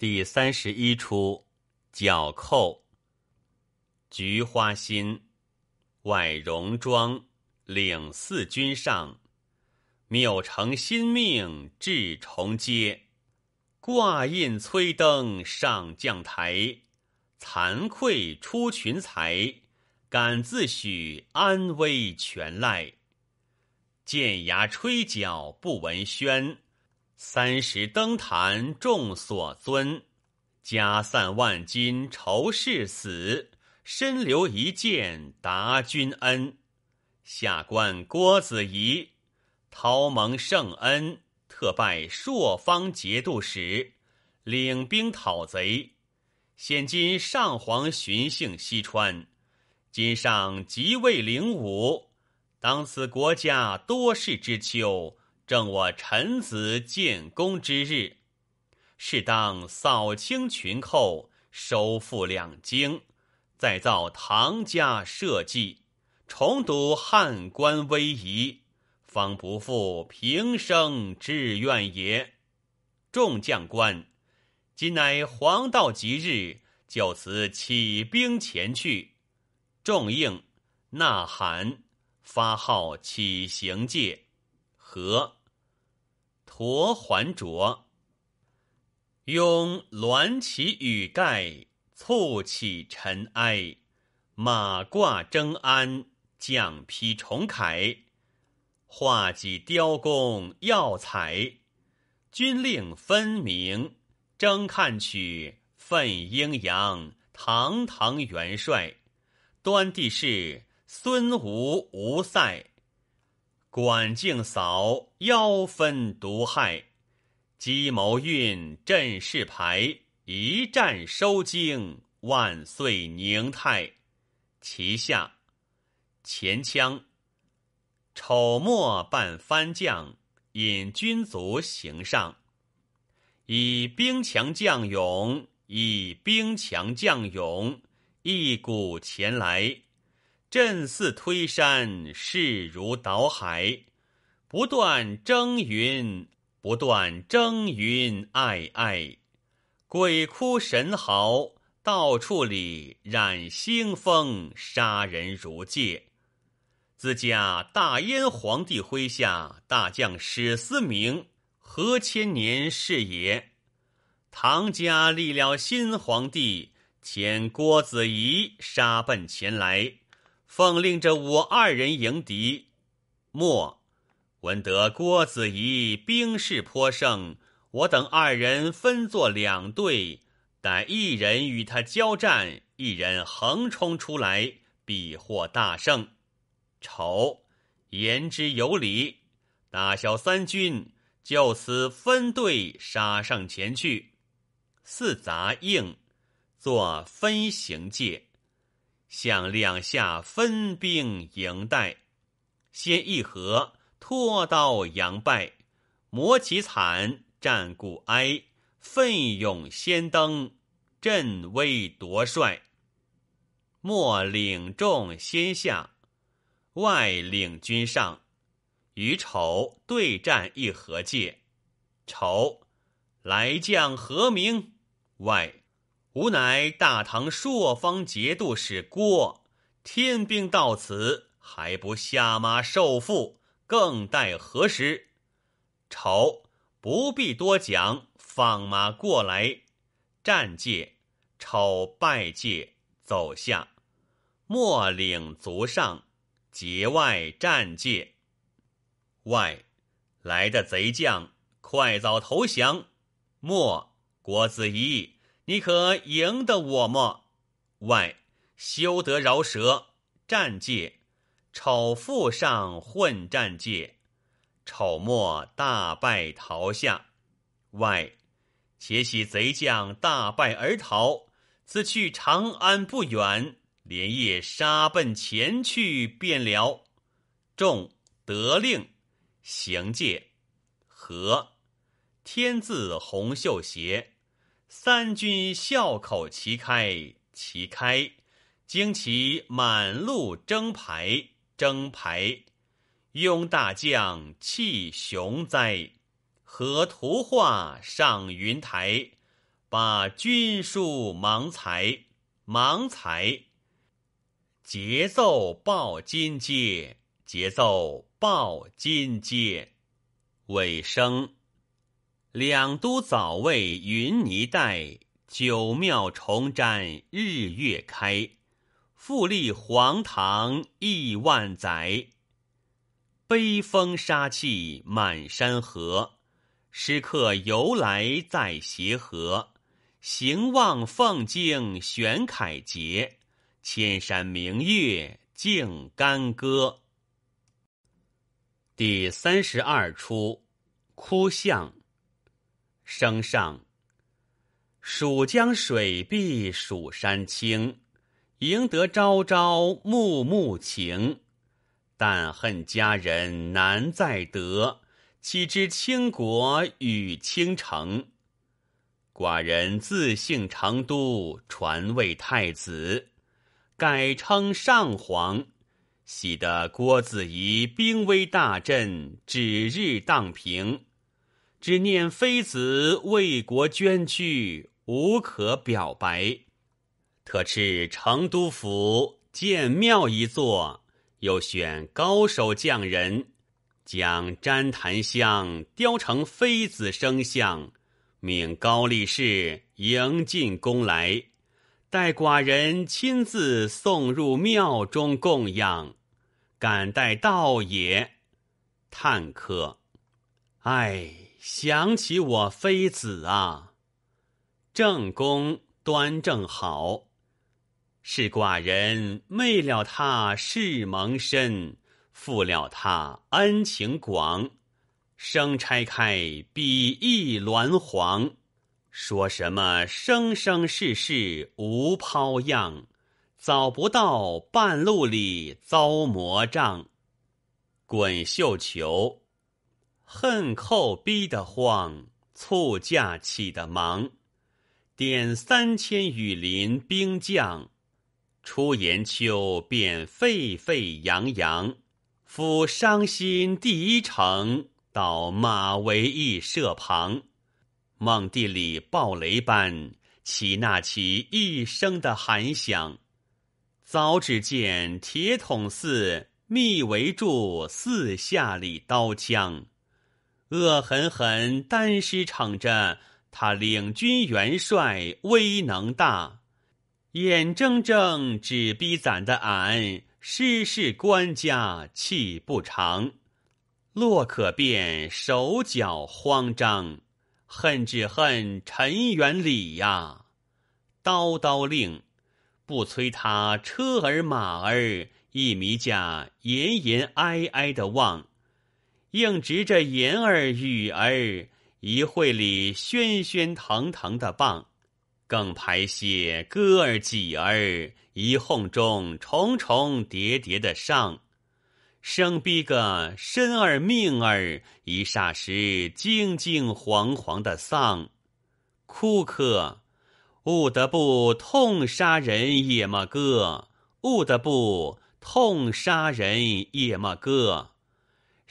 第三十一出，脚扣菊花心，外戎装，领四军上，谬成新命至重阶，挂印催登上将台，惭愧出群才，敢自诩安危全赖，剑牙吹角不闻喧。三十登坛众所尊，家散万金愁事死，身留一剑答君恩。下官郭子仪，叨蒙圣恩，特拜朔方节度使，领兵讨贼。现今上皇巡幸西川，今上即位领武，当此国家多事之秋。正我臣子建功之日，适当扫清群寇、收复两京、再造唐家社稷、重睹汉官威仪，方不负平生志愿也。众将官，今乃黄道吉日，就此起兵前去。众应呐喊，发号起行戒和。驼环卓，拥鸾旗雨盖，簇起尘埃；马挂征鞍，将披重铠。画戟雕弓要彩，军令分明。争看取奋英扬，堂堂元帅，端地是孙吴吴赛。管敬扫妖分毒害，机谋运阵势牌，一战收京，万岁宁泰。旗下前枪，丑末扮番将，引军卒行上，以兵强将勇，以兵强将勇，一股前来。阵似推山，势如倒海，不断征云，不断征云，唉唉，鬼哭神嚎，到处里染腥风，杀人如芥。自家大燕皇帝麾下大将史思明何千年是也。唐家立了新皇帝，遣郭子仪杀奔前来。奉令着我二人迎敌，末闻得郭子仪兵势颇盛，我等二人分作两队，待一人与他交战，一人横冲出来，必获大胜。丑言之有理，大小三军就此分队杀上前去。四杂应做分行界。向两下分兵迎待，先一合脱刀扬败，磨其惨战鼓哀，奋勇先登，振威夺帅。莫领众先下，外领军上，与仇对战一合界。仇，来将何名？外。吾乃大唐朔方节度使郭天兵，到此还不下马受缚，更待何时？丑不必多讲，放马过来！战界，丑拜界，走下。莫领足上，节外战界外来的贼将，快早投降！莫国子一。你可赢得我么？外，休得饶舌。战界，丑妇上混战界，丑莫大败逃下。外，且喜贼将大败而逃，此去长安不远，连夜杀奔前去便了。众得令，行界。和，天字红袖鞋。三军笑口齐开，齐开；旌旗满路征排，征排；拥大将气雄哉，何图画上云台？把军书忙才，忙才，节奏报金阶，节奏报金阶；尾声。两都早为云泥带，九庙重瞻日月开。富丽皇唐亿万载，悲风杀气满山河。诗客由来在协和，行望凤敬悬凯节，千山明月敬干戈。第三十二出，哭相。声上。蜀江水碧，蜀山青，赢得朝朝暮暮情。但恨佳人难再得，岂知倾国与倾城。寡人自幸成都，传位太子，改称上皇，喜得郭子仪兵威大振，指日荡平。只念妃子为国捐躯，无可表白，特赐成都府建庙一座，又选高手匠人，将旃檀香雕成妃子生像，命高力士迎进宫来，待寡人亲自送入庙中供养。敢待道也，叹客，唉。想起我妃子啊，正宫端正好，是寡人昧了他世盟深，负了他恩情广，生拆开比翼鸾凰，说什么生生世世无抛样，早不到半路里遭魔障，滚绣球。恨寇逼得慌，促驾起的忙，点三千羽林兵将，出延秋便沸沸扬扬。夫伤心第一城，到马嵬驿社旁，梦地里暴雷般起那起一声的喊响，早只见铁桶似密围住四下里刀枪。恶狠狠单师逞着他领军元帅威能大，眼睁睁只逼咱的俺失势官家气不长，洛可变手脚慌张，恨只恨陈元礼呀！刀刀令不催他车儿马儿一米家严严哀哀的望。应执着言儿语儿，一会里喧喧腾腾的棒；更排些歌儿几儿，一哄中重重叠叠的上；生逼个身儿命儿，一霎时惊惊惶惶的丧。哭客，悟得不痛杀人也么哥？悟得不痛杀人也么哥？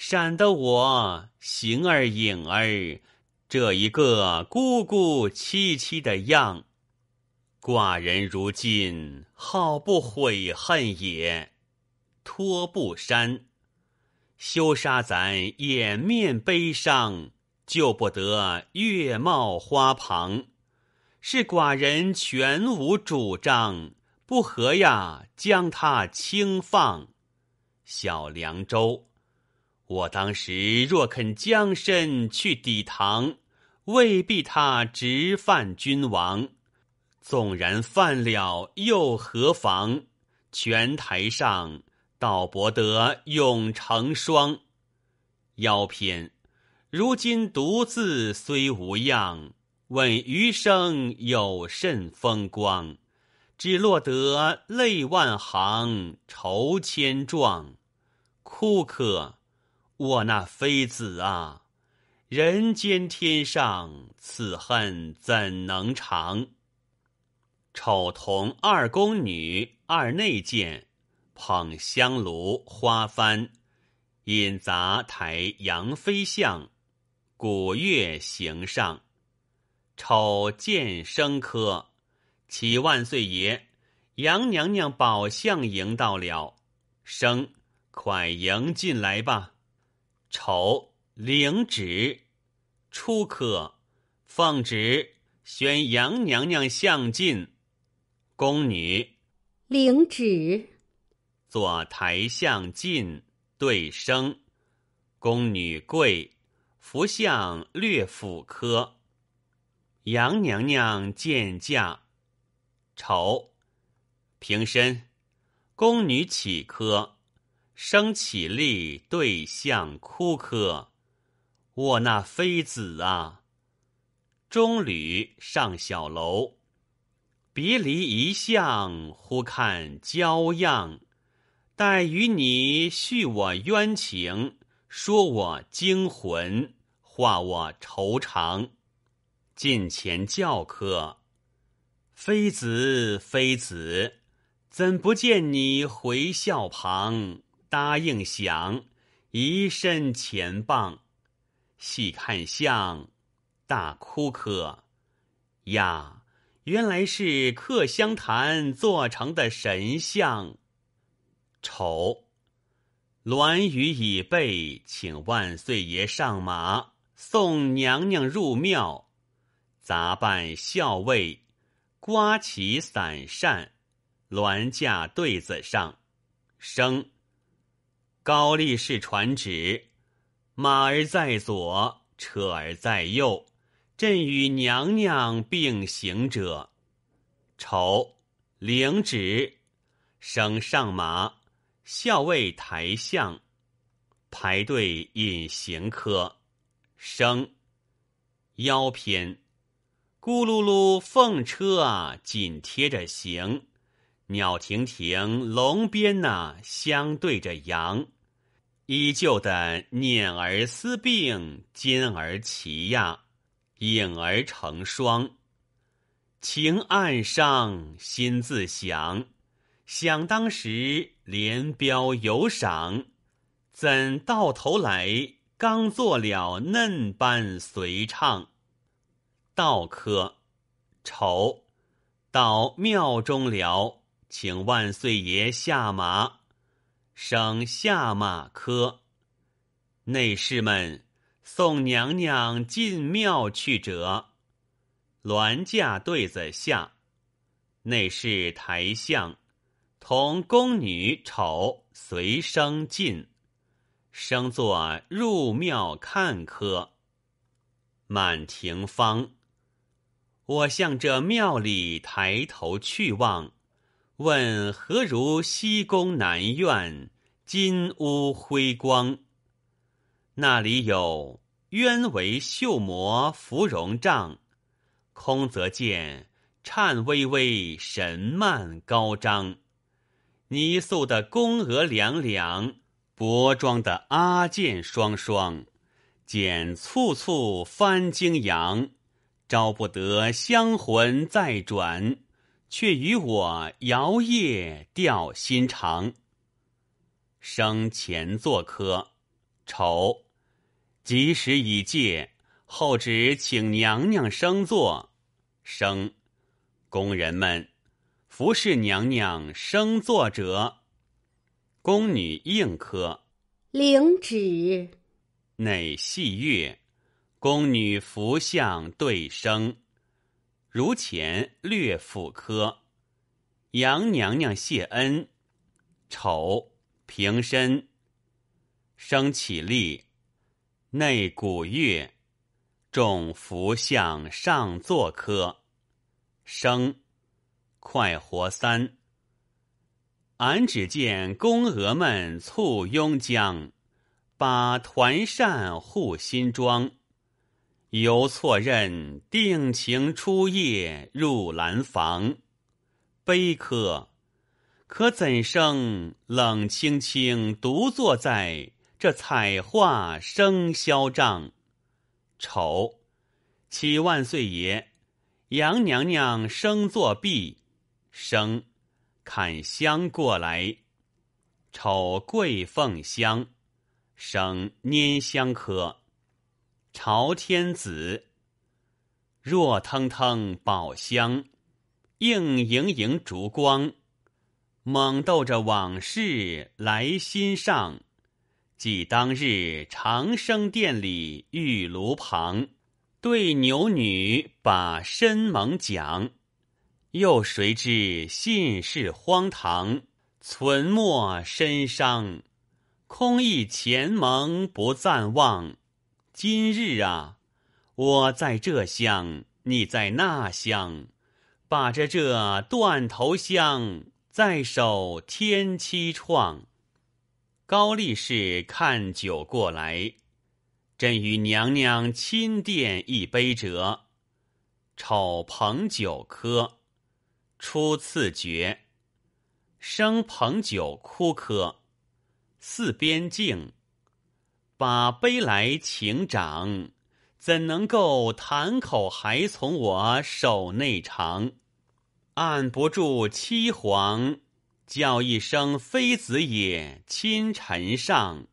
闪得我形儿影儿，这一个孤孤凄凄的样。寡人如今好不悔恨也，托不山，休杀咱掩面悲伤，救不得月貌花旁。是寡人全无主张，不和呀，将他轻放，小凉州。我当时若肯将身去抵唐，未必他直犯君王。纵然犯了，又何妨？拳台上倒博得永成双。腰篇，如今独自虽无恙，问余生有甚风光？只落得泪万行，愁千状，枯渴。我那妃子啊，人间天上，此恨怎能长？丑同二宫女、二内监捧香炉、花幡，引杂台杨妃像，古乐行上。丑见生科，启万岁爷，杨娘娘宝相迎到了，生快迎进来吧。丑领旨，出科。奉旨宣杨娘娘相进。宫女领旨。坐台相进对生。宫女跪，服相略俯科。杨娘娘见驾。丑平身。宫女起科。生起立，对向枯柯。我那妃子啊，中旅上小楼，别离一向，忽看娇样。待与你叙我冤情，说我惊魂，化我愁肠。近前叫客，妃子，妃子，怎不见你回笑旁？答应降，一身钱棒，细看相，大哭客呀！原来是客相坛做成的神像。丑，栾舆已备，请万岁爷上马，送娘娘入庙。杂扮校尉，刮旗伞扇，銮驾对子上，生。高力士传旨，马儿在左，车儿在右。朕与娘娘并行者，丑领旨，升上马。校尉抬相，排队引行科。升腰偏，咕噜噜，凤车啊，紧贴着行。鸟停停，龙边呐，相对着羊。依旧的念而思病，兼而奇亚，影儿成双。情暗伤，心自想。想当时连标有赏，怎到头来刚做了嫩般随唱？道科愁，到庙中了，请万岁爷下马。生下马科，内侍们送娘娘进庙去者，銮驾对子下，内侍抬相，同宫女丑随生进，生作入庙看科。满庭芳，我向这庙里抬头去望。问何如西宫南苑，金屋辉光。那里有鸢尾绣幕，芙蓉帐；空则见颤巍巍神幔高张。泥塑的宫娥两两，薄装的阿健双双，剪簇簇翻金扬，招不得香魂再转。却与我摇曳吊心肠。生前作科，丑，吉时已届，后旨请娘娘升座。生，宫人们服侍娘娘生作者，宫女应科。领旨。内戏乐，宫女服相对生。如前略复科，杨娘娘谢恩。丑平身，生起立，内鼓乐，众福相上坐科。生快活三。俺只见宫娥们簇拥将，把团扇护新装。犹错认，定情初夜入兰房，悲科。可怎生冷清清独坐在这彩画生肖帐？丑。启万岁爷，杨娘娘生作婢，生，砍香过来。丑桂凤香，生拈香科。朝天子，若腾腾宝香，映盈盈烛光，猛逗着往事来心上。即当日长生殿里玉炉旁，对牛女把身猛讲。又谁知信是荒唐，存没身伤，空忆前盟不暂忘。今日啊，我在这乡，你在那乡，把着这断头香，在守天妻创。高力士看酒过来，朕与娘娘亲奠一杯者。丑捧酒科，初次绝，生捧酒枯科，四边敬。把杯来请长，怎能够谈口还从我手内尝？按不住凄惶，叫一声妃子也亲尘上，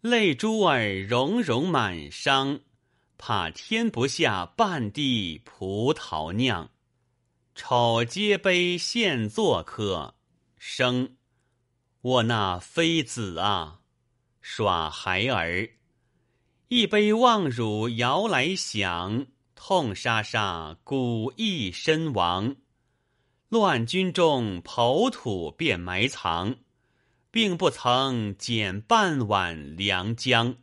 泪珠儿融融满裳，怕天不下半地葡萄酿，丑皆杯现做客生，我那妃子啊。耍孩儿，一杯望汝摇来响，痛杀杀骨亦身亡。乱军中刨土便埋藏，并不曾减半碗良姜。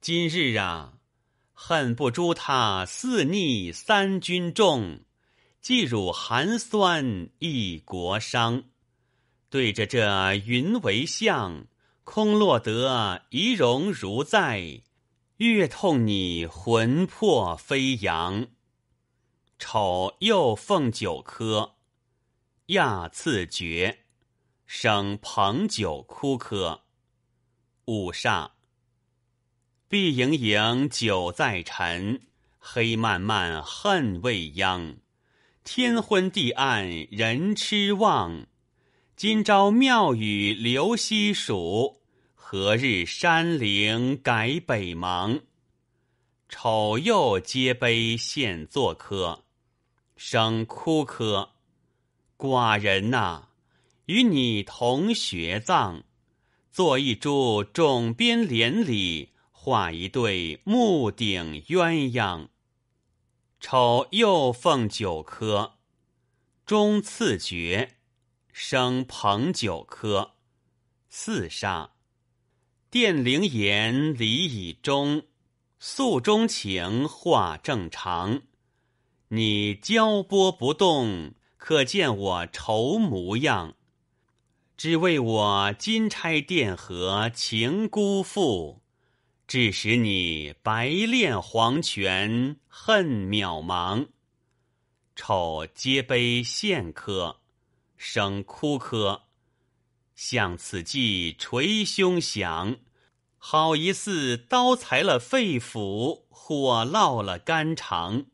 今日啊，恨不诛他肆逆三军众，既辱寒酸一国伤。对着这云为相。空落得仪容如在，月痛你魂魄飞扬。丑又奉九科，亚次爵，省彭九枯科。五煞。碧盈盈酒在沉，黑漫漫恨未央。天昏地暗人痴望，今朝庙宇流西蜀。何日山陵改北邙？丑又皆悲，现作科，生枯科。寡人呐，与你同学葬，做一株种边莲，里画一对木顶鸳鸯。丑又奉九科，终次爵，生彭九科，四杀。殿陵言离以终，诉衷情话正常。你交波不动，可见我愁模样。只为我金钗殿和情辜负，致使你白练黄泉恨渺茫。丑皆悲，献科生哭科。向此计捶胸响，好一似刀裁了肺腑，火烙了肝肠。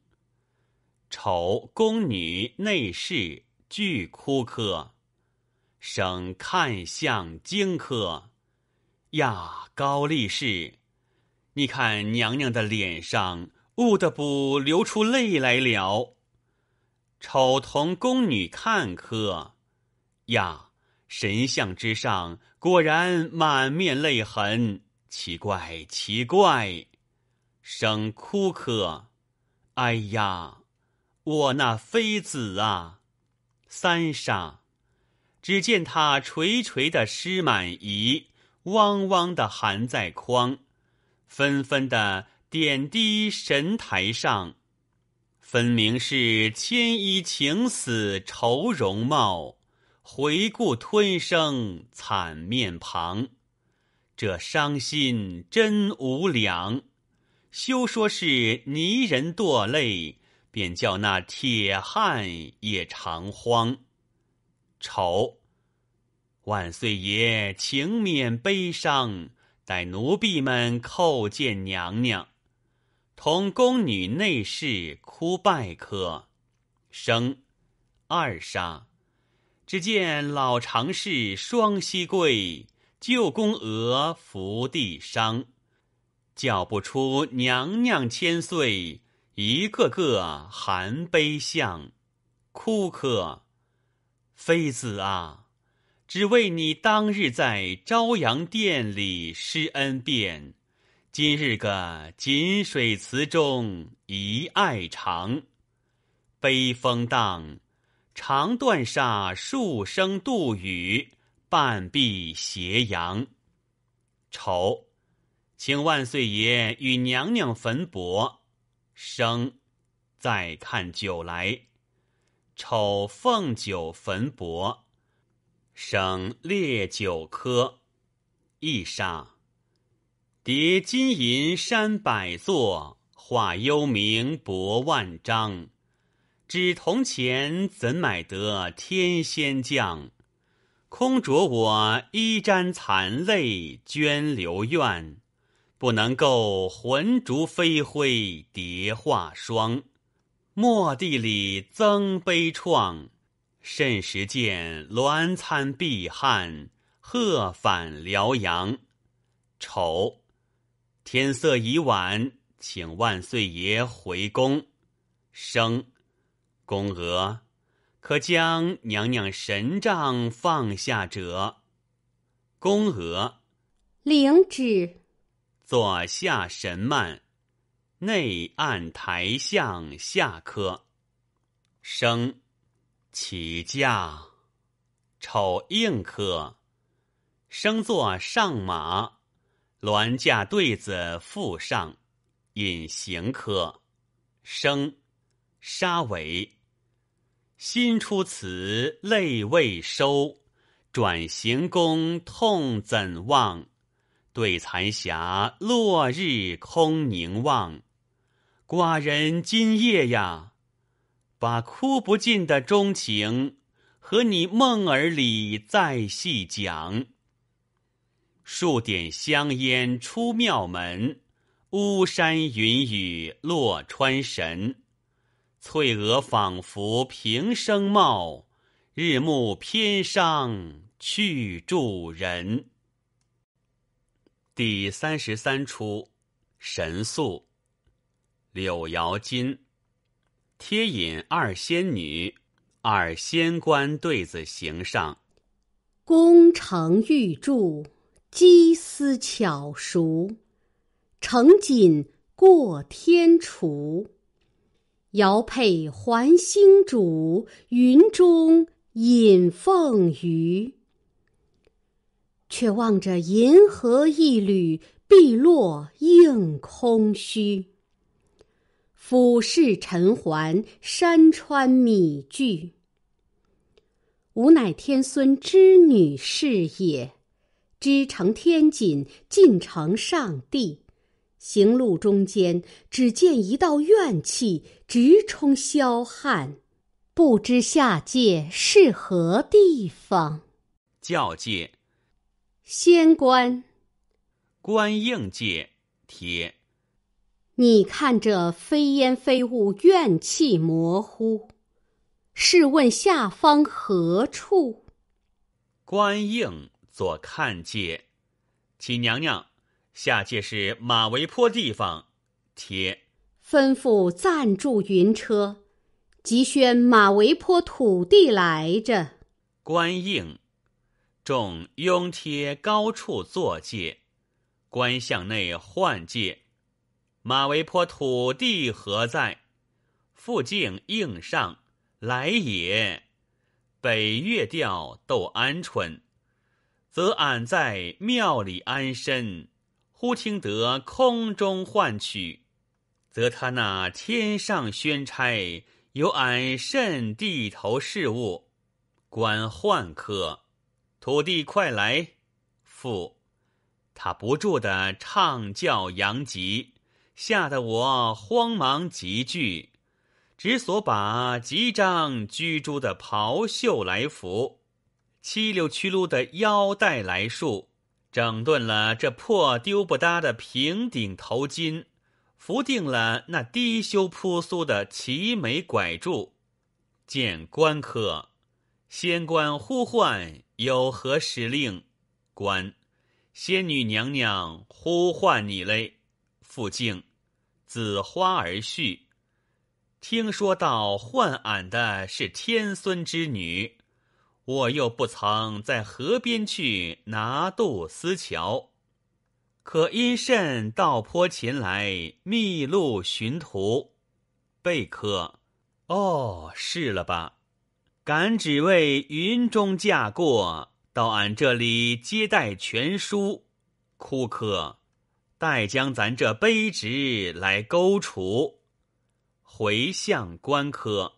丑宫女内侍俱哭科，省看相惊客呀，高力士，你看娘娘的脸上兀的不流出泪来了。丑同宫女看客呀。神像之上果然满面泪痕，奇怪奇怪，生哭渴，哎呀，我那妃子啊，三傻，只见他垂垂的湿满衣，汪汪的含在筐，纷纷的点滴神台上，分明是千衣情死愁容貌。回顾吞声惨面庞，这伤心真无良。休说是泥人堕泪，便叫那铁汉也长慌。丑，万岁爷，请免悲伤，待奴婢们叩见娘娘，同宫女内侍哭拜磕。生，二杀。只见老常侍双膝跪，旧宫娥伏地伤，叫不出娘娘千岁，一个个含悲相。哭客，妃子啊，只为你当日在朝阳殿里施恩变，今日个锦水词中一爱长，悲风荡。长断煞数声杜宇，半壁斜阳。丑，请万岁爷与娘娘焚帛。生，再看酒来。丑，奉酒焚帛。省列酒科。一杀，叠金银山百座，画幽冥帛万张。只铜钱怎买得天仙将？空着我衣沾残泪涓流怨，不能够魂逐飞灰蝶化霜。墨地里增悲怆，甚时见鸾参碧汉鹤返辽阳？丑，天色已晚，请万岁爷回宫。生。宫娥，可将娘娘神杖放下者。宫娥，领旨。左下神幔，内按台向下磕。生起驾，丑应科。生坐上马，銮驾对子附上，隐形科。生沙尾。心出此泪未收，转行宫，痛怎忘？对残霞，落日空凝望。寡人今夜呀，把哭不尽的钟情，和你梦儿里再细讲。数点香烟出庙门，巫山云雨落川神。翠娥仿佛平生貌，日暮偏伤去助人。第三十三出神速，柳摇金，贴引二仙女，二仙官对子行上。功成玉柱，机丝巧熟，成锦过天厨。瑶佩环星主，云中引凤鱼。却望着银河一缕，碧落映空虚。俯视尘寰，山川米聚。吾乃天孙之女是也，织成天锦，尽成上帝。行路中间，只见一道怨气直冲霄汉，不知下界是何地方。教界，仙官，官应界贴。你看这飞烟飞雾怨气模糊，试问下方何处？官应左看界，请娘娘。下界是马嵬坡地方，贴吩咐暂住云车，即宣马嵬坡土地来着。官应众拥贴高处坐界，官向内换界，马嵬坡土地何在？复敬应上来也。北岳调斗鹌鹑，则俺在庙里安身。忽听得空中唤曲，则他那天上宣差，有俺甚地头事务，管宦客，土地快来，复他不住的唱叫扬吉，吓得我慌忙急聚，只所把吉章居诸的袍袖来拂，七溜曲溜的腰带来束。整顿了这破丢不搭的平顶头巾，扶定了那低修扑苏的齐眉拐柱。见官客，仙官呼唤有何使令？官，仙女娘娘呼唤你嘞。复敬，紫花儿叙，听说到唤俺的是天孙之女。我又不曾在河边去拿渡思桥，可因甚到坡前来觅路寻途？备科哦，是了吧？敢只为云中驾过到俺这里接待全书？枯科，待将咱这卑职来勾除，回向官科，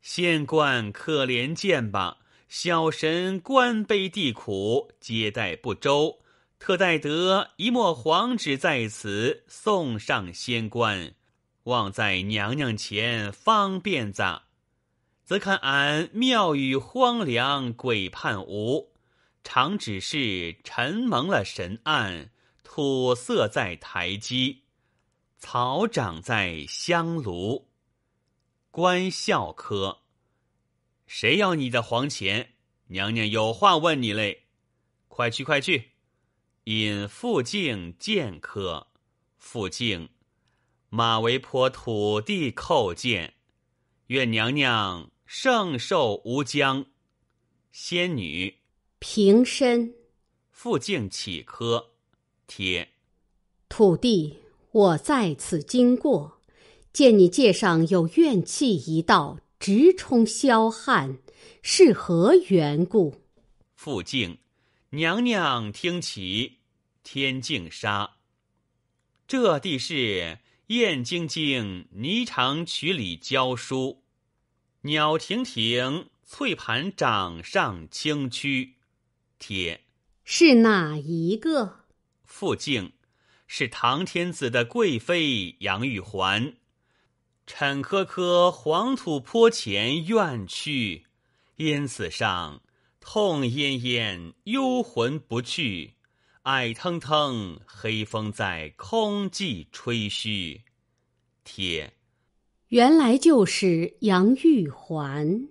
县官可怜见吧。小神官卑地苦，接待不周，特带得一墨黄纸在此，送上仙官，望在娘娘前方便咋。则看俺庙宇荒凉，鬼判无，常只是尘蒙了神案，土色在台基，草长在香炉，官孝科。谁要你的黄钱？娘娘有话问你嘞，快去快去！引复境见客。复境。马嵬坡土地叩见，愿娘娘圣寿无疆。仙女平身。复境起科。贴土地，我在此经过，见你界上有怨气一道。直冲霄汉，是何缘故？傅静，娘娘听其天净沙》。这地是《燕京京霓裳曲》里教书。鸟亭亭翠盘掌上青屈。贴是哪一个？傅静，是唐天子的贵妃杨玉环。沉磕磕，黄土坡前怨去；因此上，痛咽咽幽魂不去；矮腾腾，黑风在空际吹嘘。铁，原来就是杨玉环。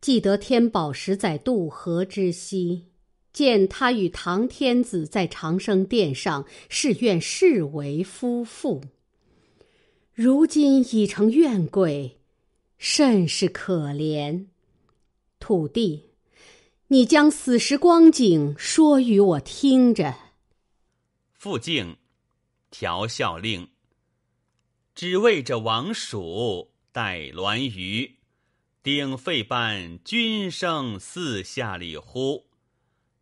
记得天宝十载渡河之夕，见他与唐天子在长生殿上誓愿誓为夫妇。如今已成怨鬼，甚是可怜。土地，你将死时光景说与我听着。傅净调笑令，只为这王蜀待銮舆，鼎沸般君声四下里呼，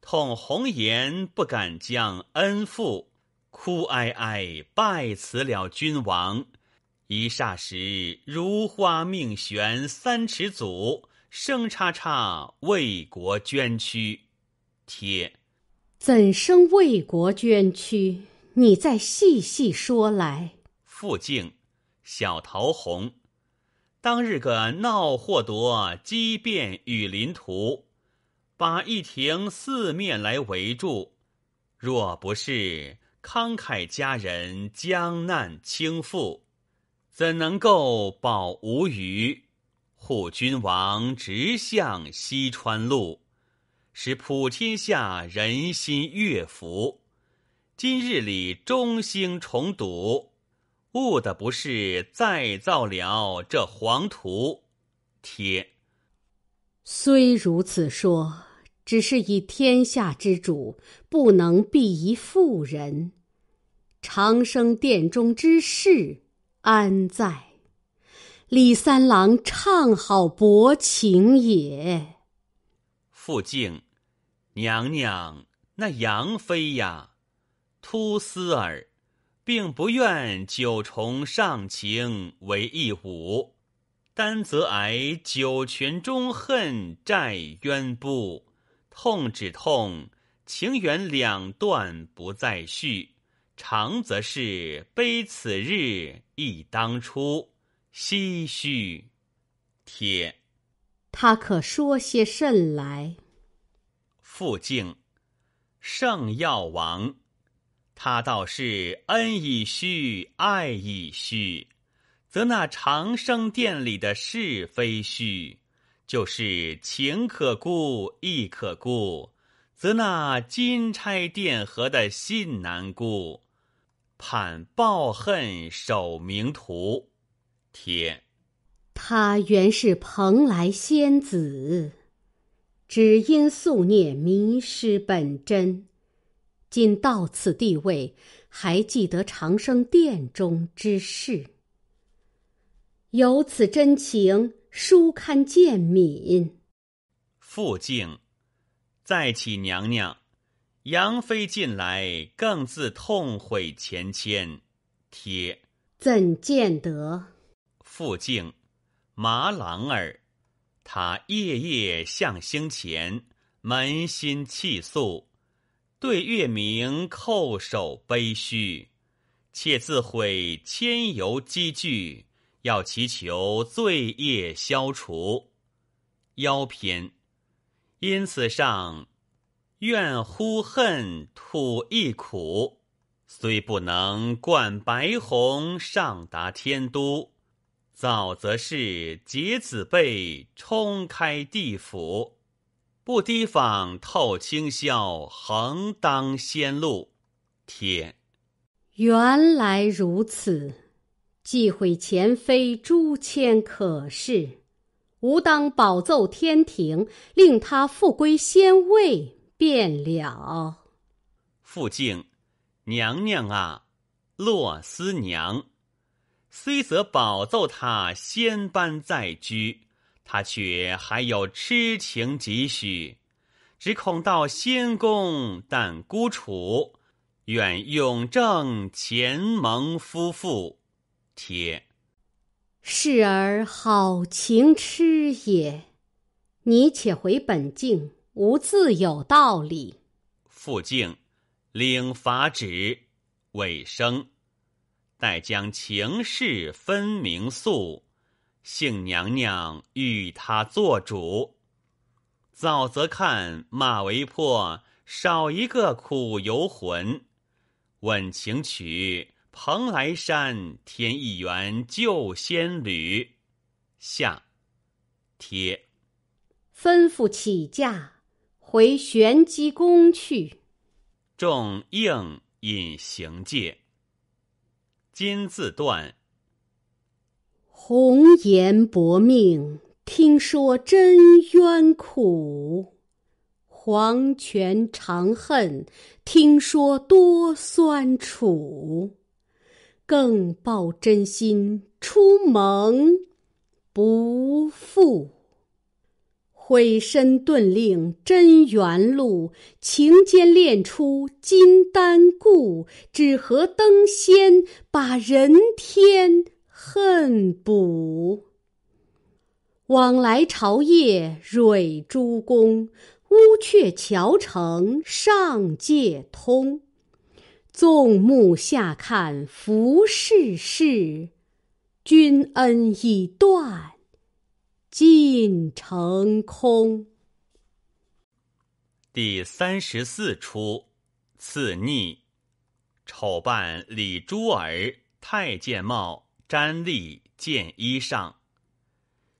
痛红颜不敢将恩负，哭哀哀拜辞了君王。一霎时，如花命悬三尺阻，生叉叉为国捐躯。贴，怎生为国捐躯？你再细细说来。傅静。小桃红，当日个闹祸夺激变雨林图，把一亭四面来围住。若不是慷慨佳人，将难倾覆。怎能够保无虞？护君王直向西川路，使普天下人心悦服。今日里忠兴重堵，误的不是再造了这黄土贴。虽如此说，只是以天下之主，不能避一妇人。长生殿中之事。安在，李三郎唱好薄情也。傅静，娘娘那杨妃呀，突思儿，并不愿九重上情为一舞，单则挨九泉中恨债冤不痛只痛，情缘两断不再续。长则是悲，此日亦当初，唏嘘。帖，他可说些甚来？复敬圣药王，他倒是恩已虚，爱已虚，则那长生殿里的是非虚，就是情可顾，亦可顾。则那金钗殿盒的信难顾，盼报恨，守名图。天，他原是蓬莱仙子，只因宿孽迷失本真，今到此地位，还记得长生殿中之事。有此真情，书堪见悯。复敬，再起娘娘。杨妃近来更自痛悔前愆，贴怎见得？副敬，麻郎儿，他夜夜向星前扪心泣诉，对月明叩首悲嘘，且自悔千由积聚，要祈求罪业消除。幺篇，因此上。怨呼恨，吐一苦，虽不能贯白虹上达天都，早则是解紫辈冲开地府，不提防透清霄，横当仙路。天，原来如此，忌讳前妃诸千，可是吾当保奏天庭，令他复归仙位。便了，傅敬，娘娘啊，洛思娘，虽则保奏他仙班在居，他却还有痴情几许，只恐到仙宫，但孤楚，愿永正前盟夫妇。贴，是儿好情痴也，你且回本境。无自有道理。复敬领法旨，尾声待将情事分明诉，幸娘娘与他做主。早则看马嵬坡少一个苦游魂，问情曲蓬莱山添一员旧仙侣。下贴吩咐起驾。回玄机宫去，众应引行戒。金自断，红颜薄命，听说真冤苦；黄泉长恨，听说多酸楚。更报真心，出盟不负。挥身顿令真元露，情间炼出金丹固。只合登仙，把人天恨补。往来朝夜蕊珠宫，乌鹊桥城上界通。纵目下看浮世事，君恩已断。尽成空。第三十四出，次逆丑扮李珠儿，太监帽，毡笠，见衣上。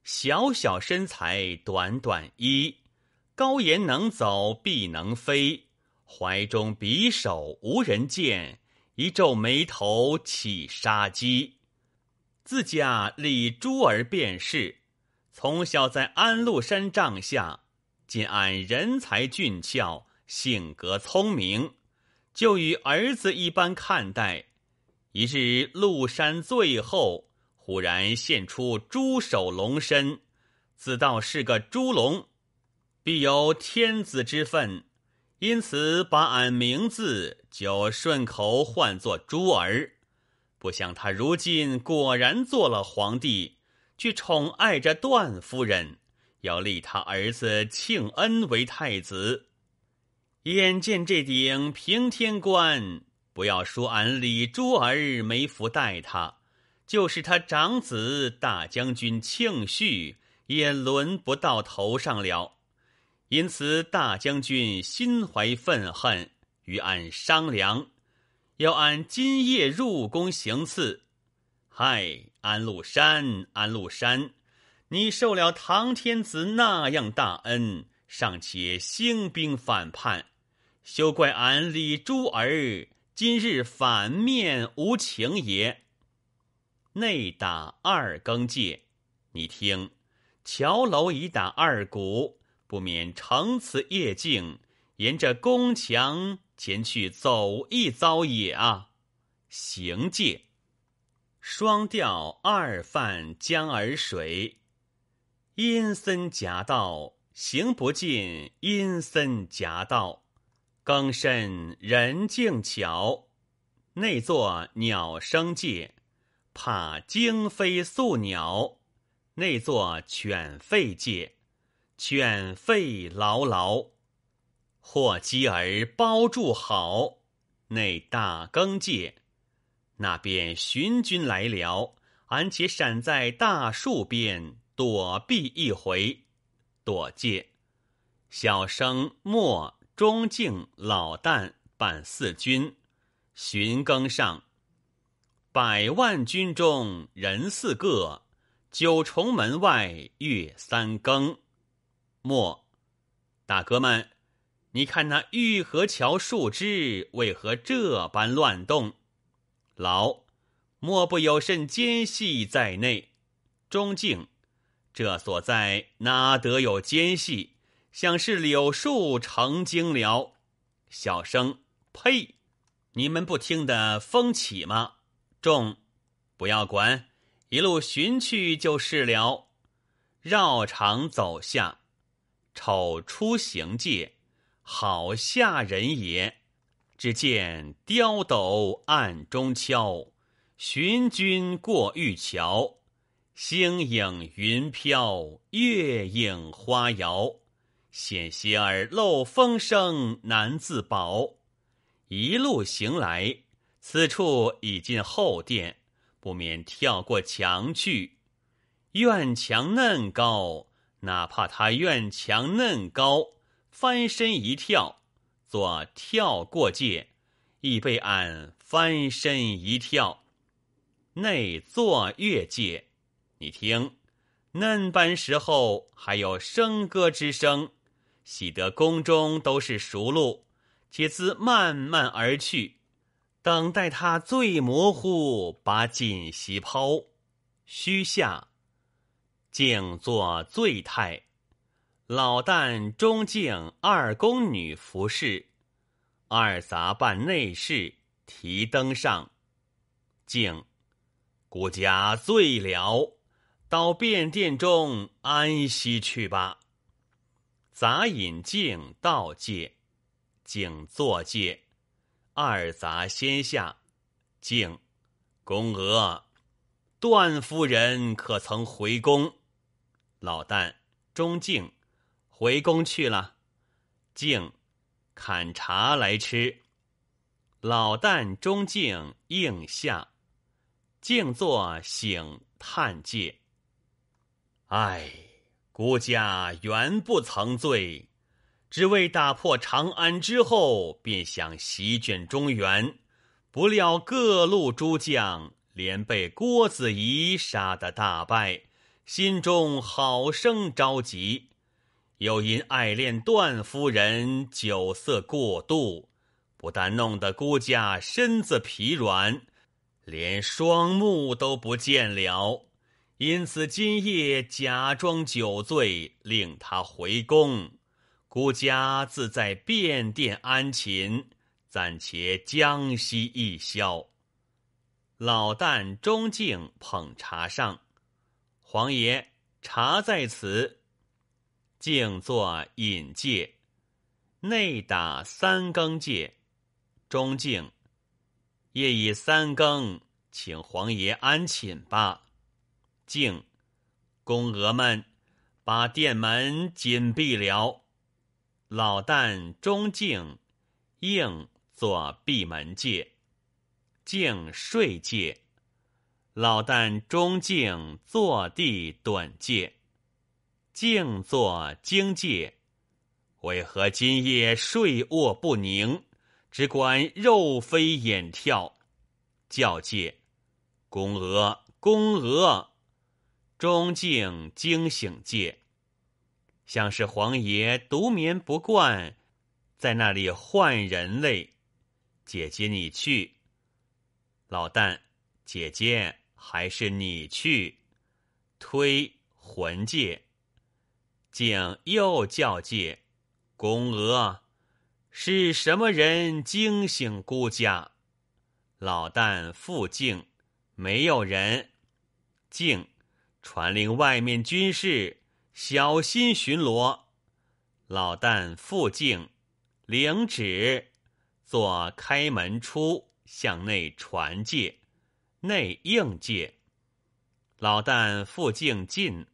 小小身材，短短衣，高言能走，必能飞。怀中匕首无人见，一皱眉头起杀机。自家李珠儿便是。从小在安禄山帐下，见俺人才俊俏，性格聪明，就与儿子一般看待。一日禄山醉后，忽然现出猪首龙身，自道是个猪龙，必有天子之分，因此把俺名字就顺口唤作猪儿。不想他如今果然做了皇帝。去宠爱着段夫人，要立他儿子庆恩为太子。眼见这顶平天冠，不要说俺李珠儿没福待他，就是他长子大将军庆绪也轮不到头上了。因此，大将军心怀愤恨，与俺商量，要俺今夜入宫行刺。嗨。安禄山，安禄山，你受了唐天子那样大恩，尚且兴兵反叛，休怪俺李珠儿今日反面无情也。内打二更界，你听，桥楼已打二鼓，不免城此夜静，沿着宫墙前去走一遭也啊，行界。双钓二泛江而水，阴森夹道行不尽。阴森夹道，更深人静悄。那座鸟声界，怕惊飞宿鸟。那座犬吠界，犬吠牢牢。或鸡儿包住好，那大更界。那便寻君来聊，俺且闪在大树边躲避一回。躲借，小生莫中敬老旦扮四军，寻更上，百万军中人四个，九重门外月三更。莫，大哥们，你看那玉河桥树枝为何这般乱动？劳，莫不有甚奸细在内？中敬，这所在哪得有奸细？想是柳树成精了。小生，呸！你们不听得风起吗？众，不要管，一路寻去就是了。绕场走下，丑出行界，好吓人也。只见刁斗暗中敲，寻君过玉桥。星影云飘，月影花摇。险些儿漏风声，难自保。一路行来，此处已进后殿，不免跳过墙去。院墙嫩高，哪怕他院墙嫩高，翻身一跳。做跳过界，亦被俺翻身一跳；内坐越界，你听，嫩般时候还有笙歌之声。喜得宫中都是熟路，且自慢慢而去，等待他醉模糊，把锦席抛，须下，静坐醉态。老旦、钟敬二宫女服侍，二杂办内事，提灯上。敬，孤家醉了，到便殿中安息去吧。杂引敬到界，敬坐戒，二杂先下。敬，宫娥，段夫人可曾回宫？老旦、钟敬。回宫去了，敬，砍茶来吃。老旦中敬应下，静坐醒叹戒。哎，孤家原不曾醉，只为打破长安之后，便想席卷中原，不料各路诸将连被郭子仪杀得大败，心中好生着急。又因爱恋段夫人，酒色过度，不但弄得孤家身子疲软，连双目都不见了。因此今夜假装酒醉，令他回宫。孤家自在便殿安寝，暂且将息一宵。老旦钟敬捧茶上，皇爷茶在此。静坐引戒，内打三更戒，中静。夜已三更，请皇爷安寝吧。静，宫娥们把殿门紧闭了。老旦中静，应做闭门戒。静睡戒，老旦中静坐地短戒。静坐惊戒，为何今夜睡卧不宁？只管肉飞眼跳。叫戒，公娥，公娥，中静惊醒戒，像是皇爷独眠不惯，在那里唤人类。姐姐，你去。老旦，姐姐还是你去推魂戒。景又叫戒，公娥，是什么人惊醒孤家？老旦复静，没有人。敬，传令外面军士小心巡逻。老旦复静，领旨，做开门出，向内传戒，内应戒。老旦复静进，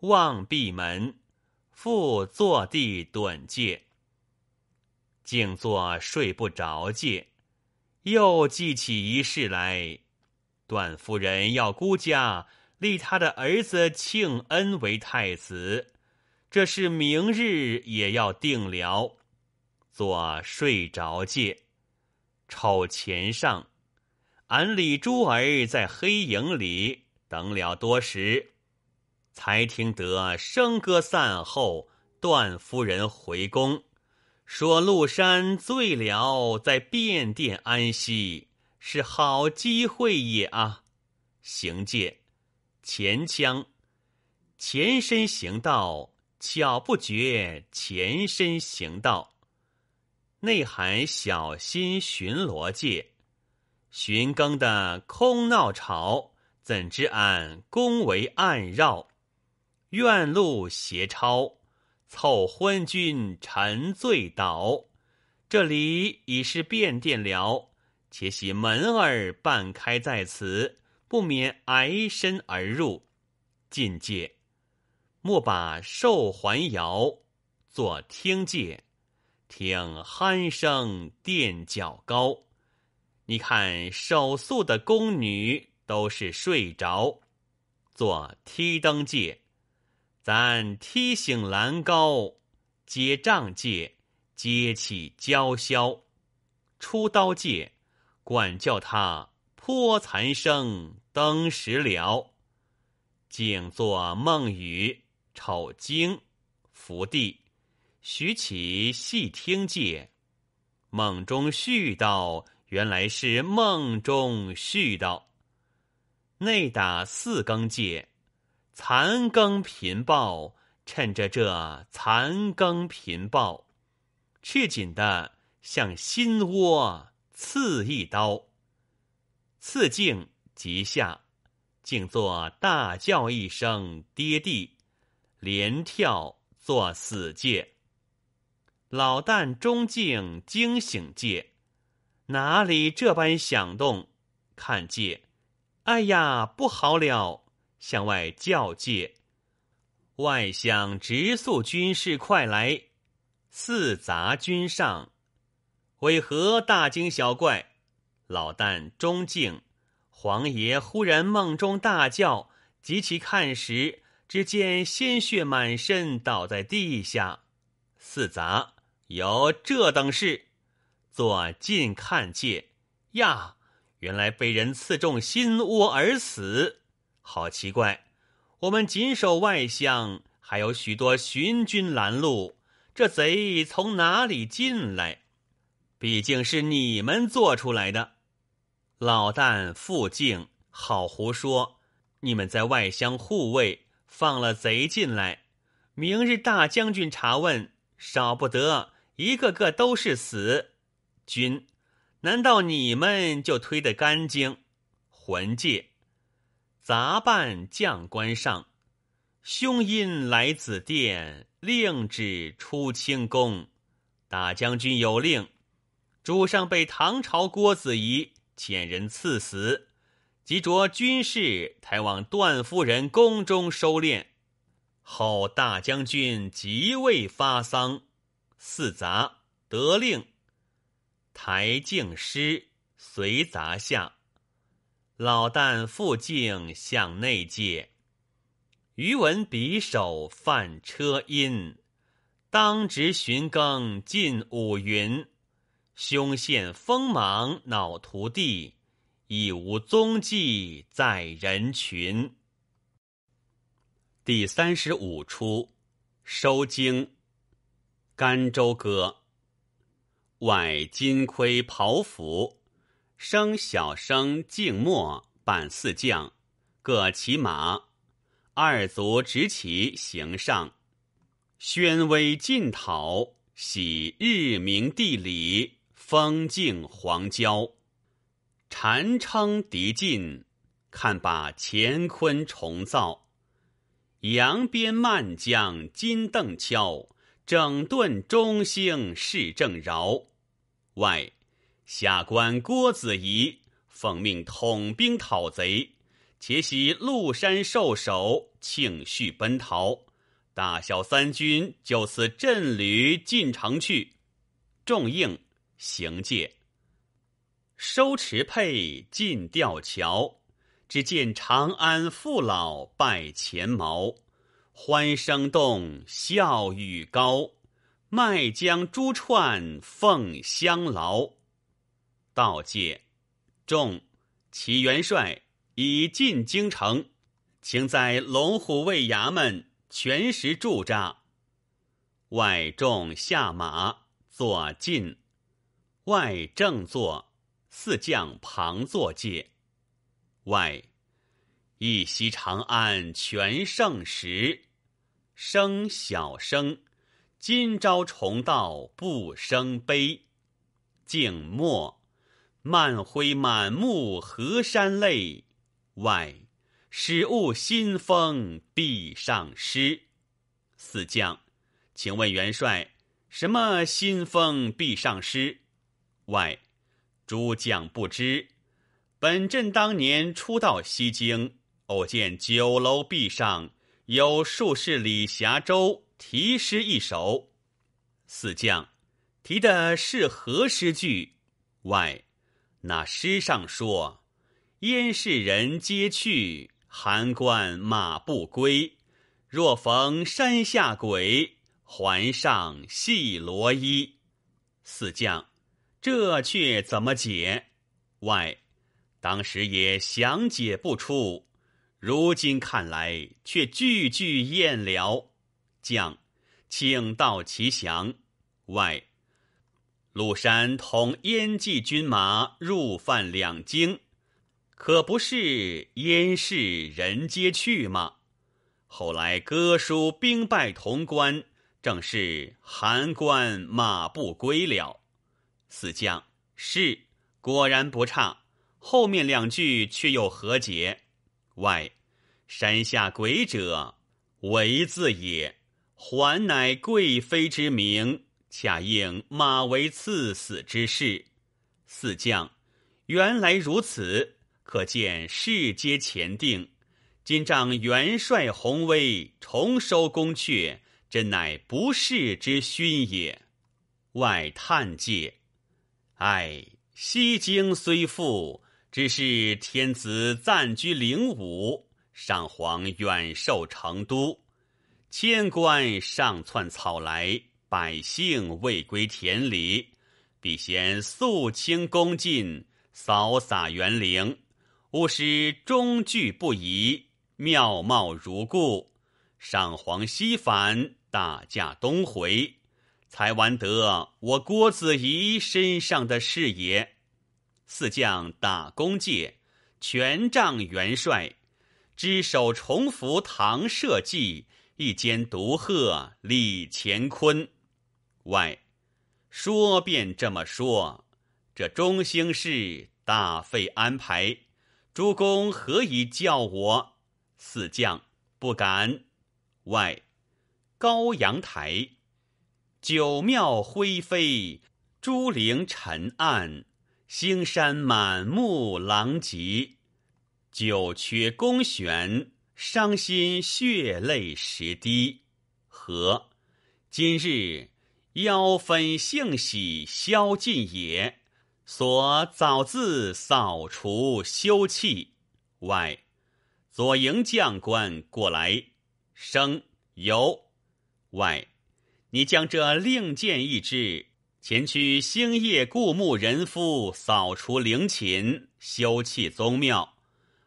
望闭门。复坐地盹戒，静坐睡不着戒，又记起一事来：段夫人要孤家立他的儿子庆恩为太子，这是明日也要定了。坐睡着戒，瞅前上，俺李珠儿在黑影里等了多时。才听得笙歌散后，段夫人回宫，说陆山醉了，在遍殿安息，是好机会也啊。行界，前腔，前身行道，巧不觉前身行道，内含小心巡逻界，寻更的空闹吵，怎知俺宫为暗绕。愿路斜抄，凑昏君沉醉倒。这里已是遍殿了，且喜门儿半开在此，不免挨身而入。进界，莫把寿环摇，做听界，听鼾声垫脚高。你看手宿的宫女都是睡着，做踢灯界。但梯形栏高，接障界皆起娇宵，出刀界管教他泼残生登石了，静坐梦语丑经伏地，徐起细听界梦中絮叨，原来是梦中絮叨，内打四更界。残羹贫爆，趁着这残羹贫爆，赤紧的向心窝刺一刀，刺静即下，静坐大叫一声，跌地，连跳作死界。老旦中静惊醒界，哪里这般响动？看见，哎呀，不好了！向外叫戒，外相直诉军士，快来！四杂军上，为何大惊小怪？老旦中敬，黄爷忽然梦中大叫，及其看时，只见鲜血满身，倒在地下。四杂有这等事，坐近看戒呀，原来被人刺中心窝而死。好奇怪！我们谨守外乡，还有许多巡军拦路，这贼从哪里进来？毕竟是你们做出来的，老旦副静，好胡说！你们在外乡护卫，放了贼进来，明日大将军查问，少不得一个个都是死。君，难道你们就推得干净？魂界。杂伴将官上，兄因来子殿，令旨出清宫。大将军有令，主上被唐朝郭子仪遣人赐死，即着军士抬往段夫人宫中收敛，后大将军即位发丧。四杂得令，抬敬师随杂下。老旦复进向内借，余闻匕首犯车音，当值寻更近五云，凶现锋芒恼徒弟，已无踪迹在人群。第三十五出收经。甘州歌，外金盔袍服。生小生静默，伴四将，各骑马，二足执旗行上。宣威进讨，喜日明地理，风静黄郊。禅称敌进，看把乾坤重造。扬鞭漫将金镫敲，整顿中兴事正饶。外。下官郭子仪奉命统兵讨贼，且喜禄山受首，庆绪奔逃。大小三军就此阵旅进城去。众应行戒，收持佩进吊桥。只见长安父老拜前茅，欢声动，笑语高，麦江珠串奉香牢。告诫，众齐元帅已进京城，请在龙虎卫衙门全时驻扎。外众下马坐进，外正坐四将旁坐介。外一夕长安全盛时，生小生，今朝重道不生悲，静默。漫挥满目河山泪，外，始悟新风壁上诗。四将，请问元帅，什么新风壁上诗？外，诸将不知。本镇当年初到西京，偶见酒楼壁上有术士李霞州题诗一首。四将，题的是何诗句？外。那诗上说：“燕市人皆去，寒关马不归。若逢山下鬼，还上系罗衣。”四将，这却怎么解？外，当时也想解不出，如今看来，却句句厌了。将，请到其详。外。鲁山同燕蓟军马入犯两京，可不是燕氏人皆去吗？后来哥舒兵败潼关，正是韩关马不归了。四将是果然不差，后面两句却又何解？外山下鬼者，为字也，还乃贵妃之名。恰应马嵬赐死之事，四将，原来如此。可见世皆前定。今仗元帅宏威，重收宫阙，真乃不世之勋也。外叹介，唉，西京虽富，只是天子暂居灵武，上皇远受成都，千官上窜草来，百姓未归田里，必先肃清宫禁，扫洒园陵，吾师终惧不移，妙貌如故。上皇西返，大驾东回，才完得我郭子仪身上的事业。四将打功界，权杖元帅，只手重扶唐社稷，一肩独鹤立乾坤。外，说便这么说。这中兴事大费安排，诸公何以叫我？四将不敢。外，高阳台，九庙灰飞，朱陵尘暗，星山满目狼藉，九缺宫悬，伤心血泪十滴。和，今日。妖分兴喜消尽也。所早自扫除休憩。外，左营将官过来。生由外，你将这令箭一支，前去星夜故木人夫，扫除陵寝，休憩宗庙。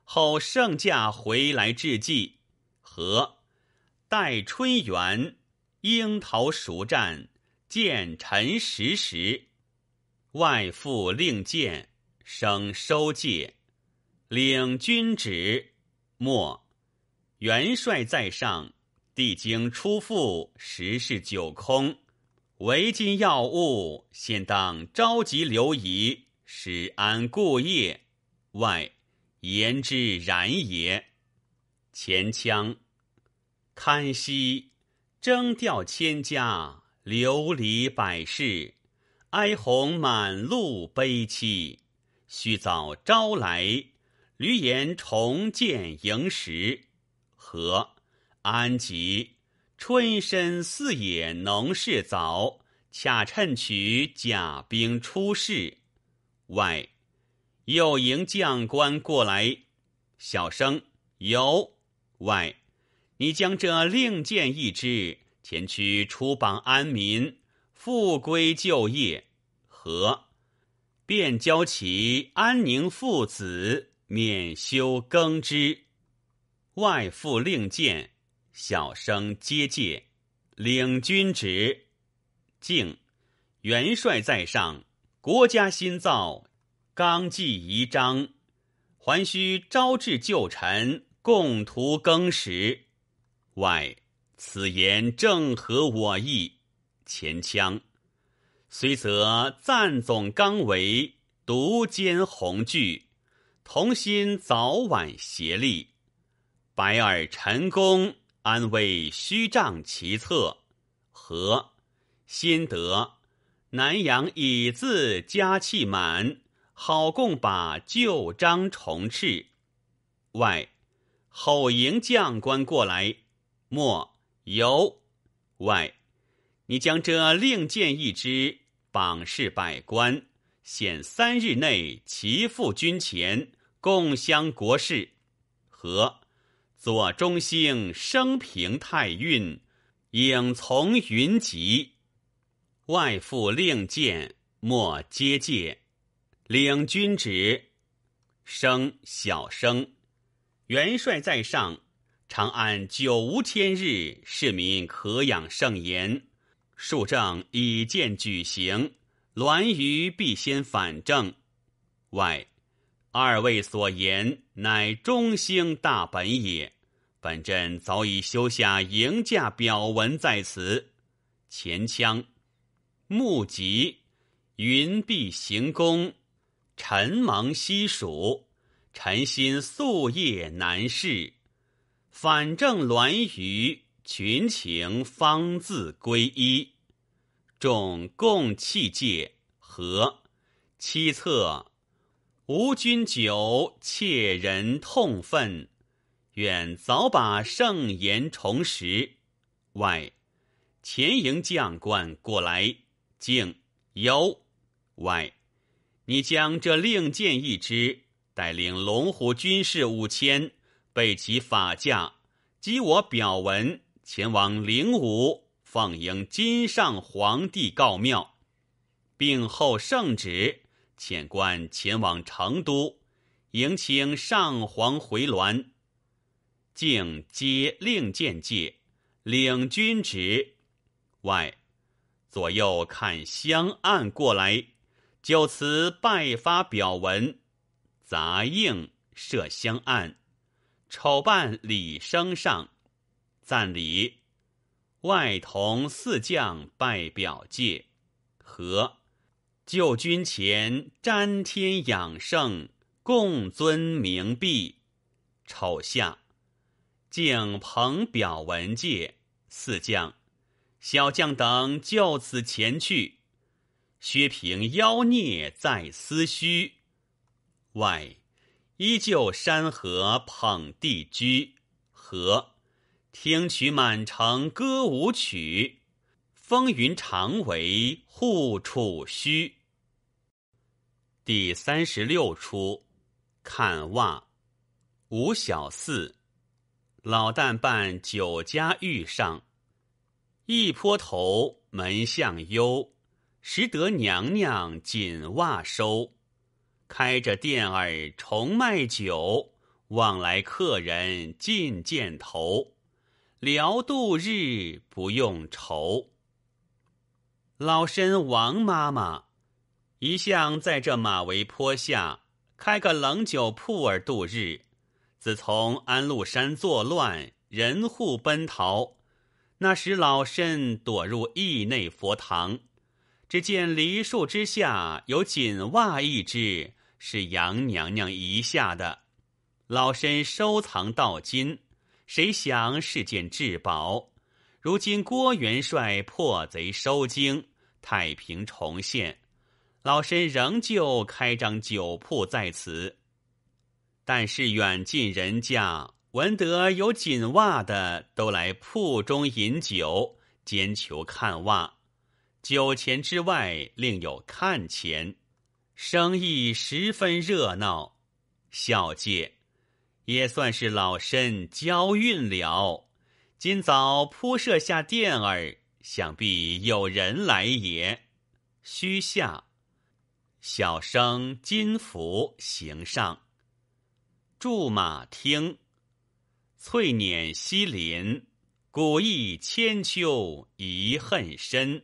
后圣驾回来，致祭。和，待春园樱桃熟战。见陈时时，外复令箭生收界，领军旨末，元帅在上，帝经出复十室九空，唯今要务，先当召集留仪，使安故业。外言之然也。前腔，堪惜，征调千家。流离百世，哀鸿满路，悲戚。须早朝来，闾阎重见迎时，何安吉？春深四野，农事早，恰趁取甲兵出世。外，又迎将官过来。小生有。外，你将这令箭一支。前驱出榜安民，复归就业；和便教其安宁父子，免修耕织。外复令见小生接见，领军职敬元帅在上，国家新造，纲纪宜章，还需招致旧臣，共图耕时。外。此言正合我意。前腔，虽则赞总纲为，独兼鸿句，同心早晚协力，白耳陈功，安慰虚仗其策。和，先得南阳以自家气满，好共把旧章重斥。外，后营将官过来，莫。由外，你将这令箭一支，榜示百官，限三日内齐赴军前，共襄国事。和左中兴升平太运，影从云集。外附令箭莫接戒，领军职升小升，元帅在上。长安久无天日，市民可养圣言，树政已见举行，栾舆必先反正。外，二位所言乃中兴大本也。本镇早已修下迎驾表文在此。前腔，目集，云必行宫，臣蒙西蜀，臣心夙夜难事。反正鸾舆群情方自归一，众共气戒，和七策。吾君酒切人痛愤，愿早把圣言重拾。外前营将官过来敬邀外，你将这令箭一支，带领龙虎军士五千。备齐法驾，击我表文前往灵武，奉迎金上皇帝告庙，并后圣旨遣官前往成都迎请上皇回銮。竟接令见戒，领军职外，左右看香案过来，就此拜发表文，杂应设香案。丑伴礼升上，赞礼，外同四将拜表介，和，旧军前瞻天仰圣，共尊明毕。丑下，敬捧表文介，四将，小将等就此前去。薛平妖孽在思虚外。依旧山河捧地居，和听取满城歌舞曲，风云常为户处虚。第三十六出，看袜，吴小四，老旦伴酒家遇上，一坡头门向幽，识得娘娘锦袜收。开着店儿重卖酒，往来客人尽见头，聊度日不用愁。老身王妈妈，一向在这马嵬坡下开个冷酒铺儿度日。自从安禄山作乱，人户奔逃，那时老身躲入邑内佛堂。只见梨树之下有锦袜一只，是杨娘娘遗下的，老身收藏到今。谁想是件至宝，如今郭元帅破贼收京，太平重现，老身仍旧开张酒铺在此。但是远近人家闻得有锦袜的，都来铺中饮酒，兼求看袜。酒钱之外另有看钱，生意十分热闹。小介也算是老身交运了。今早铺设下垫儿，想必有人来也。须下，小生金福行上。驻马听，翠辇西临，古意千秋，遗恨深。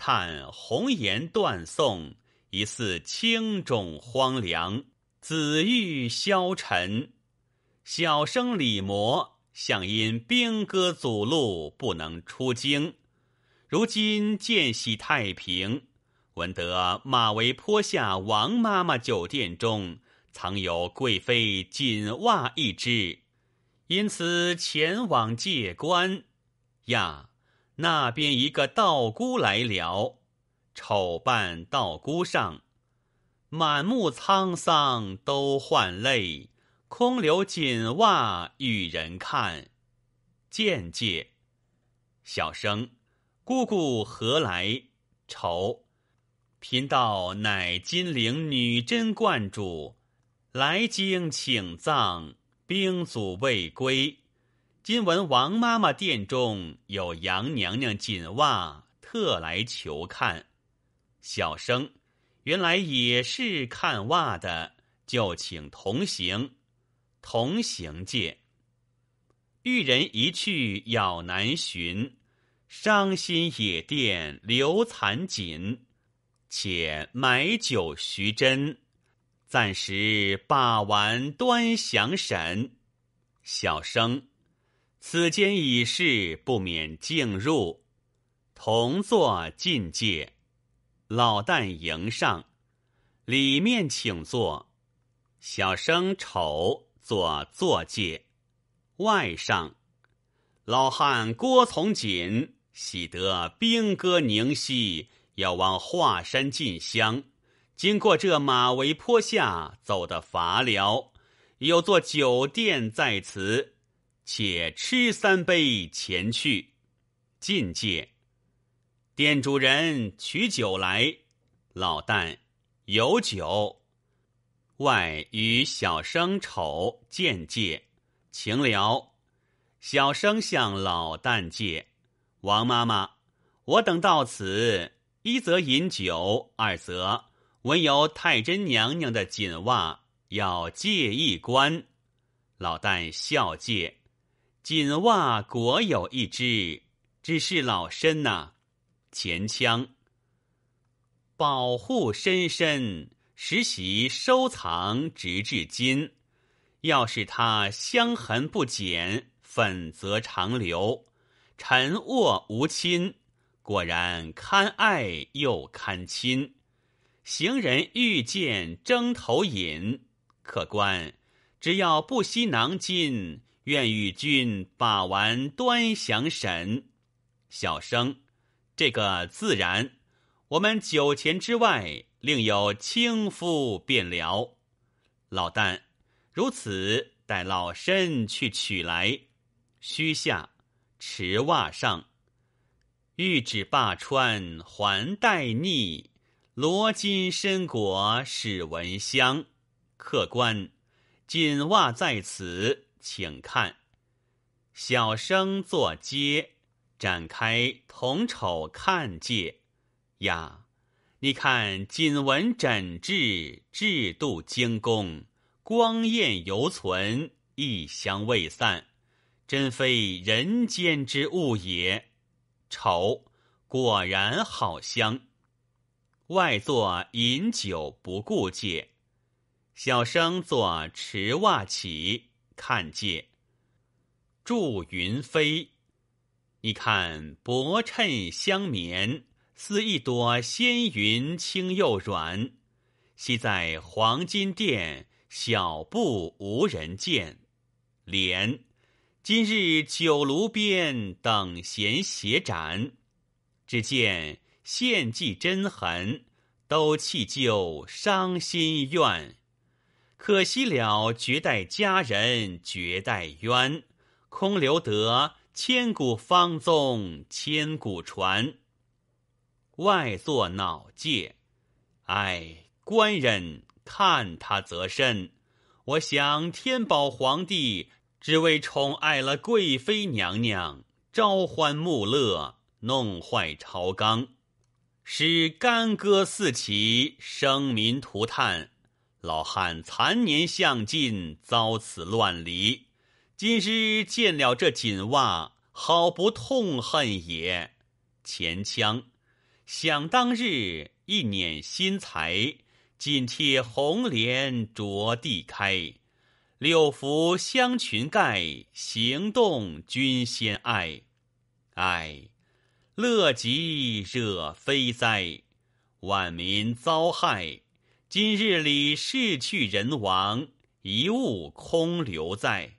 叹红颜断送，疑似青冢荒凉；紫玉消沉。小生李摩，想因兵戈阻路，不能出京。如今见喜太平，闻得马嵬坡下王妈妈酒店中藏有贵妃锦袜一只，因此前往借观。呀！那边一个道姑来了，丑扮道姑上，满目沧桑都换泪，空留锦袜与人看。见介，小生姑姑何来？愁，贫道乃金陵女真观主，来京请葬，兵卒未归。今闻王妈妈殿中有杨娘娘锦袜，特来求看。小生原来也是看袜的，就请同行。同行借。玉人一去杳难寻，伤心野店留残锦。且买酒徐斟，暂时把玩端详审。小生。此间已是不免静入同坐进界。老旦迎上，里面请坐。小生丑做坐介，外上。老汉郭从锦喜得兵戈宁兮，要往华山进香，经过这马嵬坡下走的乏寥，有座酒店在此。且吃三杯，前去，进借。店主人取酒来，老旦有酒。外与小生丑见借，情聊。小生向老旦借，王妈妈，我等到此，一则饮酒，二则闻有太真娘娘的锦袜要借一观。老旦笑借。锦袜果有一只，只是老身呐，钱枪保护深深，实习收藏直至今。要是它香痕不减，粉则长留，沉卧无亲，果然堪爱又堪亲。行人遇见争头饮，客官只要不惜囊金。愿与君把玩，端详神。小生，这个自然。我们酒钱之外，另有轻夫便聊。老旦如此，待老身去取来。须下，持袜上。玉指罢穿环带腻，罗巾深裹使闻香。客官，锦袜在此。请看，小生坐阶展开，同丑看界呀。你看锦纹枕致，制度精工，光艳犹存，异香未散，真非人间之物也。丑果然好香。外坐饮酒不顾戒，小生坐持袜起。看见，祝云飞，你看薄衬香绵，似一朵仙云轻又软。昔在黄金殿，小步无人见。怜，今日酒炉边，等闲斜斩。只见献祭真痕，都弃旧伤心怨。可惜了，绝代佳人，绝代冤，空留得千古芳踪，千古传。外做脑界，唉，官人看他则甚。我想天宝皇帝只为宠爱了贵妃娘娘，朝欢暮乐，弄坏朝纲，使干戈四起，生民涂炭。老汉残年向尽，遭此乱离。今日见了这锦袜，好不痛恨也！前腔：想当日一捻新裁，紧贴红莲着地开；六福香裙盖，行动君先哀。唉，乐极惹非灾，万民遭害。今日里逝去人亡，一物空留在。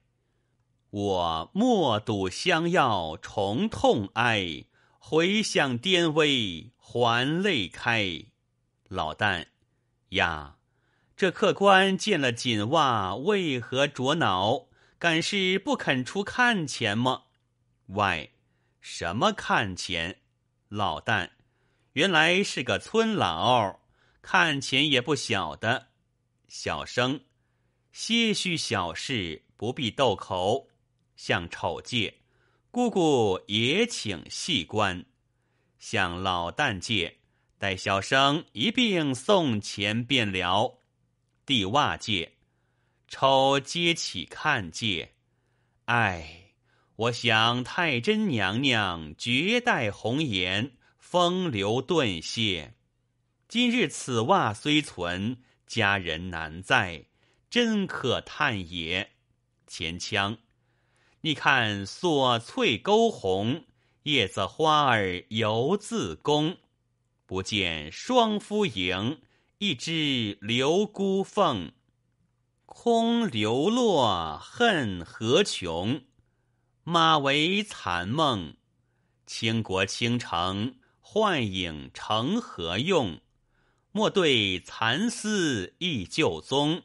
我默睹香药，重痛哀。回想颠危，还泪开。老旦呀，这客官见了锦袜，为何着恼？敢是不肯出看钱么？外，什么看钱？老旦，原来是个村老。看钱也不晓得。小生些许小事不必斗口。向丑借，姑姑也请细观；向老旦借，待小生一并送钱便了。地袜借，抽接起看借。唉，我想太真娘娘绝代红颜，风流顿谢。今日此袜虽存，佳人难在，真可叹也。前腔，你看锁翠勾红，叶子花儿犹自宫，不见双夫影，一枝留孤凤，空流落，恨何穷？马为残梦，倾国倾城，幻影成何用？莫对蚕丝忆旧踪，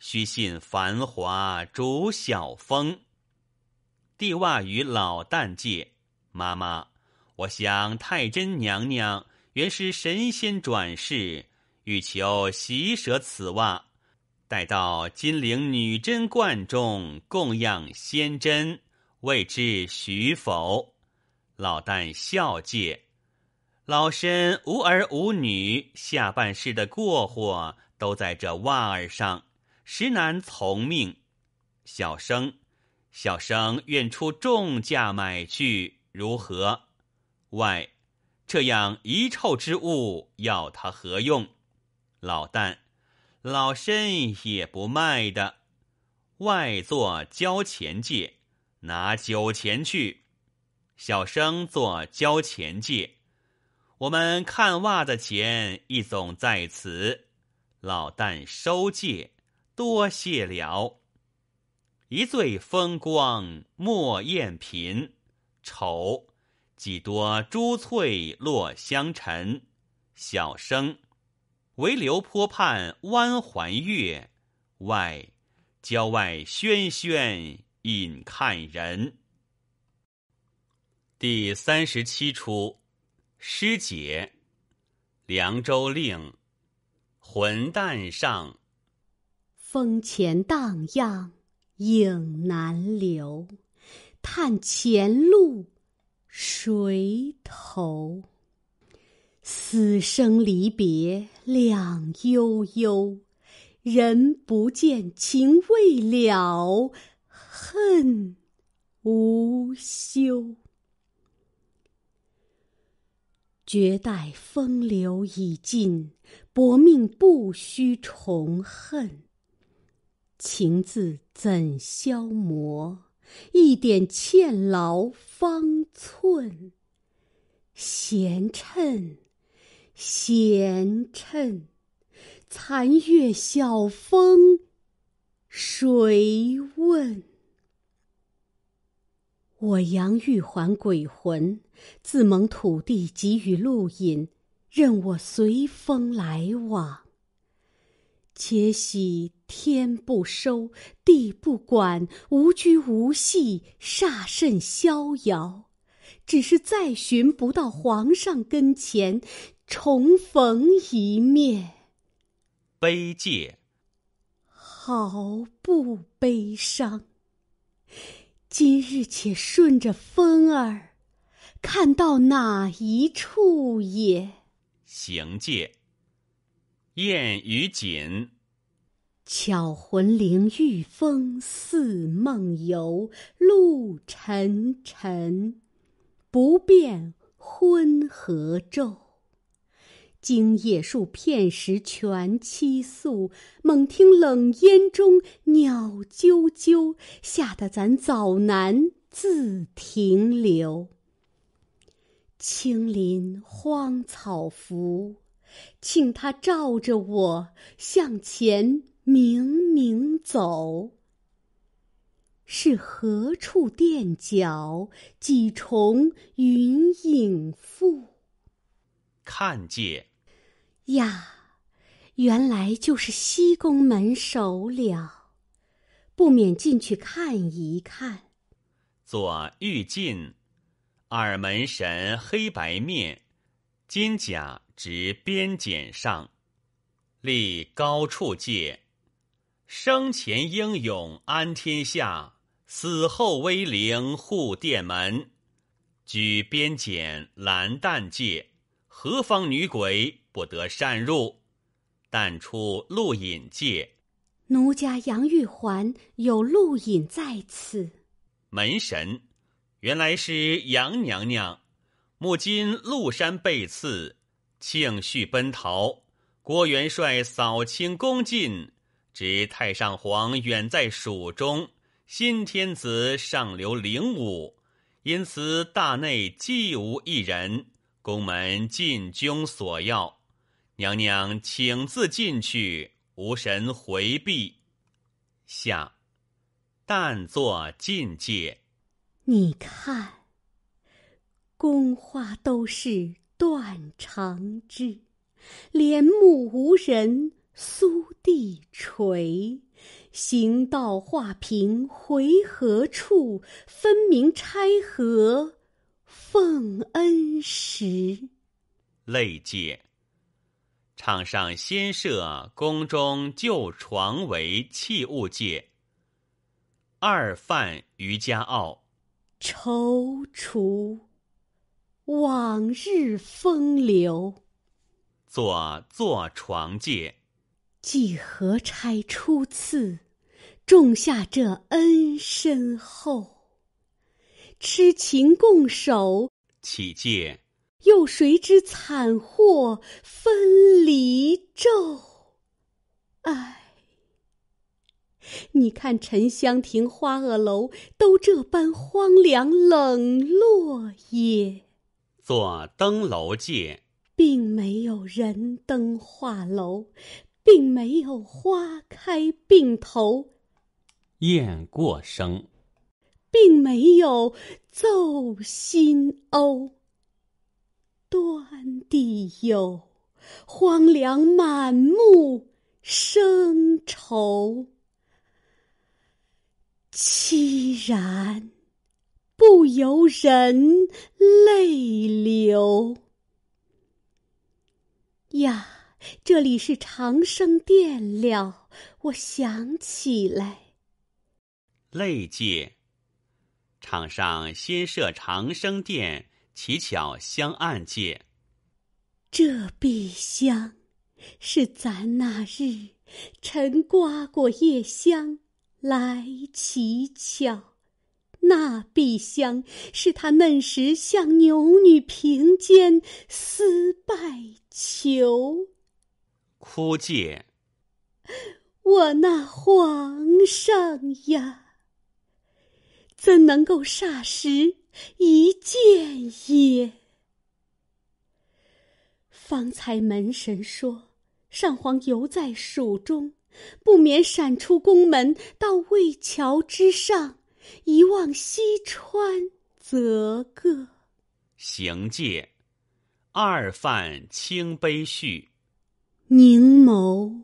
须信繁华逐晓风。地袜与老旦借，妈妈，我想太真娘娘原是神仙转世，欲求习舍此袜，待到金陵女真观中供养仙真，未知许否？老旦笑借。老身无儿无女，下半世的过活都在这袜儿上，实难从命。小生，小生愿出重价买去，如何？外，这样一臭之物要他何用？老旦，老身也不卖的。外做交钱界，拿酒钱去。小生做交钱界。我们看袜子钱一总在此，老旦收借，多谢了。一醉风光莫厌贫，丑，几多珠翠落香尘。小生，唯留坡畔弯环月外，郊外喧喧引看人。第三十七出。师姐，《凉州令》，魂淡上，风前荡漾，影难留。叹前路谁投？死生离别两悠悠，人不见，情未了，恨无休。绝代风流已尽，薄命不须重恨。情字怎消磨？一点欠劳方寸。闲趁，闲趁，残月晓风，谁问？我杨玉环鬼魂，自蒙土地给予路引，任我随风来往。且喜天不收，地不管，无拘无系，煞甚逍遥。只是再寻不到皇上跟前，重逢一面，悲戒，毫不悲伤。今日且顺着风儿，看到哪一处也？行界。燕与锦，巧魂灵玉风似梦游，露沉沉，不辨昏和昼。今野树片时全七宿，猛听冷烟中鸟啾啾，吓得咱早难自停留。青林荒草伏，请他照着我向前，明明走。是何处垫脚？几重云影覆？看见。呀，原来就是西宫门首了，不免进去看一看。左玉进，二门神黑白面，金甲执边简上，立高处界。生前英勇安天下，死后威灵护殿门。举边简，蓝淡界，何方女鬼？不得擅入，但出陆隐界。奴家杨玉环有陆隐在此。门神，原来是杨娘娘。目今陆山被刺，庆绪奔逃。郭元帅扫清宫禁，知太上皇远在蜀中，新天子尚留灵武，因此大内既无一人。宫门禁军索要。娘娘，请自进去。无神回避。下，但作禁界。你看，宫花都是断肠枝，帘幕无人苏地垂。行到画屏回何处？分明拆合奉恩时。泪界。场上新设，宫中旧床为器物界。二犯于家傲，踌躇往日风流，坐坐床界。几何钗初次，种下这恩深厚，痴情共守，起戒。又谁知惨祸分离咒？唉，你看沉香亭、花萼楼都这般荒凉冷落也。做登楼界，并没有人登画楼，并没有花开并头，雁过声，并没有奏新鸥。端地有荒凉满目，生愁凄然，不由人泪流。呀，这里是长生殿了，我想起来。泪界场上先设长生殿。乞巧相暗借，这碧香是咱那日晨刮过夜香来乞巧，那碧香是他嫩时向牛女平间私拜求。枯借，我那皇上呀，怎能够霎时？一见也。方才门神说，上皇犹在蜀中，不免闪出宫门，到渭桥之上，一望西川，则各行界。二范清杯绪，凝眸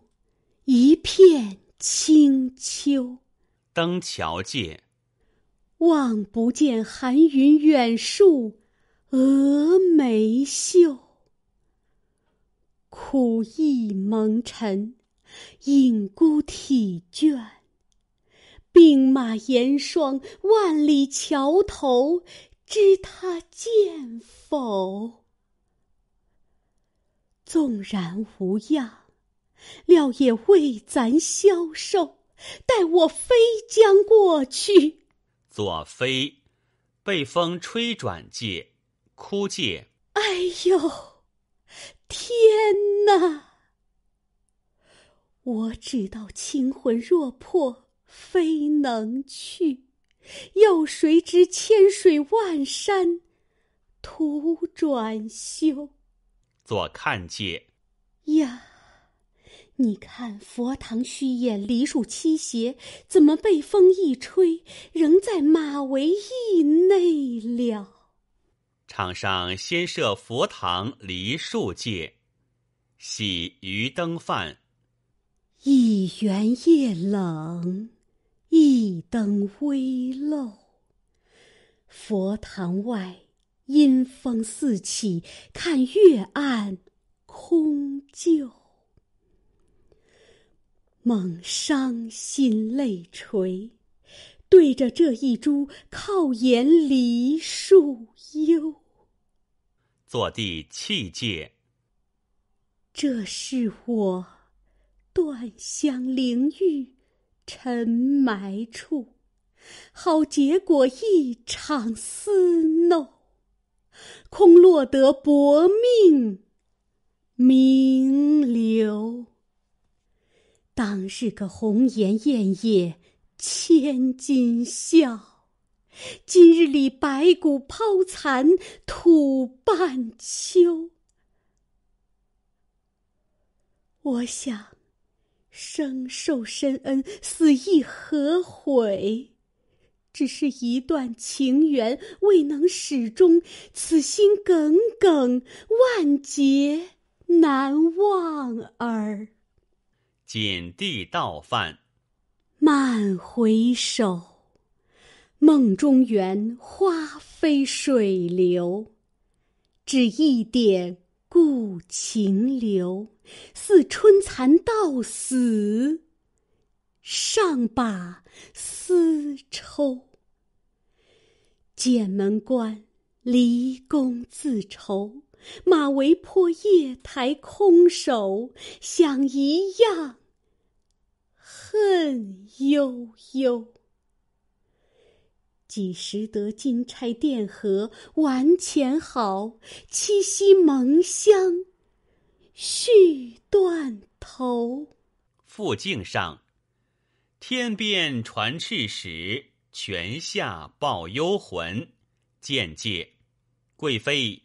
一片清秋。登桥界。望不见寒云远树，峨眉秀。苦忆蒙尘，隐孤体倦。病马严霜，万里桥头，知他见否？纵然无恙，料也为咱消瘦。待我飞将过去。左飞，被风吹转界，枯界。哎呦，天哪！我只道轻魂若魄，非能去，又谁知千水万山，徒转休？左看界，呀。你看，佛堂虚掩，梨树欹斜，怎么被风一吹，仍在马嵬驿内了？场上先设佛堂、梨树界，喜鱼灯饭。一园夜冷，一灯微漏。佛堂外阴风四起，看月暗空旧。梦伤心泪垂，对着这一株靠檐梨树幽。坐地气界。这是我断香灵玉沉埋处，好结果一场思。怒，空落得薄命名流。当日个红颜艳叶千金笑，今日里白骨抛残土半秋。我想，生受深恩，死亦何悔？只是一段情缘未能始终，此心耿耿，万劫难忘耳。锦地道饭，慢回首，梦中缘，花飞水流，只一点故情留，似春蚕到死，上把丝抽。剑门关，离宫自愁，马嵬坡夜台空守，想一样。恨悠悠。几时得金钗钿盒，完钱好？七夕蒙香续断头。复镜上，天边传赤使，泉下报幽魂。见介，贵妃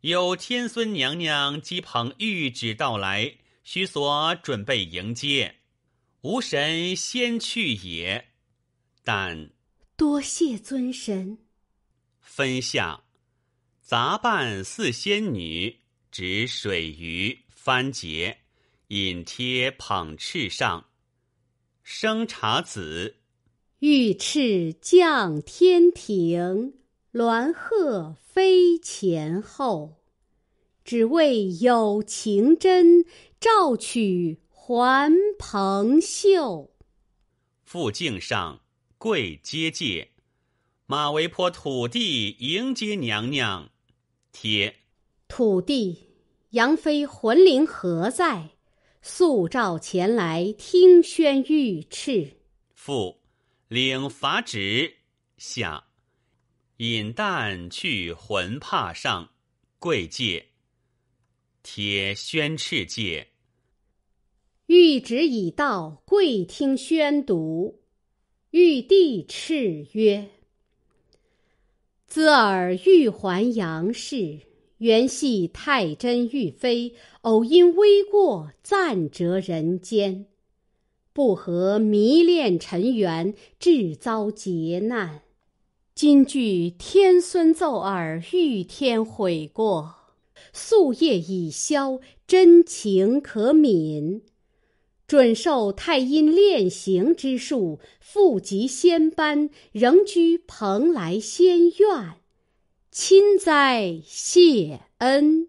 有天孙娘娘即捧玉旨到来，须所准备迎接。吾神先去也，但多谢尊神。分下杂瓣似仙女，指水鱼翻茄，引贴捧翅上生茶子。玉翅降天庭，鸾鹤飞前后，只为有情真，照取。环蓬秀，复镜上跪接界，马嵬坡土地迎接娘娘贴。土地杨妃魂灵何在？速召前来听宣御敕。复领法旨下，引旦去魂帕上跪戒，贴宣敕戒。玉旨已到，跪听宣读。玉帝敕曰：“兹尔玉环杨氏，原系太真玉妃，偶因微过，暂谪人间，不合迷恋尘缘，致遭劫难。今据天孙奏，尔御天悔过，夙夜已消，真情可悯。”准受太阴炼形之术，复及仙班，仍居蓬莱仙院。钦哉，谢恩。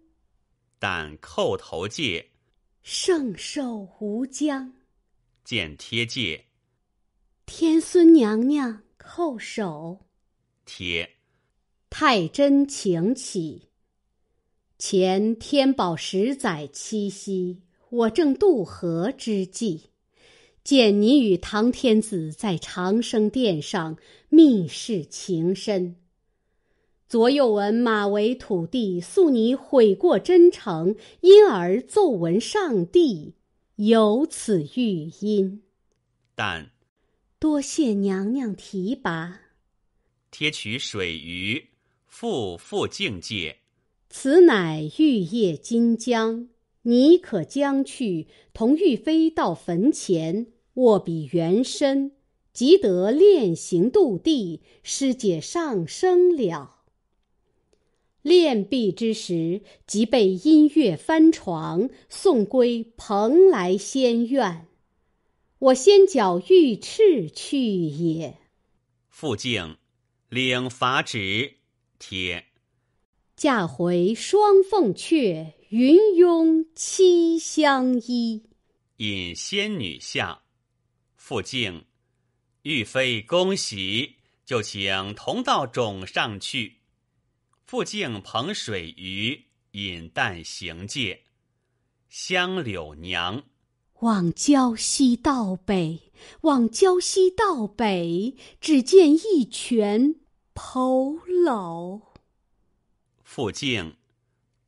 但叩头戒，圣寿无疆。见贴戒，天孙娘娘叩首。贴，太真请起。前天宝十载七夕。我正渡河之际，见你与唐天子在长生殿上密室情深。左右闻马为土地诉你悔过真诚，因而奏闻上帝，由此育音。但多谢娘娘提拔，贴取水鱼复复境界，此乃玉液金浆。你可将去同玉妃到坟前握笔圆身，即得炼行度地，师姐上升了。练毕之时，即被音乐翻床送归蓬莱仙苑。我先缴玉翅去也。复敬领法旨帖，驾回双凤阙。云拥七相依，引仙女下。复敬玉妃，恭喜就请同到冢上去。复敬捧水鱼，引淡行介。香柳娘，往娇西到北，往娇西到北，只见一泉蓬搂。复敬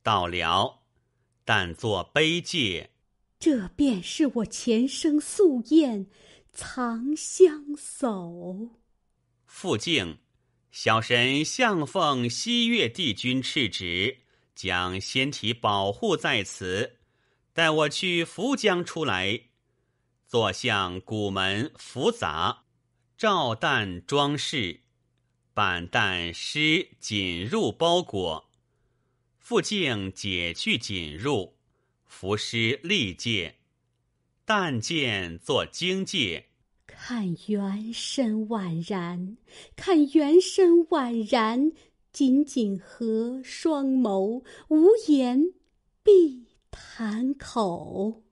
到辽。但作悲戒，这便是我前生夙愿，藏相守。复敬，小神相奉西岳帝君敕旨，将仙体保护在此，待我去福江出来，坐像古门浮杂，照旦装饰，板旦施锦褥包裹。复敬解去锦入，拂尸历界；但见作精界，看缘身宛然，看缘身宛然，紧紧合双眸，无言必谈口。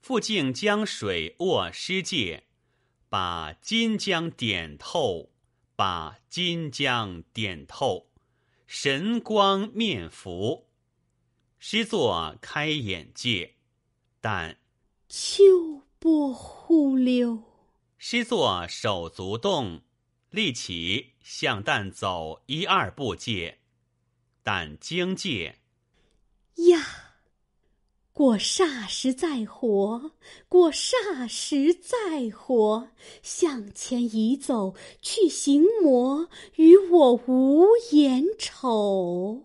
复敬将水卧湿戒，把金江点透，把金江点透。神光面浮，诗作开眼界，但秋波忽流。诗作手足动，立起向旦走一二步界，但惊界呀。过霎时再活，过霎时再活，向前移走去行魔，与我无言丑。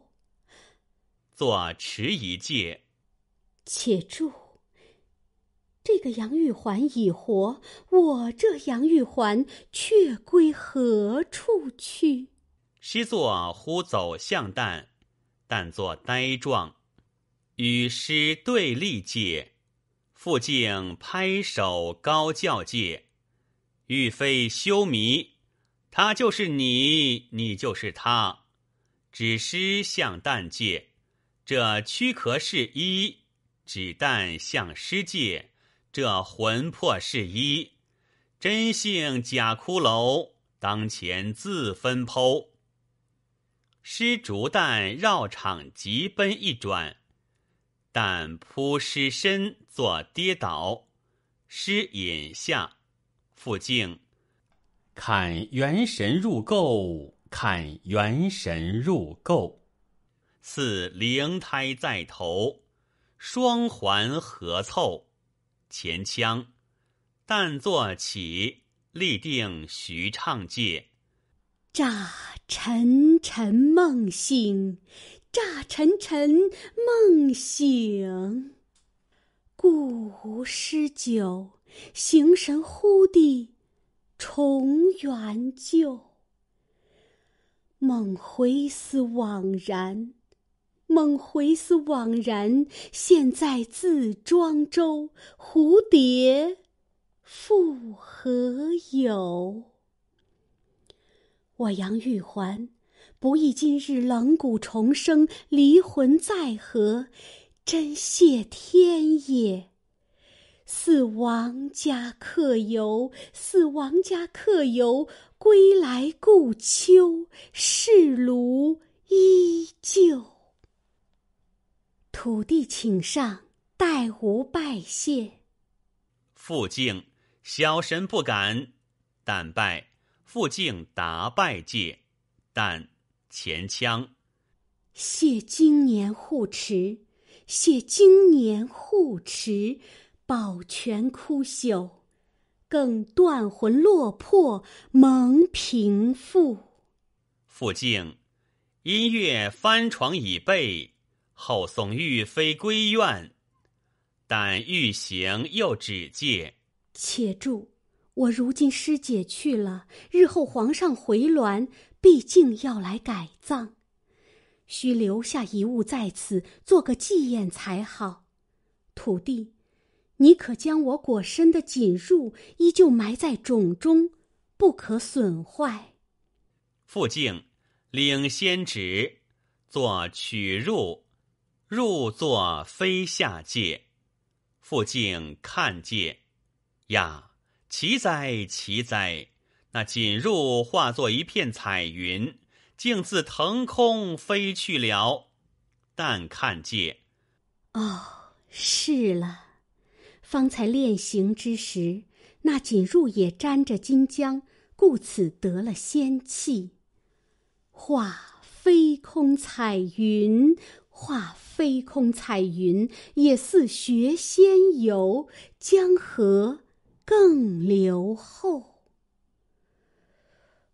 坐迟一介，且住。这个杨玉环已活，我这杨玉环却归何处去？诗作忽走向旦，旦作呆状。与诗对立界，复竟拍手高叫界，欲非修迷，他就是你，你就是他。只诗向蛋界，这躯壳是一；只但向诗界，这魂魄是一。真性假骷髅，当前自分剖。诗逐蛋绕场急奔一转。但扑尸身，作跌倒，失引下，复敬，看元神入垢，看元神入垢。似灵胎在头，双环合凑。前腔，但坐起，立定徐唱介。乍沉沉梦醒。乍沉沉，梦醒，故无诗酒，形神忽地重圆旧。梦回思惘然，梦回思惘然。现在自庄周，蝴蝶复何有？我杨玉环。不忆今日冷骨重生，离魂在何？真谢天也！似王家客游，似王家客游，归来故丘，士庐依旧。土地请上，待吾拜谢。父敬，小神不敢，但拜。复敬答拜戒，但。前腔，谢今年护持，谢今年护持，保全枯朽，更断魂落魄，蒙平复。复静音乐翻床已备，后送玉妃归院，但欲行又止借。且住，我如今师姐去了，日后皇上回銮。毕竟要来改葬，需留下遗物在此做个纪念才好。土地，你可将我裹身的锦褥依旧埋在冢中，不可损坏。复敬领先职，作取入，入作非下界。复敬看界，呀，奇哉奇哉！那锦入化作一片彩云，竟自腾空飞去了。但看见，哦，是了，方才练行之时，那锦入也沾着金浆，故此得了仙气，化飞空彩云，化飞空彩云，也似学仙游江河，更流后。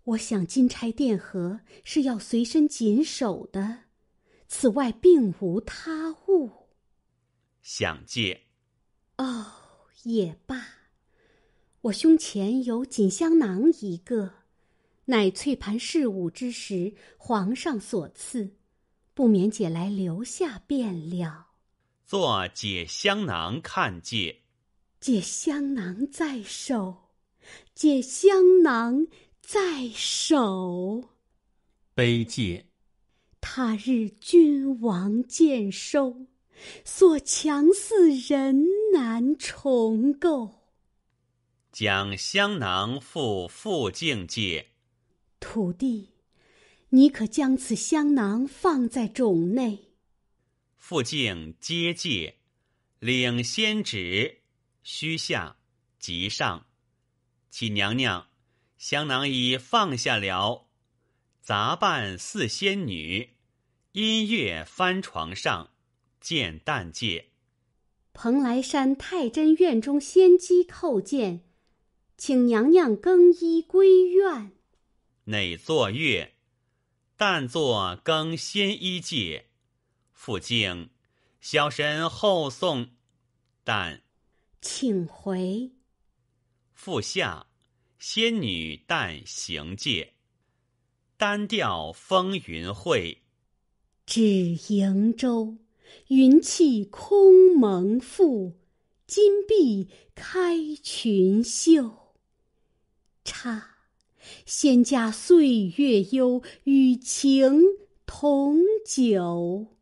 我想金钗钿盒是要随身谨守的，此外并无他物。想借？哦，也罢。我胸前有锦香囊一个，乃翠盘饰舞之时皇上所赐，不免解来留下便了。做解香囊看借。解香囊在手，解香囊。在手，碑借。他日君王见收，所强似人难重构。将香囊付复净戒，土地，你可将此香囊放在冢内。复净接借，领先旨，须下即上，请娘娘。香囊已放下了，杂伴似仙女。音乐翻床上，见旦界。蓬莱山太真院中仙姬叩见，请娘娘更衣归院。内坐月，旦坐更仙衣界。复敬，小神后送。旦，请回。复下。仙女但行界，单调风云会。指瀛洲，云气空蒙覆，金碧开群秀。插，仙家岁月悠，与情同久。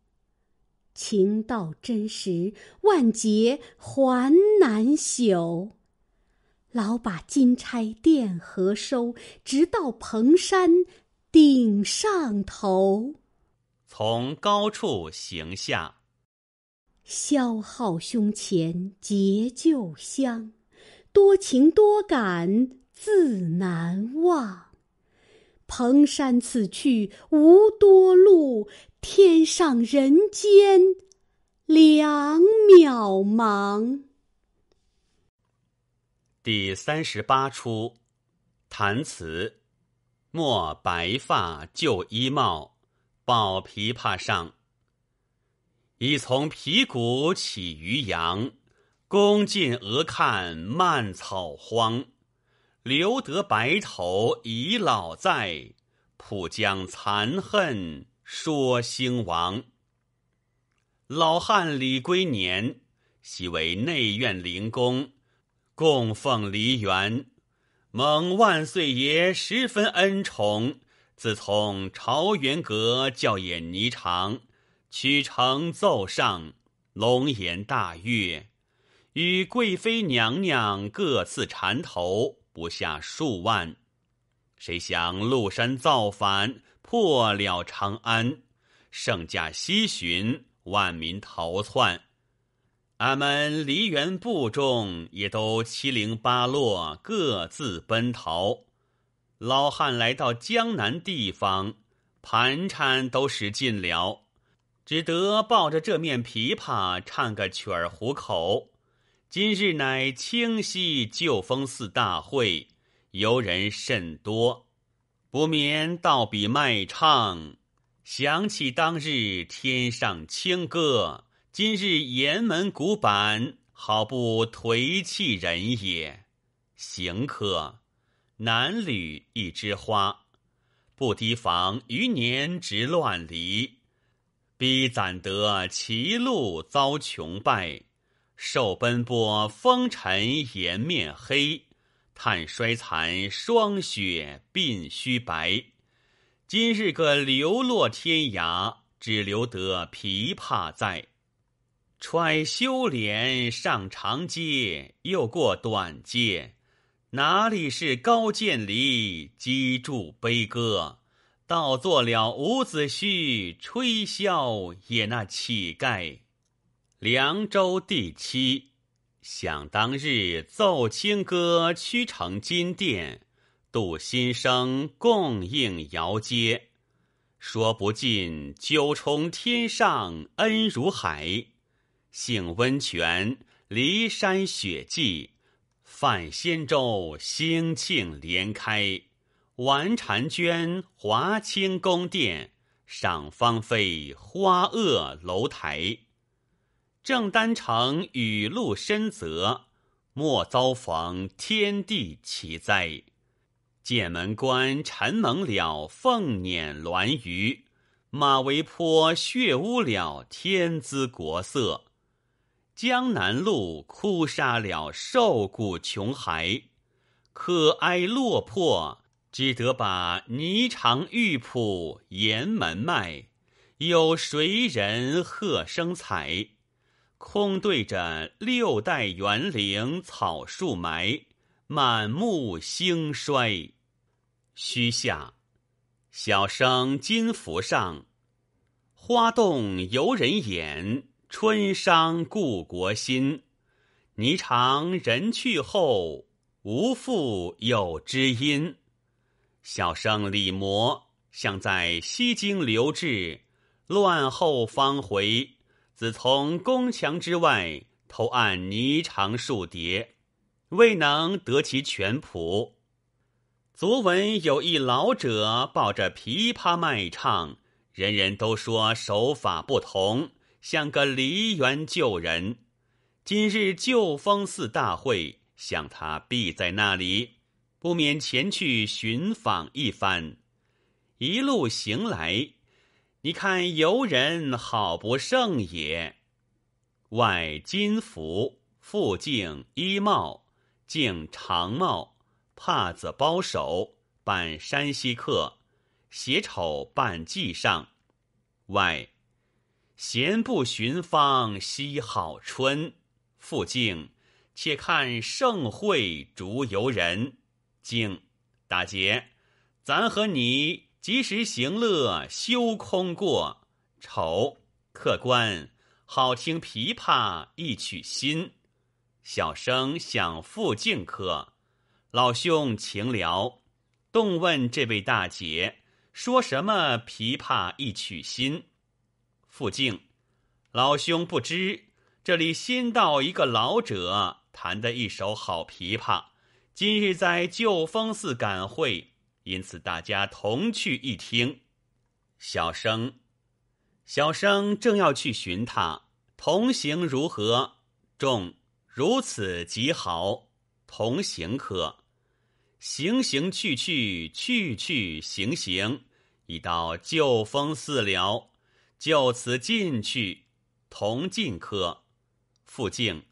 情到真时，万劫还难朽。老把金钗钿和收，直到蓬山顶上头。从高处行下，消耗胸前结旧香。多情多感自难忘。蓬山此去无多路，天上人间两渺茫。第三十八出，弹词，莫白发旧衣帽，抱琵琶上。已从皮鼓起于阳，攻尽额看蔓草荒，留得白头倚老在，浦江残恨说兴亡。老汉李龟年，昔为内院灵公。供奉梨园，蒙万岁爷十分恩宠。自从朝元阁教演霓裳，曲成奏上，龙颜大悦，与贵妃娘娘各赐缠头不下数万。谁想麓山造反，破了长安，圣驾西巡，万民逃窜。俺们梨园部众也都七零八落，各自奔逃。老汉来到江南地方，盘缠都使尽了，只得抱着这面琵琶唱个曲儿糊口。今日乃清溪旧风寺大会，游人甚多，不免倒比卖唱。想起当日天上清歌。今日岩门古板，好不颓气人也。行客南履一枝花，不提防余年值乱离，逼攒得歧路遭穷败，受奔波风尘颜面黑，叹衰残霜雪鬓须白。今日个流落天涯，只留得琵琶在。揣修连上长街，又过短街，哪里是高渐离击筑悲歌，倒做了伍子胥吹箫也那乞丐。凉州第七，想当日奏清歌，曲成金殿，度新声共应瑶阶。说不尽九重天上恩如海。兴温泉，骊山雪霁；泛仙舟，兴庆连开；玩婵娟，华清宫殿；赏芳菲，花萼楼台。正丹城雨露深泽，莫遭逢天地奇灾。剑门关，尘蒙了凤辇鸾舆；马嵬坡，血污了天姿国色。江南路枯杀了瘦骨穷骸，可哀落魄，只得把霓裳玉谱沿门卖。有谁人贺生财？空对着六代园林草树埋，满目兴衰。须下，小生金符上，花动游人眼。春伤故国心，霓裳人去后，无复有知音。小生李摩，想在西京留置，乱后方回。自从宫墙之外投案，霓裳数叠，未能得其全谱。昨闻有一老者抱着琵琶卖唱，人人都说手法不同。像个梨园旧人，今日旧风寺大会，想他必在那里，不免前去寻访一番。一路行来，你看游人好不胜也。外金服，复净衣帽，净长帽，帕子包手，扮山西客，携丑扮记上外。闲步寻芳惜好春，复敬且看盛会逐游人。敬大姐，咱和你及时行乐休空过。丑客官，好听琵琶一曲新。小生想复敬客，老兄情聊。动问这位大姐说什么琵琶一曲新？附近，老兄不知，这里新到一个老者，弹得一手好琵琶。今日在旧风寺赶会，因此大家同去一听。小生，小生正要去寻他，同行如何？众如此极好，同行可？行行去去，去去行行，已到旧风寺了。就此进去，同进科。复净，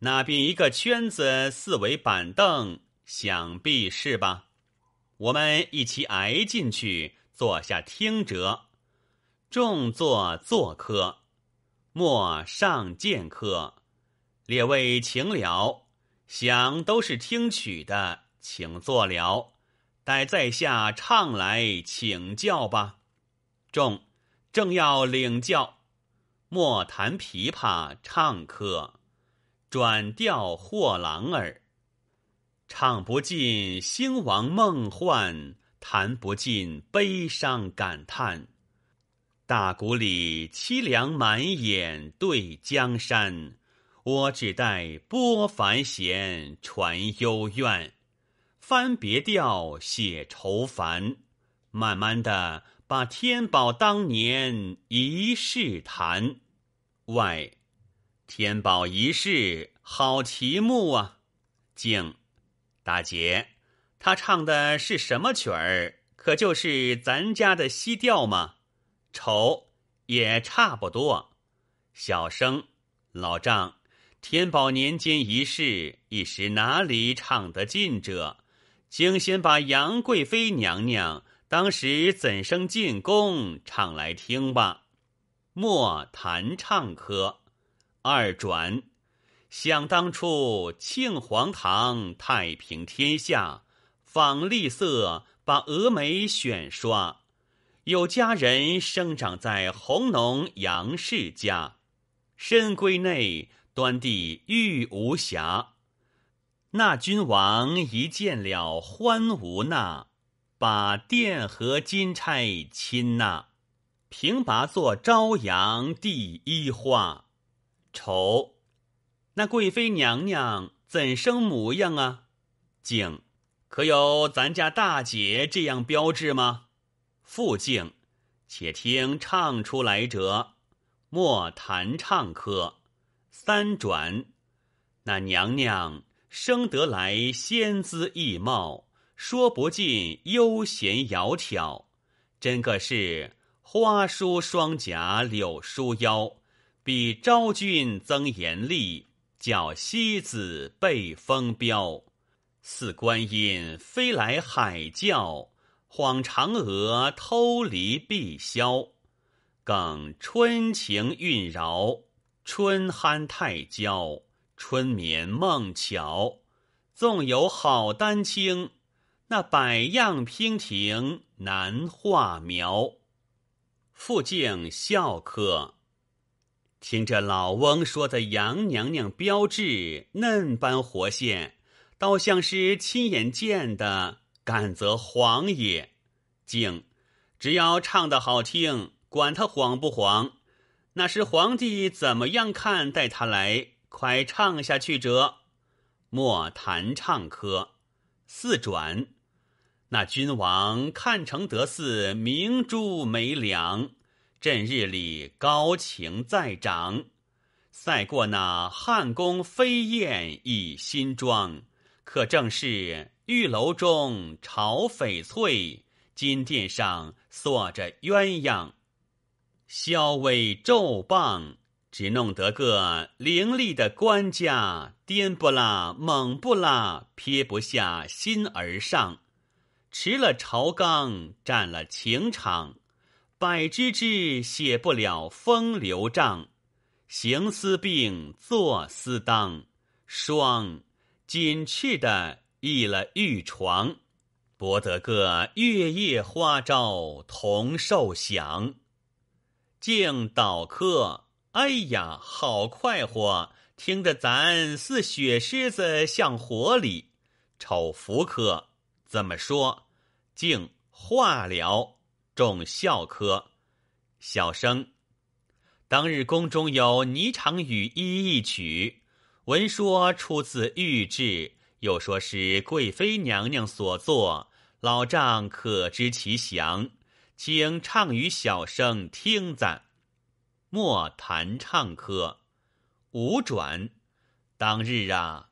那边一个圈子，四围板凳，想必是吧？我们一起挨进去坐下听者。众坐坐科，莫上见客。列位请了，想都是听曲的，请坐聊。待在下唱来请教吧。众。正要领教，莫弹琵琶唱客，转调货郎儿，唱不尽兴亡梦幻，弹不尽悲伤感叹。大鼓里凄凉满眼对江山，我只待拨繁弦传幽怨，翻别调写愁烦，慢慢的。把天宝当年一世谈，外，天宝一世好题目啊！静，大姐，他唱的是什么曲儿？可就是咱家的西调吗？丑，也差不多。小生，老丈，天宝年间一世，一时哪里唱得尽者？请先把杨贵妃娘娘。当时怎生进宫？唱来听吧。莫谈唱科。二转，想当初庆皇堂太平天下，仿丽色把峨眉选刷。有佳人生长在红农杨氏家，深闺内端地玉无瑕。那君王一见了欢无那。把殿和金钗亲呐，平拔作朝阳第一花。愁，那贵妃娘娘怎生模样啊？静，可有咱家大姐这样标致吗？复静，且听唱出来者，莫谈唱科。三转，那娘娘生得来仙姿异貌。说不尽悠闲窈窕，真个是花梳双颊，柳梳腰，比昭君增严厉，叫西子被风标。似观音飞来海教，恍嫦娥偷离碧霄。更春情韵饶，春酣太娇，春眠梦巧。纵有好丹青。那百样娉婷难画描，傅静笑客听着老翁说的杨娘娘标志嫩般活现，倒像是亲眼见的，敢则谎也。竟只要唱得好听，管他谎不谎，那是皇帝怎么样看待他来？快唱下去者，莫谈唱科四转。那君王看成德寺明珠没两，朕日里高情在长，赛过那汉宫飞燕已新装，可正是玉楼中朝翡翠，金殿上锁着鸳鸯。萧微骤棒，只弄得个伶俐的官家颠不啦，猛不啦，撇不下心而上。迟了朝纲，占了情场，百枝枝写不了风流账，行思病坐思当，霜紧翅的倚了玉床，博得个月夜花朝同受享。敬倒客，哎呀，好快活！听着咱似雪狮子，像火里丑福客。怎么说？竟化疗众孝科，小生。当日宫中有《霓裳羽衣》一曲，闻说出自御制，又说是贵妃娘娘所作。老丈可知其详？请唱与小生听赞。莫谈唱科，五转。当日啊。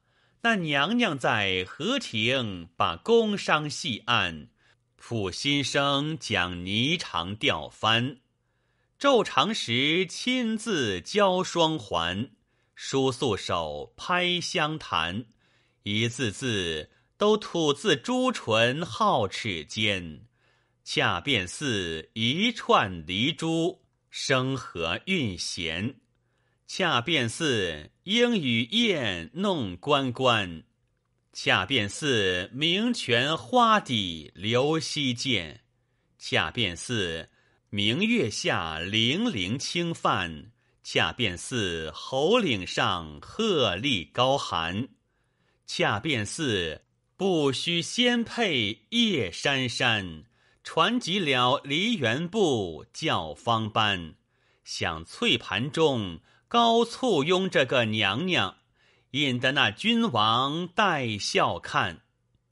那娘娘在和庭把宫商细案，普新生讲霓裳调翻。昼长时亲自教双环，书素手拍香檀。一字字都吐自朱唇皓齿间，恰便似一串梨珠声和韵弦，恰便似。莺与燕弄关关，恰便似明泉花底流溪涧；恰便似明月下泠泠轻泛；恰便似侯岭上鹤唳高寒；恰便似不须仙佩夜珊珊，传急了梨园步教方班，响翠盘中。高簇拥着个娘娘，引得那君王带笑看。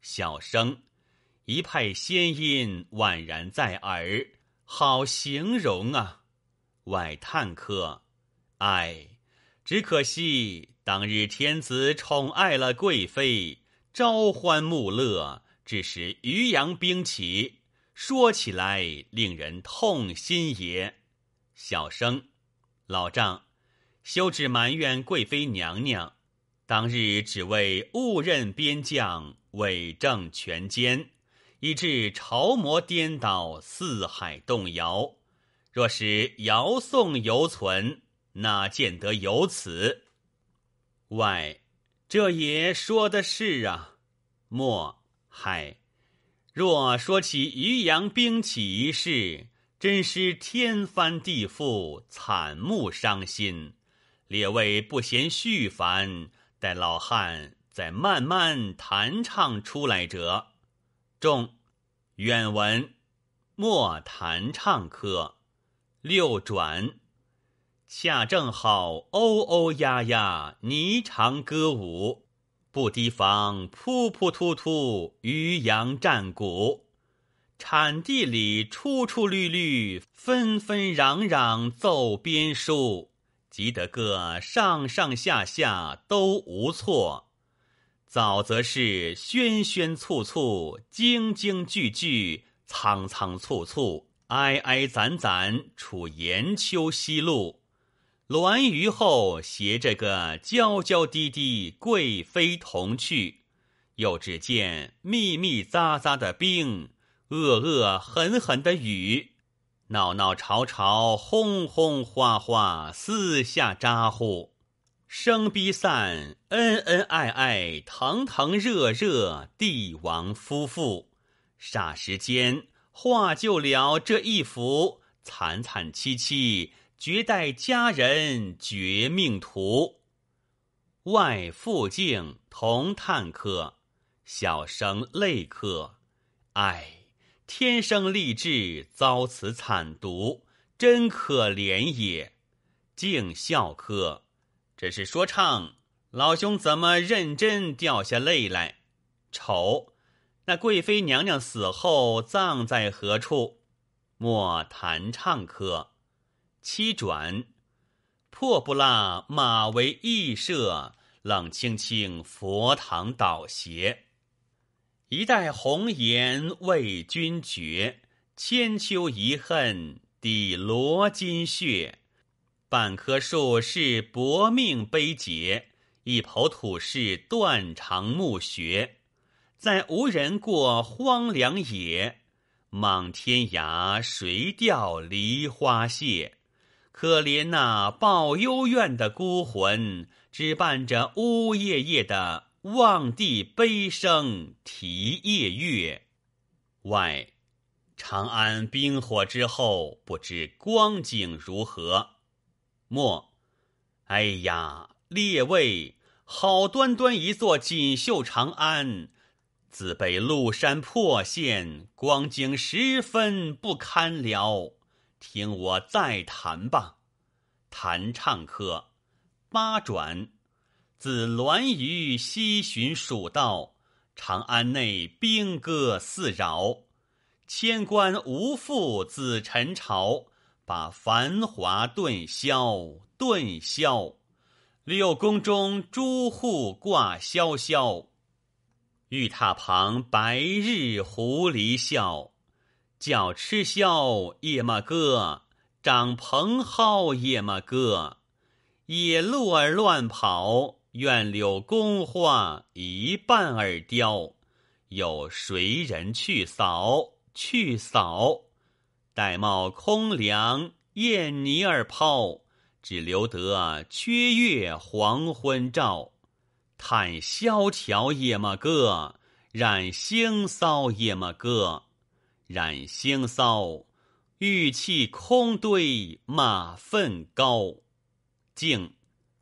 小生，一派仙音宛然在耳，好形容啊！外叹客，唉，只可惜当日天子宠爱了贵妃，朝欢暮乐，致使渔阳兵起。说起来令人痛心也。小生，老丈。休止埋怨贵妃娘娘，当日只为误任边将，伪政全歼，以致朝魔颠倒，四海动摇。若是尧宋犹存，哪见得有此？外，这也说的是啊。莫海，若说起渔阳兵起一事，真是天翻地覆，惨目伤心。列位不嫌絮烦，待老汉再慢慢弹唱出来者，众远闻莫弹唱客。六转，恰正好欧欧呀呀，霓裳歌舞；不提防扑扑突突，渔阳战鼓。产地里出出绿绿，纷纷攘攘奏边书。急得个上上下下都无措，早则是喧喧簇簇、惊惊惧惧、苍苍簇簇、哀哀攒攒处延秋西路，栾舆后携着个娇娇滴滴贵妃同去，又只见密密匝匝的冰，恶恶狠狠的雨。闹闹吵吵，轰轰哗哗，四下咋呼，声逼散，恩恩爱爱，腾腾热热，帝王夫妇，霎时间画就了这一幅惨惨凄凄、绝代佳人绝命图。外父镜同叹客，小生泪客，唉。天生丽质遭此惨毒，真可怜也！敬孝科，这是说唱，老兄怎么认真掉下泪来？丑，那贵妃娘娘死后葬在何处？莫弹唱科，七转，破不拉马为异社，冷清清佛堂倒斜。一代红颜为君绝，千秋遗恨抵罗巾血。半棵树是薄命悲节，一抔土是断肠墓穴。在无人过荒凉野，莽天涯谁钓梨花谢？可怜那抱幽怨的孤魂，只伴着呜咽咽的。望帝悲声啼夜月，外，长安兵火之后不知光景如何。莫，哎呀，列位，好端端一座锦绣长安，自被陆山破陷，光景十分不堪了。听我再谈吧，弹唱科，八转。自栾舆西巡蜀道，长安内兵戈四扰，千官无复子陈朝，把繁华顿消，顿消。六宫中诸户挂萧萧，玉榻旁白日狐狸笑，叫吃宵夜嘛哥，长蓬蒿夜嘛哥，野鹿儿乱跑。愿柳公花一半而凋，有谁人去扫？去扫，玳瑁空梁燕泥而抛，只留得缺月黄昏照。叹萧条也么个，染腥骚也么个，染腥骚，玉砌空堆马粪高，敬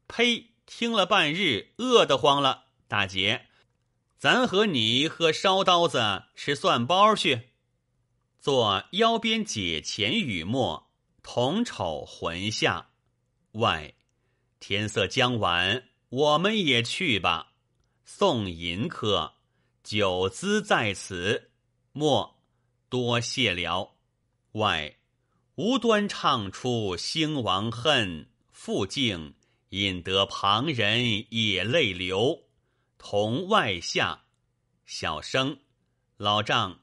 呸！听了半日，饿得慌了。大姐，咱和你喝烧刀子，吃蒜包去。做腰边解钱雨墨，同丑魂下。外，天色将晚，我们也去吧。送银客，酒资在此。莫多谢了。外，无端唱出兴亡恨，负敬引得旁人也泪流。同外下，小生，老丈，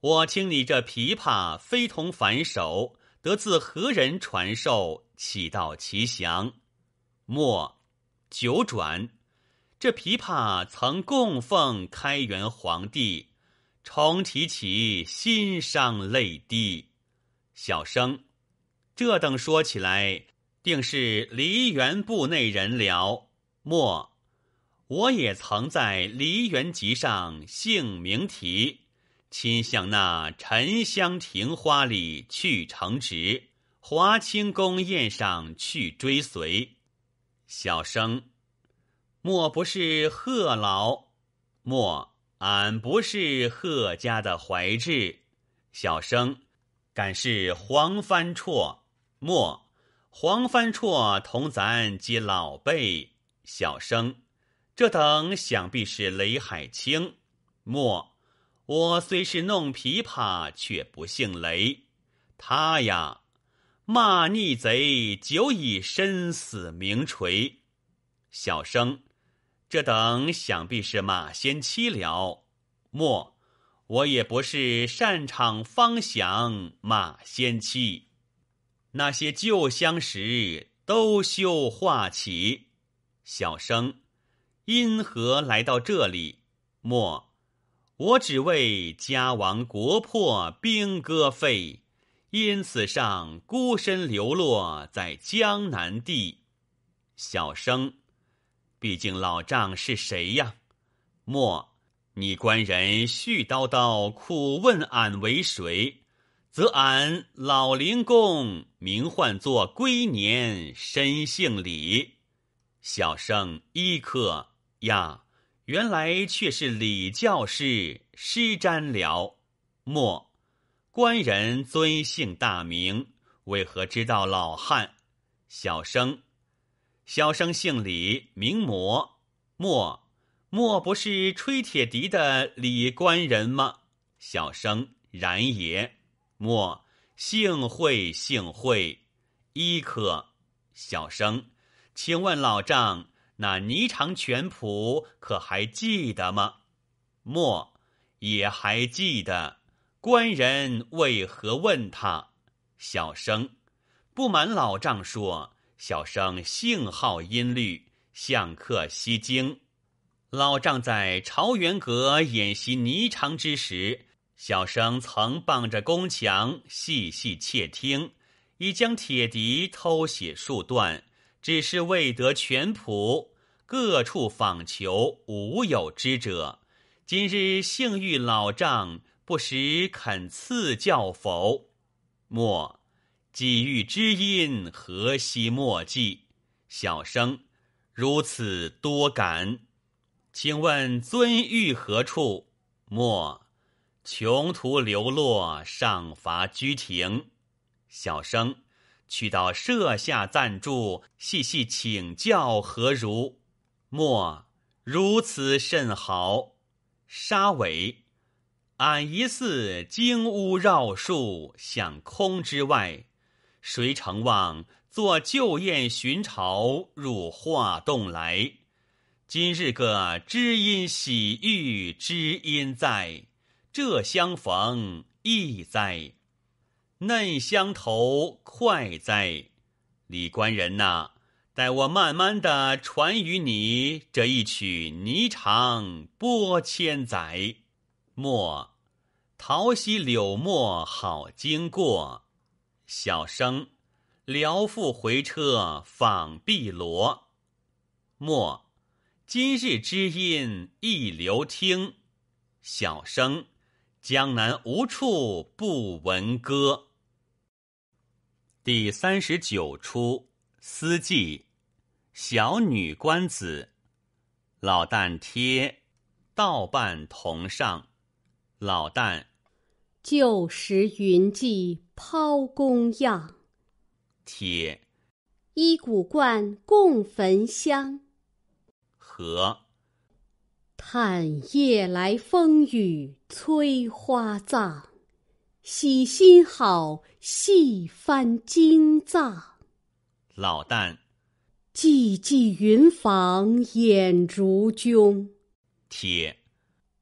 我听你这琵琶非同凡手，得自何人传授？岂道奇祥？莫九转，这琵琶曾供奉开元皇帝，重提起心伤泪滴。小生，这等说起来。定是梨园部内人聊，莫，我也曾在梨园集上姓名题，亲向那沉香亭花里去乘职，华清宫宴上去追随。小生，莫不是贺老？莫，俺不是贺家的怀志。小生，敢是黄帆绰？莫。黄帆绰同咱皆老辈，小生这等想必是雷海清。莫，我虽是弄琵琶，却不姓雷。他呀，骂逆贼久已身死名垂。小生这等想必是马仙期了。莫，我也不是擅长方响马仙期。那些旧相识都休话起。小生因何来到这里？莫，我只为家亡国破，兵戈废，因此上孤身流落在江南地。小生，毕竟老丈是谁呀？莫，你官人絮叨叨，苦问俺为谁。则俺老林公名唤作龟年，身姓李。小生一客呀，原来却是李教师施瞻了。莫官人尊姓大名？为何知道老汉？小生，小生姓李名魔。莫莫不是吹铁笛的李官人吗？小生然也。莫幸会幸会，伊可小生，请问老丈，那霓裳全谱可还记得吗？莫也还记得，官人为何问他？小生不瞒老丈说，小生性好音律，相克西京。老丈在朝元阁演习霓裳之时。小生曾傍着宫墙细细窃听，已将铁笛偷写数段，只是未得全谱。各处访求无有之者。今日幸遇老丈，不时肯赐教否？莫，既遇知音，何惜莫计。小生如此多感，请问尊欲何处？莫。穷途流落，上乏居停，小生去到舍下暂住，细细请教何如？莫如此甚好。沙尾，俺疑似荆屋绕树向空之外，谁曾望坐旧燕寻巢入画栋来？今日个知音喜遇，知音在。这相逢意哉，嫩相投快哉，李官人呐，待我慢慢的传与你这一曲《霓裳》，拨千载。莫桃溪柳墨好经过，小生聊复回车访碧罗。莫今日知音亦留听，小生。江南无处不闻歌。第三十九出，思记：小女官子，老旦贴，道伴同上，老旦。旧时云髻抛公样，贴。衣古冠共焚香，和。叹夜来风雨催花葬，喜心好戏翻金藏。老旦寂寂云房掩烛中。铁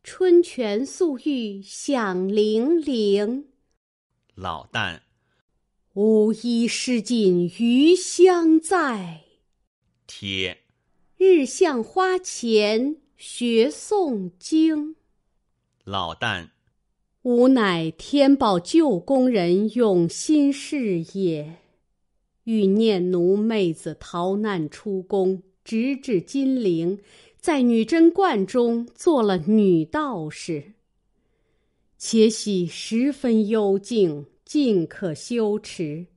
春泉素玉响铃铃。老旦无衣湿尽余香在。铁日向花前。学诵经，老旦。吾乃天宝旧宫人，用新事也。欲念奴妹子逃难出宫，直至金陵，在女真观中做了女道士。且喜十分幽静，尽可修持。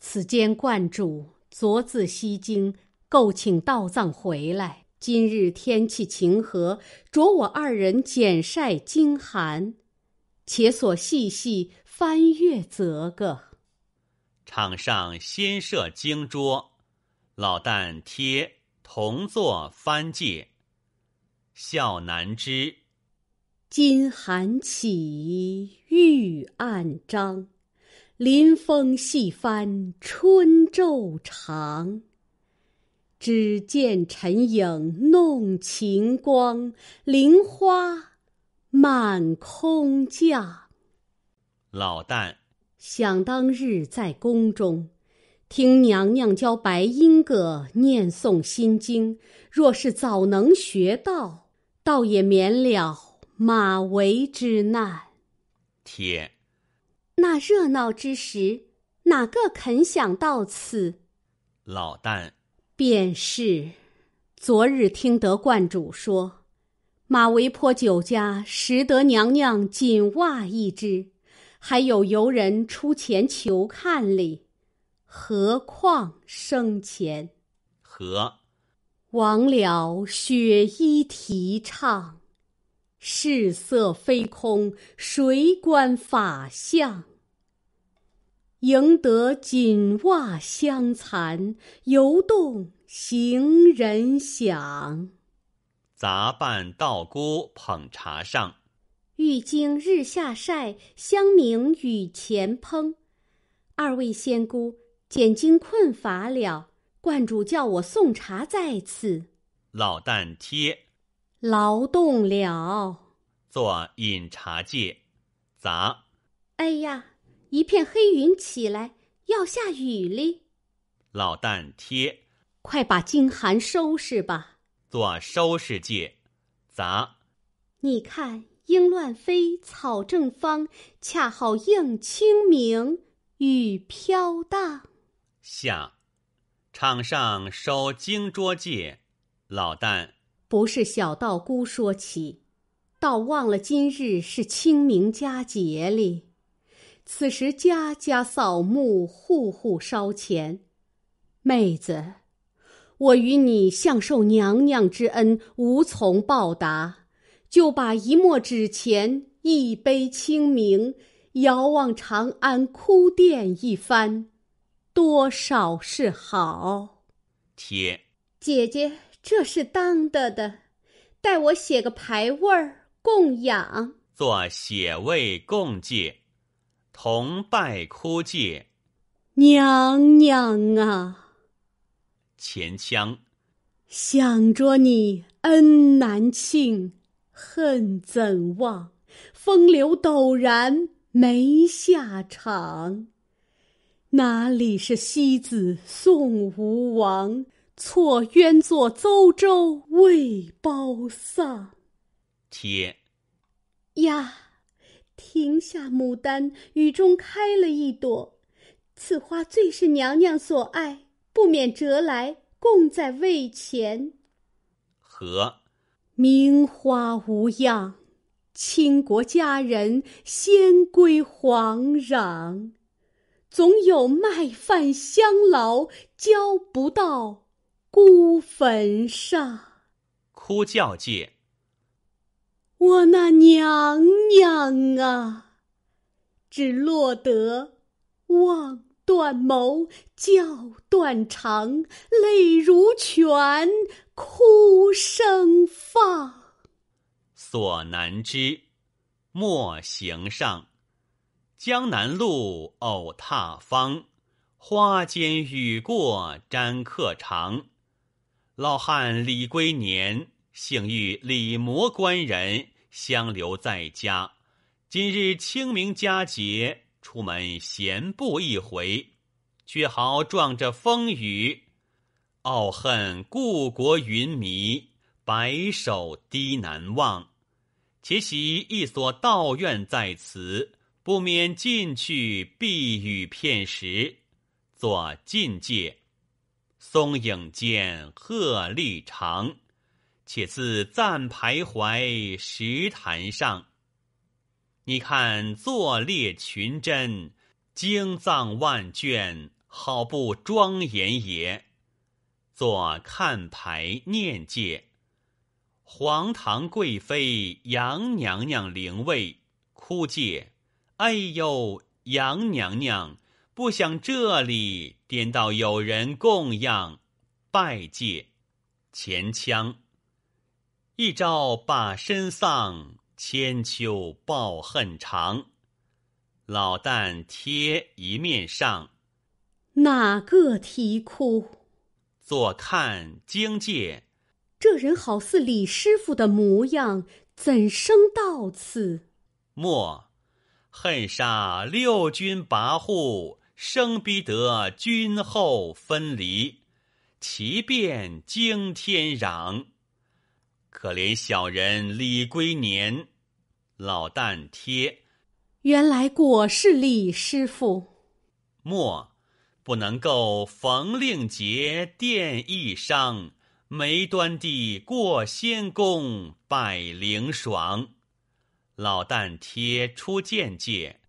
此间观主昨自西京，够请道藏回来。今日天气晴和，着我二人减晒惊寒，且所细细翻阅则个。场上先设经桌，老旦贴同坐翻界。笑南枝，金寒起玉案章，临风细翻春昼长。只见尘影弄晴光，菱花满空降。老旦想当日，在宫中，听娘娘教白莺歌念诵心经，若是早能学到，倒也免了马嵬之难。铁那热闹之时，哪个肯想到此？老旦。便是，昨日听得观主说，马嵬坡酒家拾得娘娘锦袜一只，还有游人出钱求看哩。何况生前，何王了雪衣提倡，世色非空，谁观法相？赢得锦袜香残，犹动行人想。杂伴道姑捧茶上。玉经日下晒，香茗与前烹。二位仙姑，简经困乏了，观主叫我送茶在此。老旦贴。劳动了。做饮茶戒。杂。哎呀。一片黑云起来，要下雨哩。老旦贴，快把金寒收拾吧。做收拾界，杂。你看，鹰乱飞，草正芳，恰好应清明雨飘荡。下，场上收惊捉界。老旦，不是小道姑说起，倒忘了今日是清明佳节哩。此时家家扫墓，户户烧钱。妹子，我与你相受娘娘之恩，无从报答，就把一墨纸钱，一杯清明，遥望长安哭奠一番，多少是好。贴姐姐，这是当得的，待我写个牌位儿供养。做写位供借。同拜枯阶，娘娘啊！前腔想着你恩难庆，恨怎忘？风流陡然没下场，哪里是西子送吴王？错冤作邹州未包丧，贴呀。庭下牡丹雨中开了一朵，此花最是娘娘所爱，不免折来供在位前。和，名花无恙，倾国佳人先归黄壤，总有卖饭香劳，交不到孤坟上。哭叫界。我那娘娘啊，只落得望断眸，叫断肠，泪如泉，哭声放。所难知，莫行上。江南路偶踏芳，花间雨过沾客长。老汉李龟年，姓遇李摩官人。相留在家，今日清明佳节，出门闲步一回，却好撞着风雨，懊恨故国云迷，白首低难忘。且喜一所道院在此，不免进去避雨片时，作进界。松影间，鹤立长。且自暂徘徊石坛上，你看坐列群珍，经藏万卷，好不庄严也。坐看牌念戒，皇堂贵妃杨娘娘灵位哭戒，哎呦，杨娘娘，不想这里颠倒有人供养，拜戒，前腔。一朝把身丧，千秋报恨长。老旦贴一面上。哪个啼哭？坐看京界。这人好似李师傅的模样，怎生到此？莫恨杀六军跋扈，生逼得君后分离，其变惊天壤。可怜小人李龟年，老旦贴。原来果是李师傅。莫不能够逢令节殿一伤，眉端地过仙宫百灵爽。老旦贴出见界。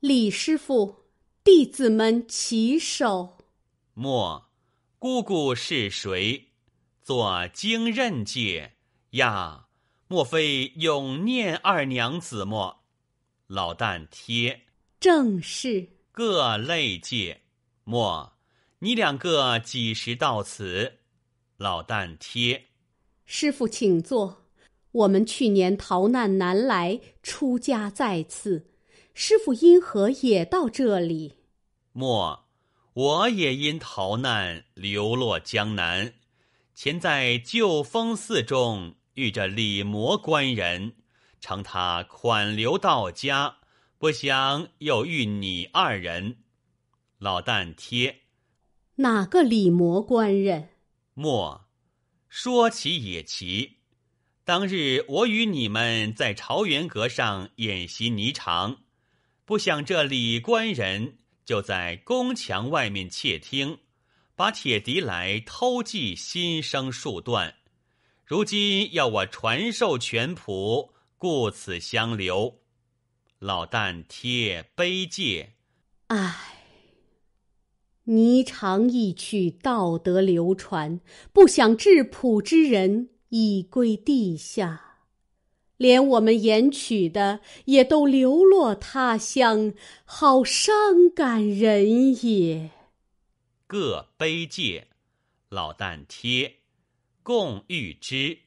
李师傅，弟子们起手。莫姑姑是谁？做经任界。呀，莫非永念二娘子么？老旦贴，正是。各类界，莫，你两个几时到此？老旦贴，师傅请坐。我们去年逃难南来，出家在此。师傅因何也到这里？莫，我也因逃难流落江南，前在旧风寺中。遇着李摩官人，称他款留到家，不想又遇你二人。老旦贴，哪个李摩官人？莫，说其也奇，当日我与你们在朝元阁上演习霓裳，不想这李官人就在宫墙外面窃听，把铁笛来偷记心声数段。如今要我传授拳谱，故此相留。老旦贴悲戒，唉，霓裳一曲，道德流传，不想质朴之人已归地下，连我们演曲的也都流落他乡，好伤感人也。各悲戒，老旦贴。共遇之，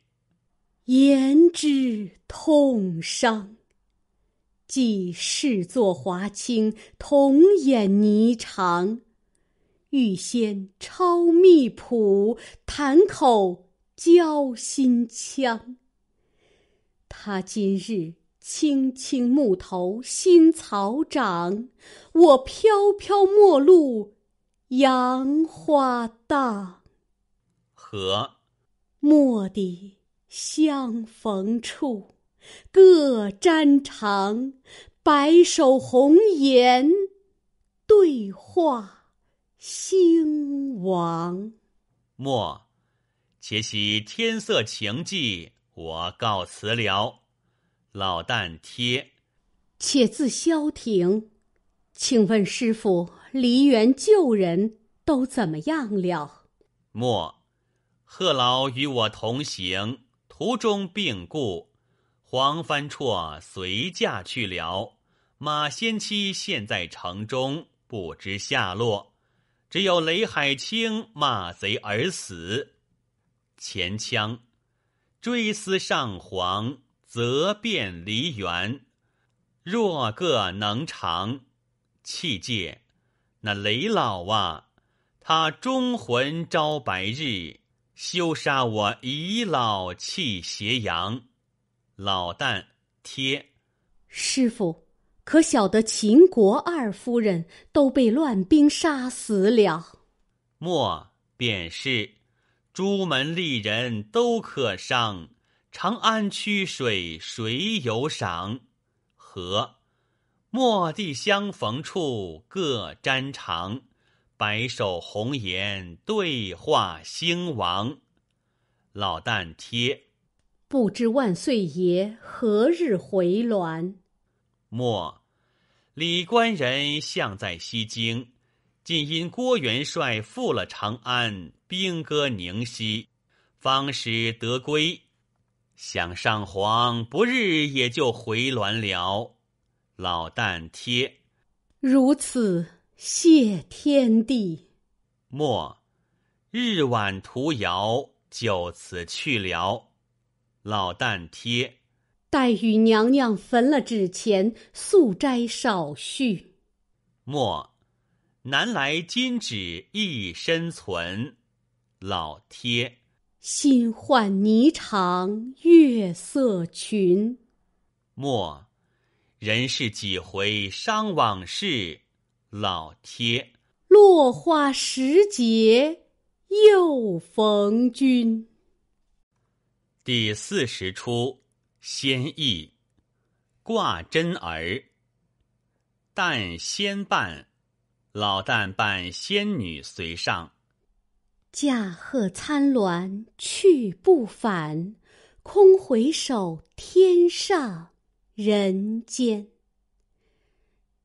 言之痛伤。既视作华清，同演霓裳。欲先抄密谱，谈口交心腔。他今日青青木头新草长，我飘飘陌路杨花荡。和。莫地相逢处，各沾裳。白首红颜，对话兴亡。莫，且喜天色晴霁，我告辞了。老旦贴，且自消停。请问师傅，梨园旧人都怎么样了？莫。贺老与我同行，途中病故。黄帆绰随驾去了。马先妻现在城中，不知下落。只有雷海清骂贼而死。钱枪追思上皇，则便离原。若个能长气界，那雷老啊，他忠魂招白日。休杀我，倚老弃斜阳。老旦贴，师傅可晓得秦国二夫人都被乱兵杀死了。莫便是，朱门丽人都可伤。长安曲水谁有赏？和，莫地相逢处各沾长。白首红颜对话兴亡，老旦贴。不知万岁爷何日回銮？末，李官人向在西京，近因郭元帅赴了长安，兵戈宁息，方始得归。想上皇不日也就回銮了。老旦贴。如此。谢天地，末，日晚徒遥，就此去了。老旦贴，待与娘娘焚了纸钱，素斋少叙。末，南来金纸一身存，老贴。新换霓裳月色裙，末，人世几回伤往事。老贴，落花时节又逢君。第四十出，仙意挂针儿，旦仙伴，老旦伴仙女随上。驾鹤参鸾去不返，空回首天上人间。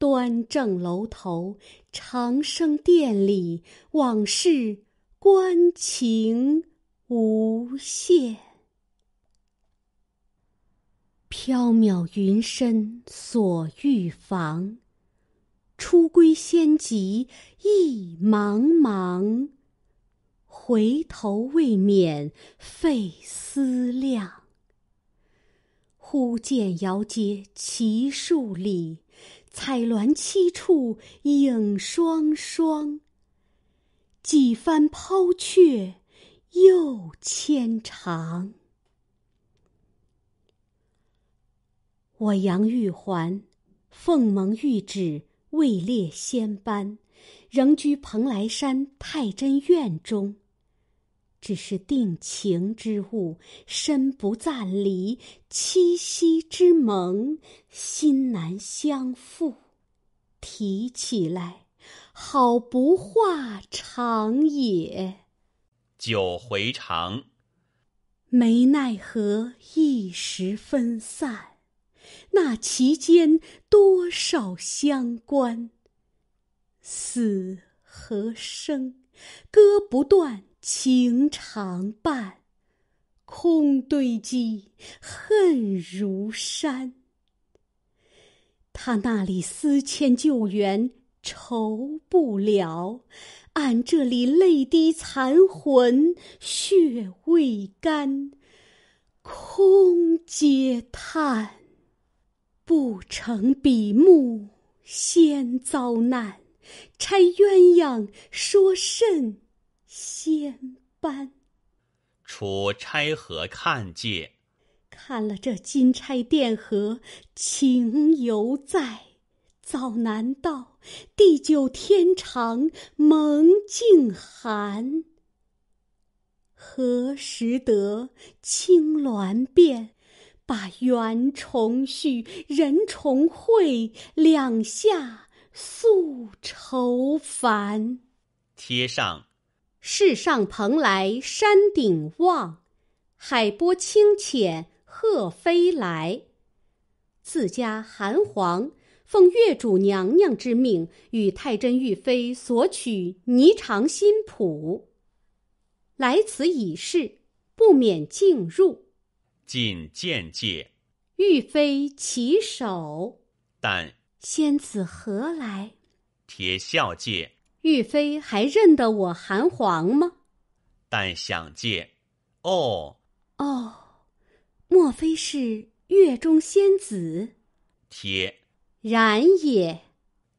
端正楼头，长生殿里往事关情无限。缥缈云深锁玉房，出归仙籍意茫茫。回头未免费思量。忽见瑶阶奇树立。彩鸾栖处影双双，几番抛却又牵肠。我杨玉环，凤盟玉指位列仙班，仍居蓬莱山太真院中。只是定情之物，身不暂离；七夕之盟，心难相负。提起来，好不话长也。久回肠，没奈何，一时分散。那其间多少相关，死和生，割不断。情长伴，空堆积；恨如山。他那里思迁旧缘愁不了，俺这里泪滴残魂血未干。空嗟叹，不成比目先遭难。拆鸳鸯说甚？仙般。楚钗何看见？看了这金钗钿盒，情犹在。早难道地久天长，蒙静寒？何时得青鸾变，把缘重续，人重会，两下诉愁烦。贴上。世上蓬莱山顶望，海波清浅鹤飞来。自家韩皇奉月主娘娘之命，与太真玉妃索取霓裳新谱，来此已是，不免进入。进见界，玉妃起手，但仙子何来？贴笑界。玉妃还认得我韩皇吗？但想借，哦，哦，莫非是月中仙子？贴。然也。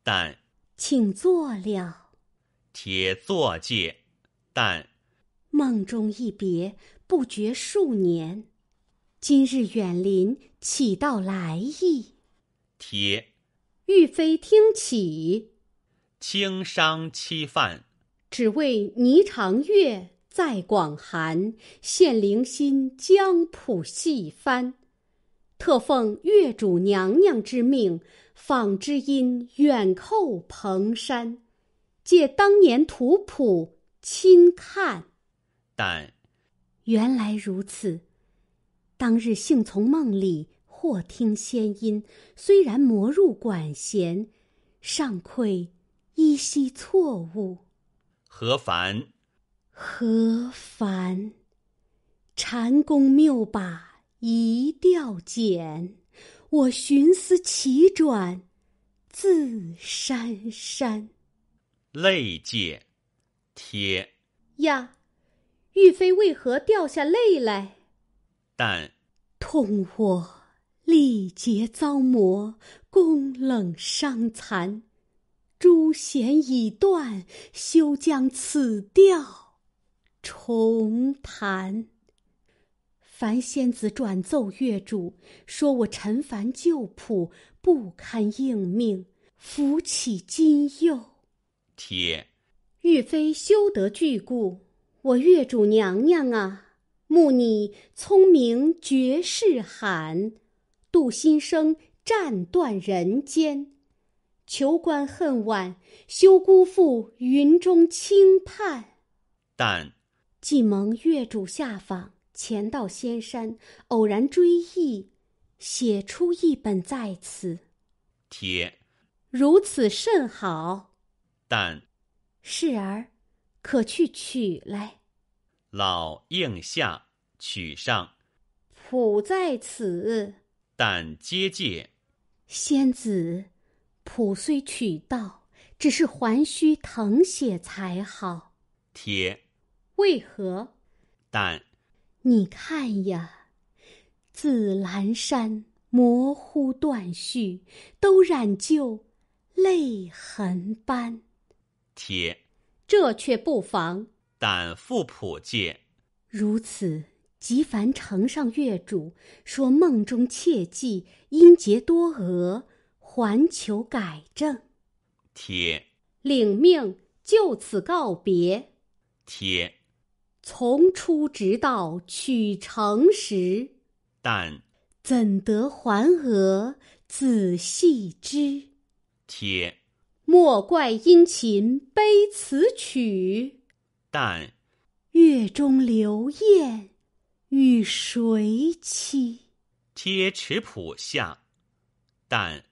但，请坐了。贴坐借。但，梦中一别，不觉数年。今日远临，岂到来意？贴。玉妃听起。轻伤欺犯，只为霓裳月在广寒，献灵心江浦戏翻。特奉月主娘娘之命，访知音远叩蓬山，借当年图谱亲看。但原来如此，当日幸从梦里获听仙音，虽然魔入管弦，尚愧。依稀错误，何凡？何凡，禅功谬把一调简，我寻思起转，自潸潸。泪界，贴呀，玉妃为何掉下泪来？但痛我历劫遭磨，宫冷伤残。朱弦已断，休将此调重弹。凡仙子转奏乐主，说我陈凡旧谱不堪应命，扶起今幼。天，玉妃休得惧顾，我乐主娘娘啊，慕你聪明绝世罕，度心生战断人间。求官恨晚，休辜负云中轻盼。但既蒙月主下访，前到仙山，偶然追忆，写出一本在此。帖如此甚好。但是儿可去取来。老应下取上。谱在此。但接界，仙子。谱虽取道，只是还须誊写才好。帖，为何？但，你看呀，紫阑珊，模糊断续，都染就泪痕斑。帖，这却不妨。但复谱戒，如此，即凡呈上乐主，说梦中切记音节多讹。环球改正，贴领命就此告别，贴从出直到取成时，但怎得还额仔细知？贴莫怪殷勤悲此曲，但月中流雁与谁期？贴尺谱下，但。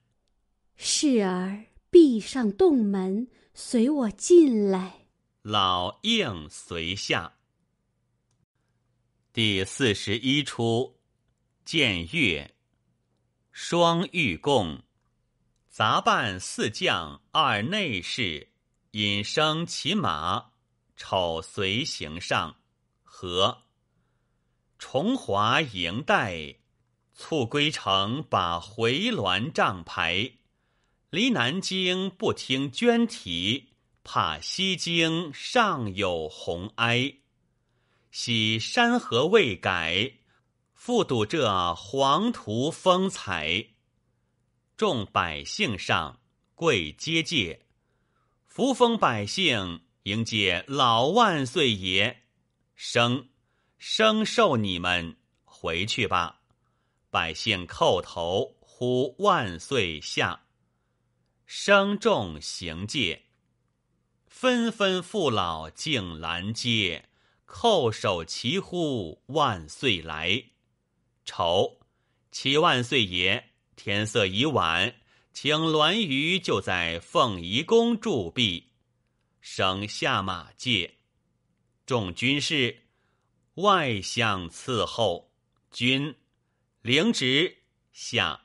侍儿闭上洞门，随我进来。老应随下。第四十一出，见月，双玉共，杂办四将二内侍，引生骑马，丑随行上。和重华迎待，促归城，把回銮帐牌。离南京不听捐题，怕西京尚有红哀。喜山河未改，复睹这黄土风采。众百姓上跪接界，扶风百姓迎接老万岁爷。生生受你们回去吧，百姓叩头呼万岁下。生众行戒，纷纷父老敬拦街，叩首齐呼万岁来。丑，启万岁爷，天色已晚，请栾舆就在凤仪宫驻避。生下马戒，众军士外相伺候。君，领旨下，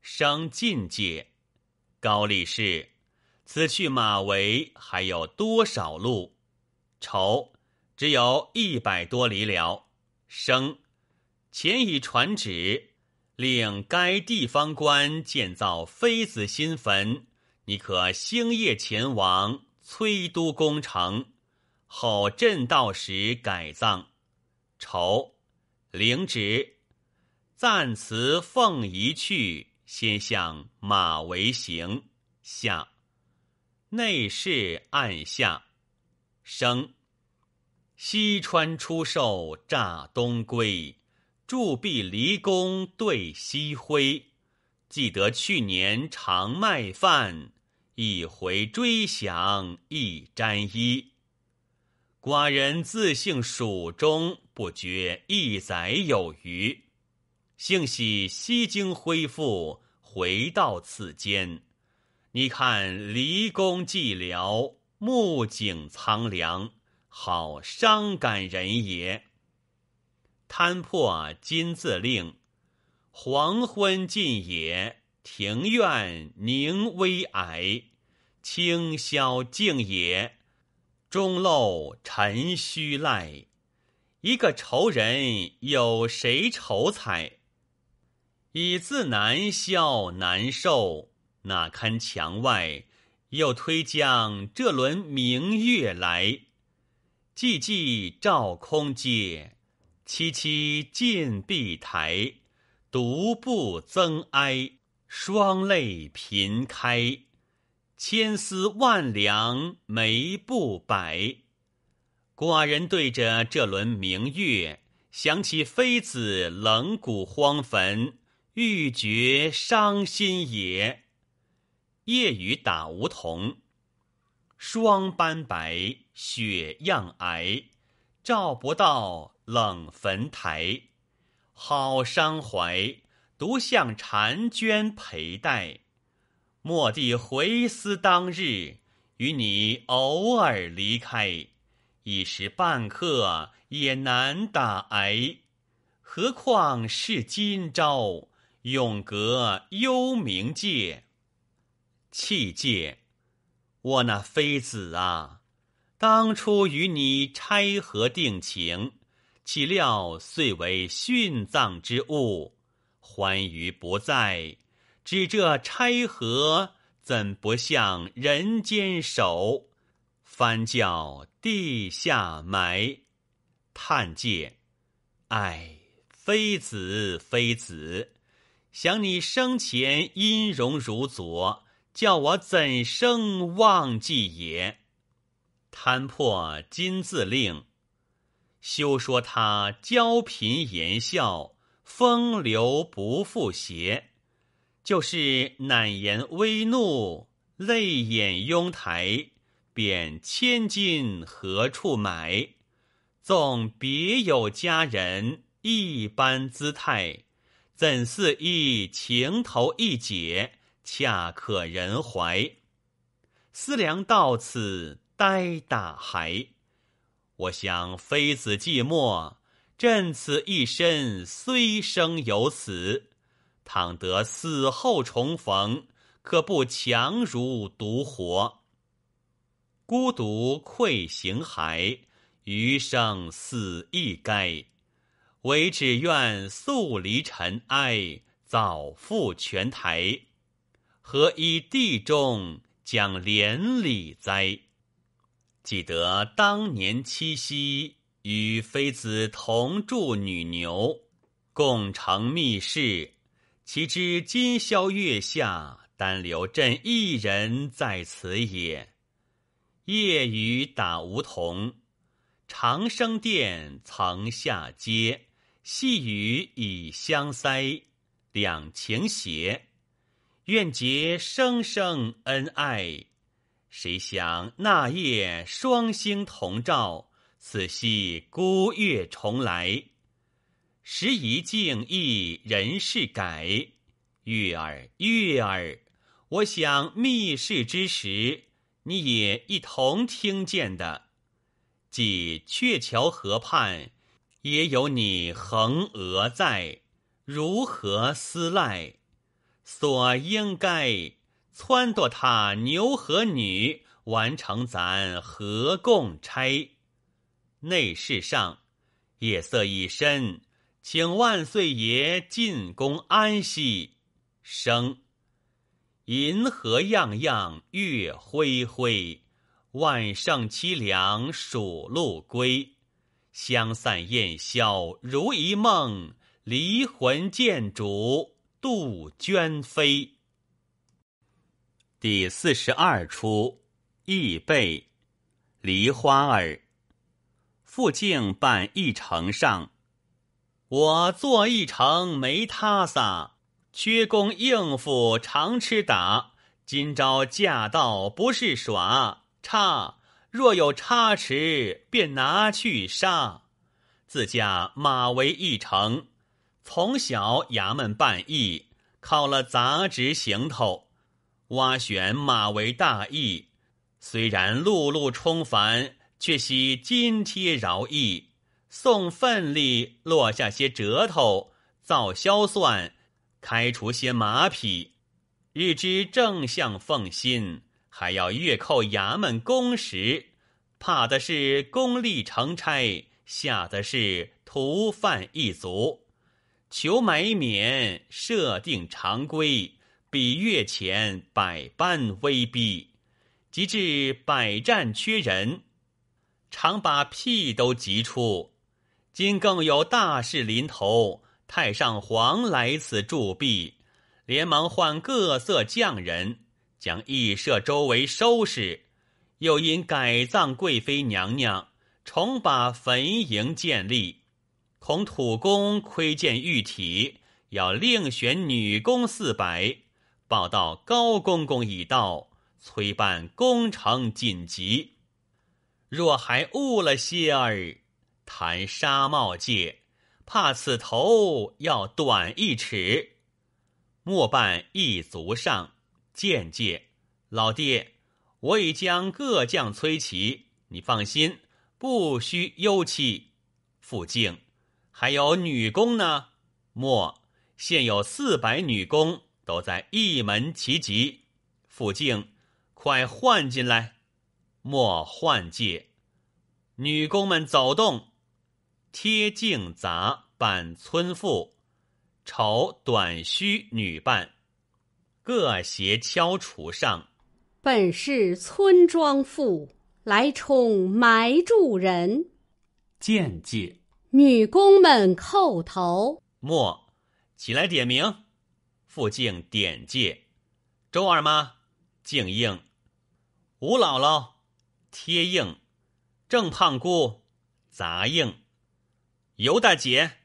生进戒。高力士，此去马嵬还有多少路？愁，只有一百多里了。生，前已传旨，令该地方官建造妃子新坟，你可星夜前往催督工程，后朕到时改葬。愁，领旨，暂辞奉仪去。先向马为行下，内侍按下。生，西川出售诈东归，铸壁离宫对西辉。记得去年常卖饭，一回追想一沾衣。寡人自幸蜀中，不觉一载有余。幸喜西京恢复，回到此间。你看离宫寂寥，暮景苍凉，好伤感人也。摊破金字令，黄昏近也，庭院凝微霭，清宵静也，钟漏沉虚赖。一个愁人，有谁愁采？已自难消难受，哪堪墙外又推将这轮明月来，寂寂照空阶，凄凄近碧台，独步增哀，双泪频开，千丝万缕眉不白，寡人对着这轮明月，想起妃子冷骨荒坟。欲绝伤心也，夜雨打梧桐，霜斑白雪样皑，照不到冷坟台。好伤怀，独向婵娟陪戴，蓦地回思当日，与你偶尔离开，一时半刻也难打挨，何况是今朝。永隔幽冥界，气界，我那妃子啊，当初与你拆合定情，岂料遂为殉葬之物，欢愉不在，只这拆合怎不向人间守，翻叫地下埋，叹界，唉，妃子，妃子。想你生前音容如昨，叫我怎生忘记也？摊破金字令，休说他娇贫言笑，风流不复邪；就是难言微怒，泪眼拥台。贬千金何处买？纵别有佳人一般姿态。怎似一情投意解，恰可人怀。思量到此，呆大海。我想妃子寂寞，朕此一身虽生有死，倘得死后重逢，可不强如独活？孤独愧形骸，余生死亦该。唯只愿速离尘埃，早赴泉台，何以地中将连理哉？记得当年七夕，与妃子同住女牛，共成密室。岂知今宵月下，单留朕一人在此也？夜雨打梧桐，长生殿曾下阶。细雨已相塞，两情谐，愿结生生恩爱。谁想那夜双星同照，此夕孤月重来。时移境异，人事改。月儿，月儿，我想密室之时，你也一同听见的，即鹊桥河畔。也有你横娥在，如何思赖？所应该撺掇他牛和女，完成咱合共差。内侍上，夜色已深，请万岁爷进宫安息。生，银河样样月辉辉，万圣凄凉蜀路归。香散燕消如一梦，离魂见主杜鹃飞。第四十二出易背，梨花儿。副净扮一城上，我做一城没他撒，缺工应付常吃打。今朝驾到不是耍，差。若有差池，便拿去杀。自家马为一程，从小衙门办役，考了杂职行头，挖选马为大役。虽然碌碌充烦，却惜金贴饶意，送奋力落下些折头，造销算，开除些马匹，日之正向奉心。还要越扣衙门工时，怕的是功力成差，吓的是徒犯一族。求买免设定常规，比月前百般威逼，及至百战缺人，常把屁都急出。今更有大事临头，太上皇来此铸币，连忙唤各色匠人。将义舍周围收拾，又因改葬贵妃娘娘，重把坟茔建立。恐土工窥见玉体，要另选女工四百。报到高公公已到，催办工程紧急。若还误了些儿，谈纱帽界，怕此头要短一尺，莫办一足上。见戒。老爹，我已将各将催齐，你放心，不需忧戚。傅静，还有女工呢？莫，现有四百女工，都在一门齐集。傅静，快唤进来。莫唤介，女工们走动，贴镜杂扮村妇，丑短须女扮。各携锹锄上，本是村庄妇，来充埋住人。见介，女工们叩头。莫起来点名。副净点介，周二妈敬应，吴姥姥贴应，郑胖姑杂应，尤大姐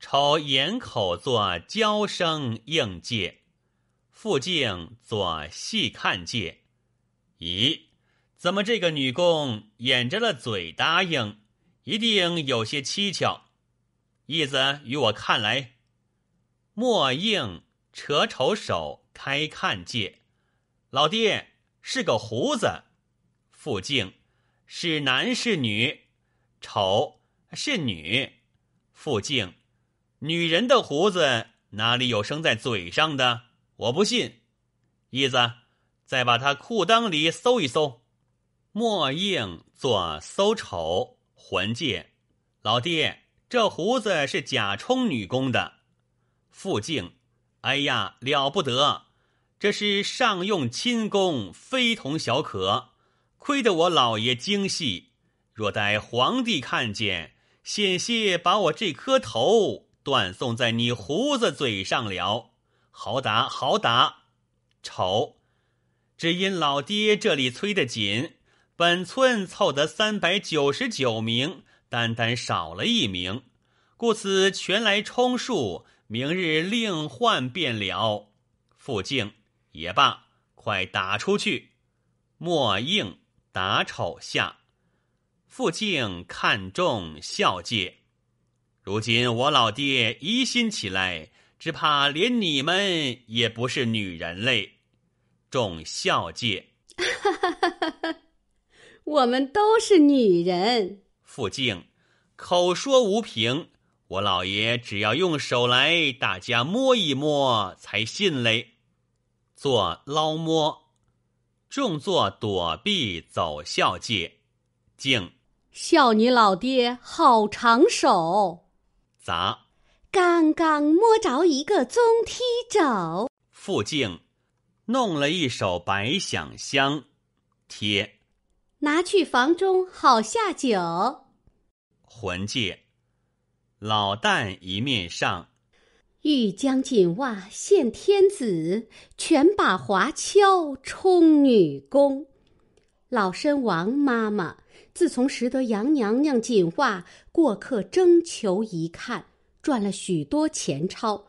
朝眼口做娇声应介。傅敬左细看戒，咦，怎么这个女工掩着了嘴答应？一定有些蹊跷。意思与我看来，莫应扯丑手开看戒，老爹是个胡子，傅敬是男是女？丑是女，傅静，女人的胡子哪里有生在嘴上的？我不信，义子，再把他裤裆里搜一搜，莫应做搜丑还戒。老爹，这胡子是假充女工的。傅静，哎呀，了不得！这是上用亲工，非同小可。亏得我老爷精细，若待皇帝看见，险些把我这颗头断送在你胡子嘴上了。好打好打，丑，只因老爹这里催得紧，本村凑得三百九十九名，单单少了一名，故此全来充数，明日另换便了。傅静也罢，快打出去，莫应打丑下。傅静看中孝介，如今我老爹疑心起来。只怕连你们也不是女人类，众笑界。我们都是女人。傅静，口说无凭，我老爷只要用手来，大家摸一摸才信嘞。做捞摸，众做躲避走笑界。静，笑你老爹好长手。砸。刚刚摸着一个棕梯肘，副镜弄了一手白响香，贴拿去房中好下酒。魂戒老旦一面上，欲将锦袜献天子，全把华敲充女工。老身王妈妈，自从识得杨娘娘锦袜，过客征求一看。赚了许多钱钞，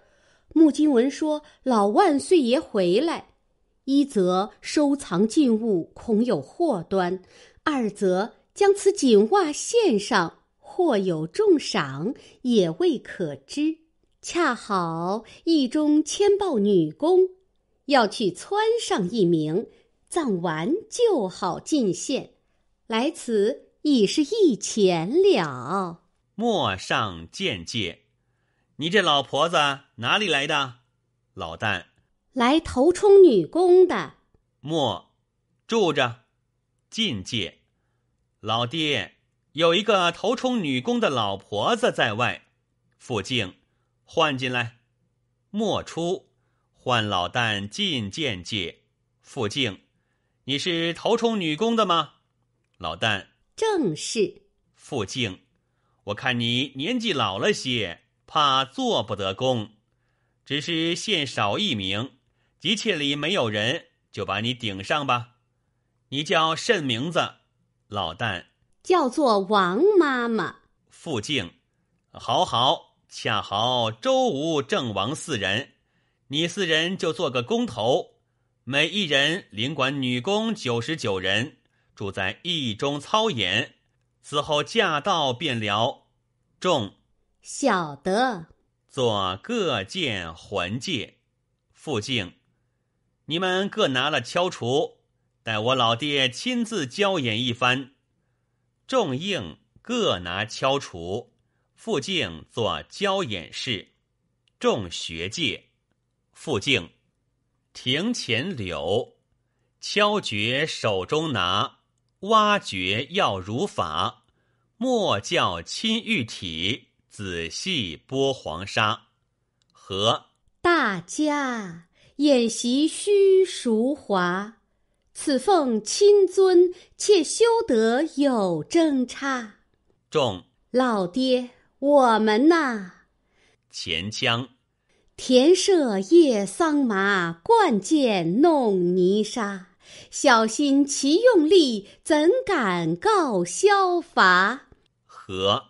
穆金文说：“老万岁爷回来，一则收藏禁物恐有祸端，二则将此锦袜献上，或有重赏也未可知。恰好一中牵报女工，要去撺上一名，葬完就好进献。来此已是一钱了，莫上见戒。你这老婆子哪里来的？老旦，来投充女工的。莫住着，进界。老爹有一个投充女工的老婆子在外。傅静，唤进来。莫出，唤老旦进见界。傅静，你是投充女工的吗？老旦，正是。傅静，我看你年纪老了些。怕做不得功，只是现少一名，急切里没有人，就把你顶上吧。你叫甚名字？老旦叫做王妈妈。傅静，好好，恰好周吴郑王四人，你四人就做个工头，每一人领管女工九十九人，住在驿中操演，此后驾到便了。众。晓得，做各见还界，复近，你们各拿了敲除，待我老爹亲自教演一番。众应各拿敲除，复静做教演示。众学界，复近，庭前柳，敲绝手中拿，挖掘要如法，莫教亲玉体。仔细剥黄沙，和大家演习须熟滑，此奉亲尊，切休得有争差。众老爹，我们呐，前腔田舍夜桑麻，惯见弄泥沙，小心其用力，怎敢告消乏？和。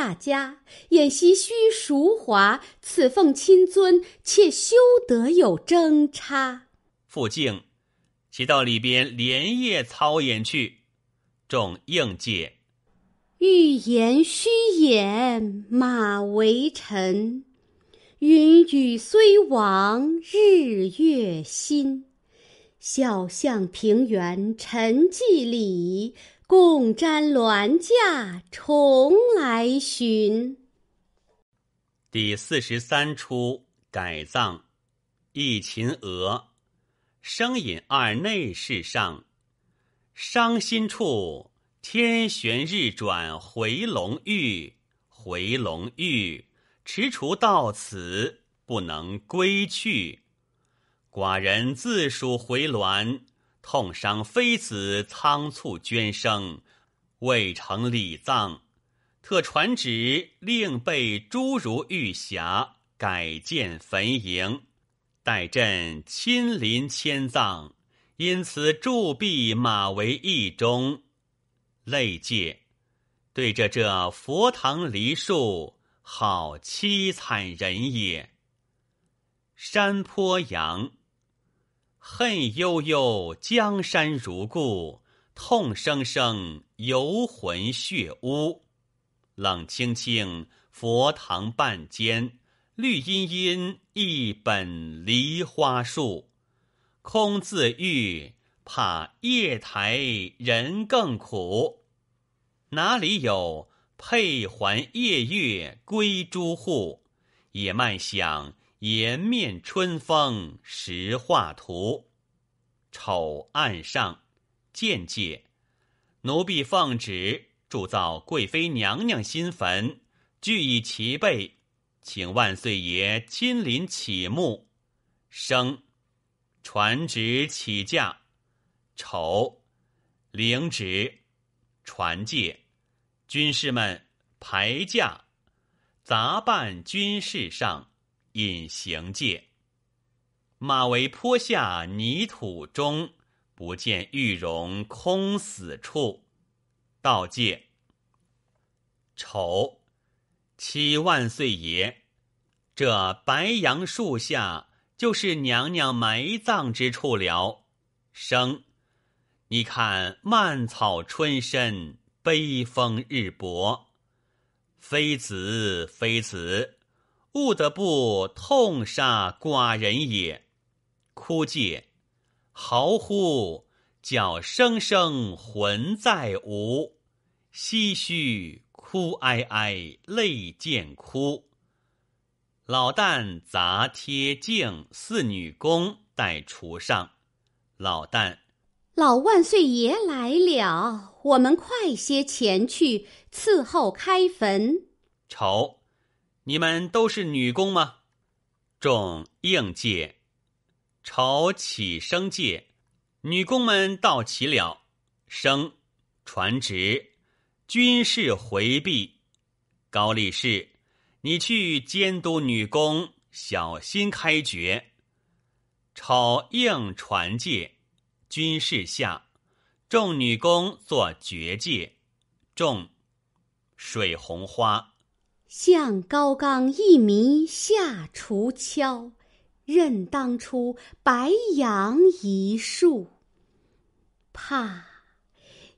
大家演习须熟滑，此奉亲尊，且休得有争差。傅敬，其到里边连夜操演去。众应介。欲言虚掩马为尘，云雨虽亡日月新。小向平原陈寂里。共沾銮驾重来寻。第四十三出改葬，忆秦娥，声引二内侍上。伤心处，天旋日转回龙驭，回龙驭，踟蹰到此不能归去。寡人自属回銮。痛伤妃子，仓促捐生，未成礼葬，特传旨令备诸如玉匣，改建坟茔，待朕亲临迁葬。因此铸币马为义忠，泪界对着这佛堂梨树，好凄惨人也。山坡羊。恨悠悠，江山如故；痛生生，游魂血污。冷清清，佛堂半间；绿茵茵一本梨花树。空自欲怕夜台人更苦。哪里有配还夜月归诸户？也漫想。颜面春风石画图，丑案上，见解。奴婢奉旨铸造贵妃娘娘新坟，聚义齐备，请万岁爷亲临启墓。生，传旨起驾。丑，领旨，传戒。军士们排驾，杂办军事上。隐形界，马嵬坡下泥土中，不见玉容空死处。道界，丑，七万岁爷，这白杨树下就是娘娘埋葬之处了。生，你看蔓草春深，悲风日薄，妃子，妃子。不得不痛杀寡人也。枯借嚎呼叫，声声魂在无。唏嘘哭哀哀，泪渐哭。老旦砸贴镜四女工待厨上。老旦，老万岁爷来了，我们快些前去伺候开坟。朝。你们都是女工吗？众应界，丑起生界，女工们到齐了。生传职，军事回避。高力士，你去监督女工，小心开掘。丑应传界，军事下，众女工做绝界。众水红花。向高冈一迷下锄锹，任当初白杨一树。怕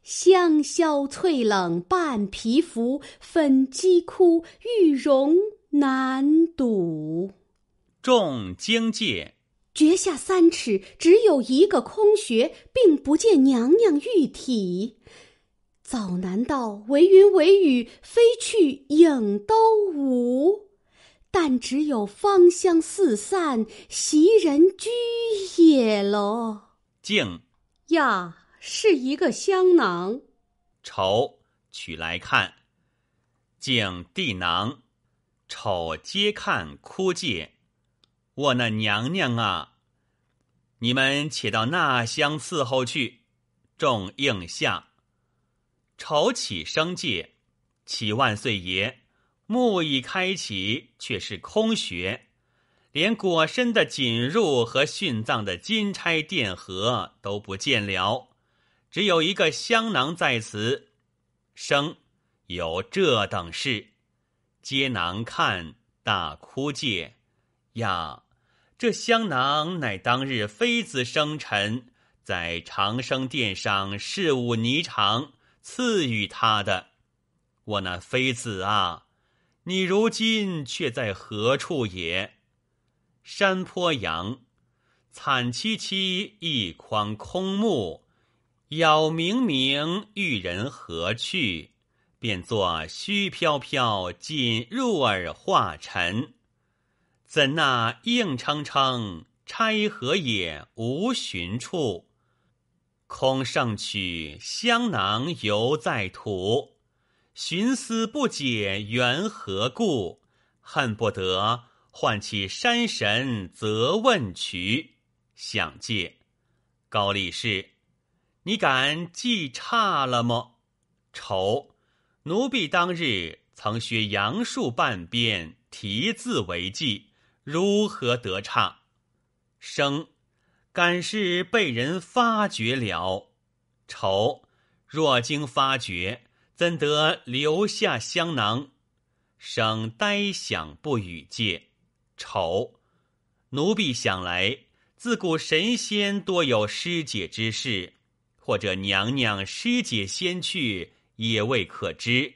香消翠冷半皮肤，粉肌枯玉容难睹。众惊介，掘下三尺，只有一个空穴，并不见娘娘玉体。早难道为云为雨飞去影都无？但只有芳香四散，袭人居也喽。静呀，是一个香囊。丑取来看，净地囊，丑皆看枯芥。我那娘娘啊，你们且到那厢伺候去。众应下。愁起生戒，启万岁爷，墓已开启，却是空穴，连裹身的锦褥和殉葬的金钗钿盒都不见了，只有一个香囊在此。生有这等事，皆难看，大哭戒呀！这香囊乃当日妃子生辰，在长生殿上试舞霓裳。赐予他的，我那妃子啊，你如今却在何处也？山坡阳，惨凄凄一筐空木，杳冥冥玉人何去？便作虚飘飘尽入耳化尘，怎那硬撑撑拆合也无寻处。空胜取香囊犹在土，寻思不解缘何故，恨不得唤起山神责问渠。想借高力士，你敢记差了么？丑奴婢当日曾学杨树半边题字为记，如何得差？生。敢是被人发觉了？丑！若经发觉，怎得留下香囊？生呆想不与借？丑！奴婢想来，自古神仙多有失解之事，或者娘娘失解先去，也未可知。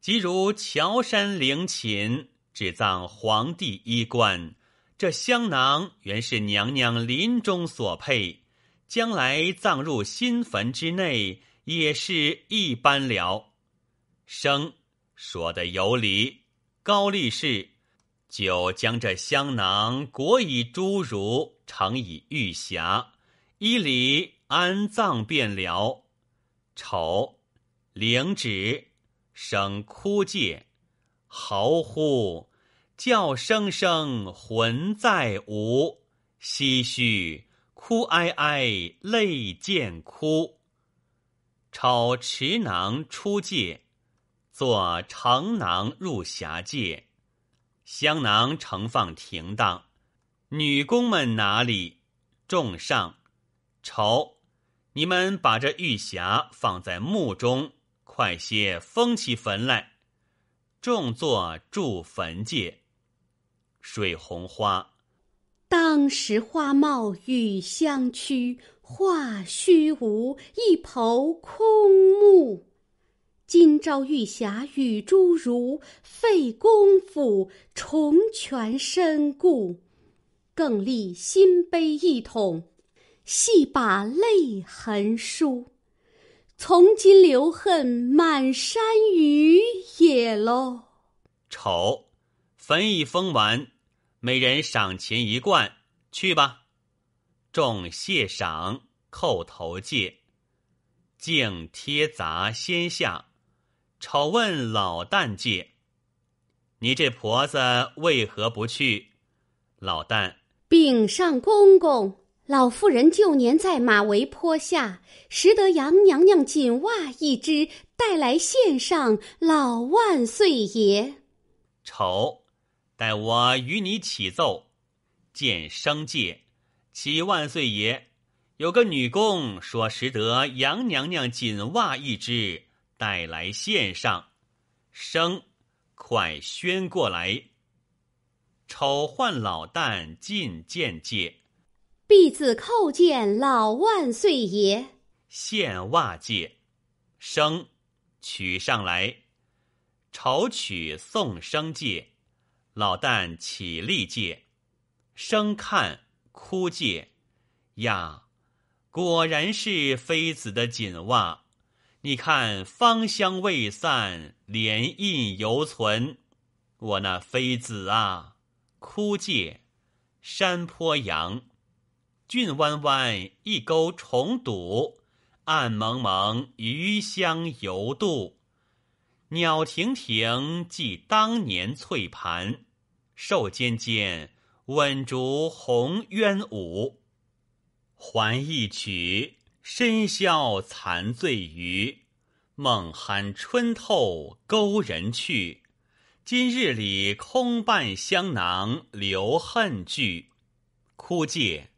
即如乔山陵寝，只葬皇帝衣冠。这香囊原是娘娘临终所配，将来葬入新坟之内也是一般了。生说的有理，高力士就将这香囊裹以侏儒，盛以玉匣，依礼安葬便了。丑领旨，省哭戒，嚎呼。叫声声魂在无，唏嘘哭哀哀，泪见哭。炒池囊出界，做长囊入匣界。香囊盛放停当，女工们哪里？种上，愁，你们把这玉匣放在墓中，快些封起坟来。众作筑坟界。水红花，当时花貌与相趋，画虚无一抔空木。今朝玉匣与诸如费功夫，重全深故，更立新碑一统，细把泪痕书。从今留恨满山雨也喽。丑，坟已封完。每人赏钱一贯，去吧。众谢赏，叩头谢。敬贴杂先下，丑问老旦借：“你这婆子为何不去？老旦。禀上公公，老妇人旧年在马嵬坡下，拾得杨娘娘锦袜一只，带来献上老万岁爷。丑。待我与你启奏，见生界，启万岁爷，有个女工说拾得杨娘娘锦袜一只，带来献上。生，快宣过来。丑唤老旦进见界，婢子叩见老万岁爷，献袜界，生，取上来，丑取送生界。老旦起立戒，生看枯戒呀，果然是妃子的锦袜。你看芳香未散，莲印犹存。我那妃子啊，枯戒山坡羊，郡弯弯，一钩重堵，暗蒙蒙余香犹渡。鸟亭亭记当年翠盘，瘦尖尖稳竹红鸳舞。还一曲深宵残醉余，梦酣春透勾人去。今日里空伴香囊留恨句，枯借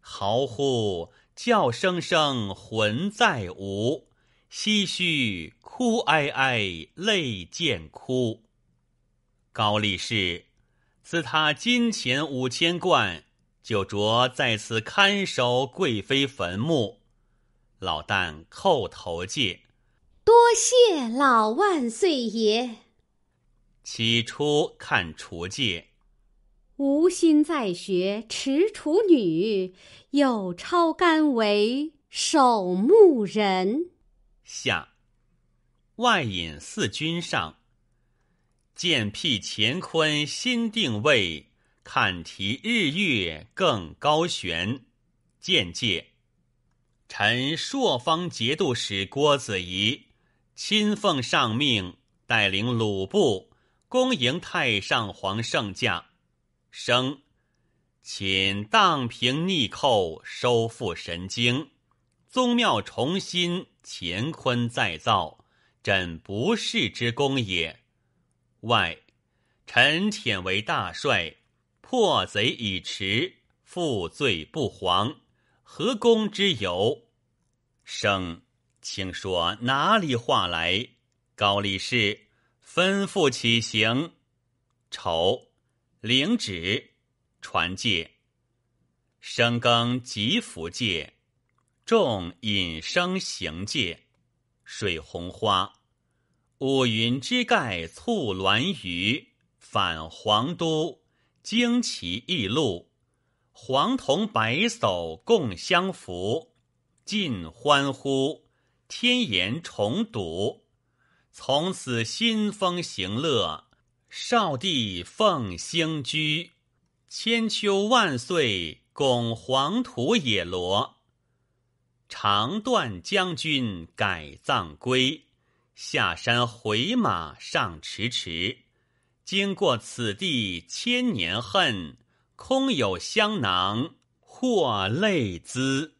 嚎呼叫声声魂在无。唏嘘，哭哀哀，泪渐枯。高力士赐他金钱五千贯，就着在此看守贵妃坟墓。老旦叩头谢，多谢老万岁爷。起初看厨界，无心再学持厨女，有超甘为守墓人。下，外引四军上。剑辟乾坤，心定位，看提日月更高悬。见界，臣朔方节度使郭子仪，亲奉上命，带领鲁部，恭迎太上皇圣驾。升，请荡平逆寇，收复神经。宗庙重新，乾坤再造，朕不世之功也。外，臣忝为大帅，破贼已迟，负罪不惶，何功之有？生，请说哪里话来？高力士，吩咐起行。丑，领旨，传戒。生更即福戒。众引生行界，水红花，五云之盖簇鸾鱼，返皇都，旌旗易路，黄铜白叟共相扶，尽欢呼，天言重睹，从此新风行乐，少帝奉星居，千秋万岁拱黄土野罗。长断将军改葬归，下山回马上迟迟。经过此地千年恨，空有香囊或泪滋。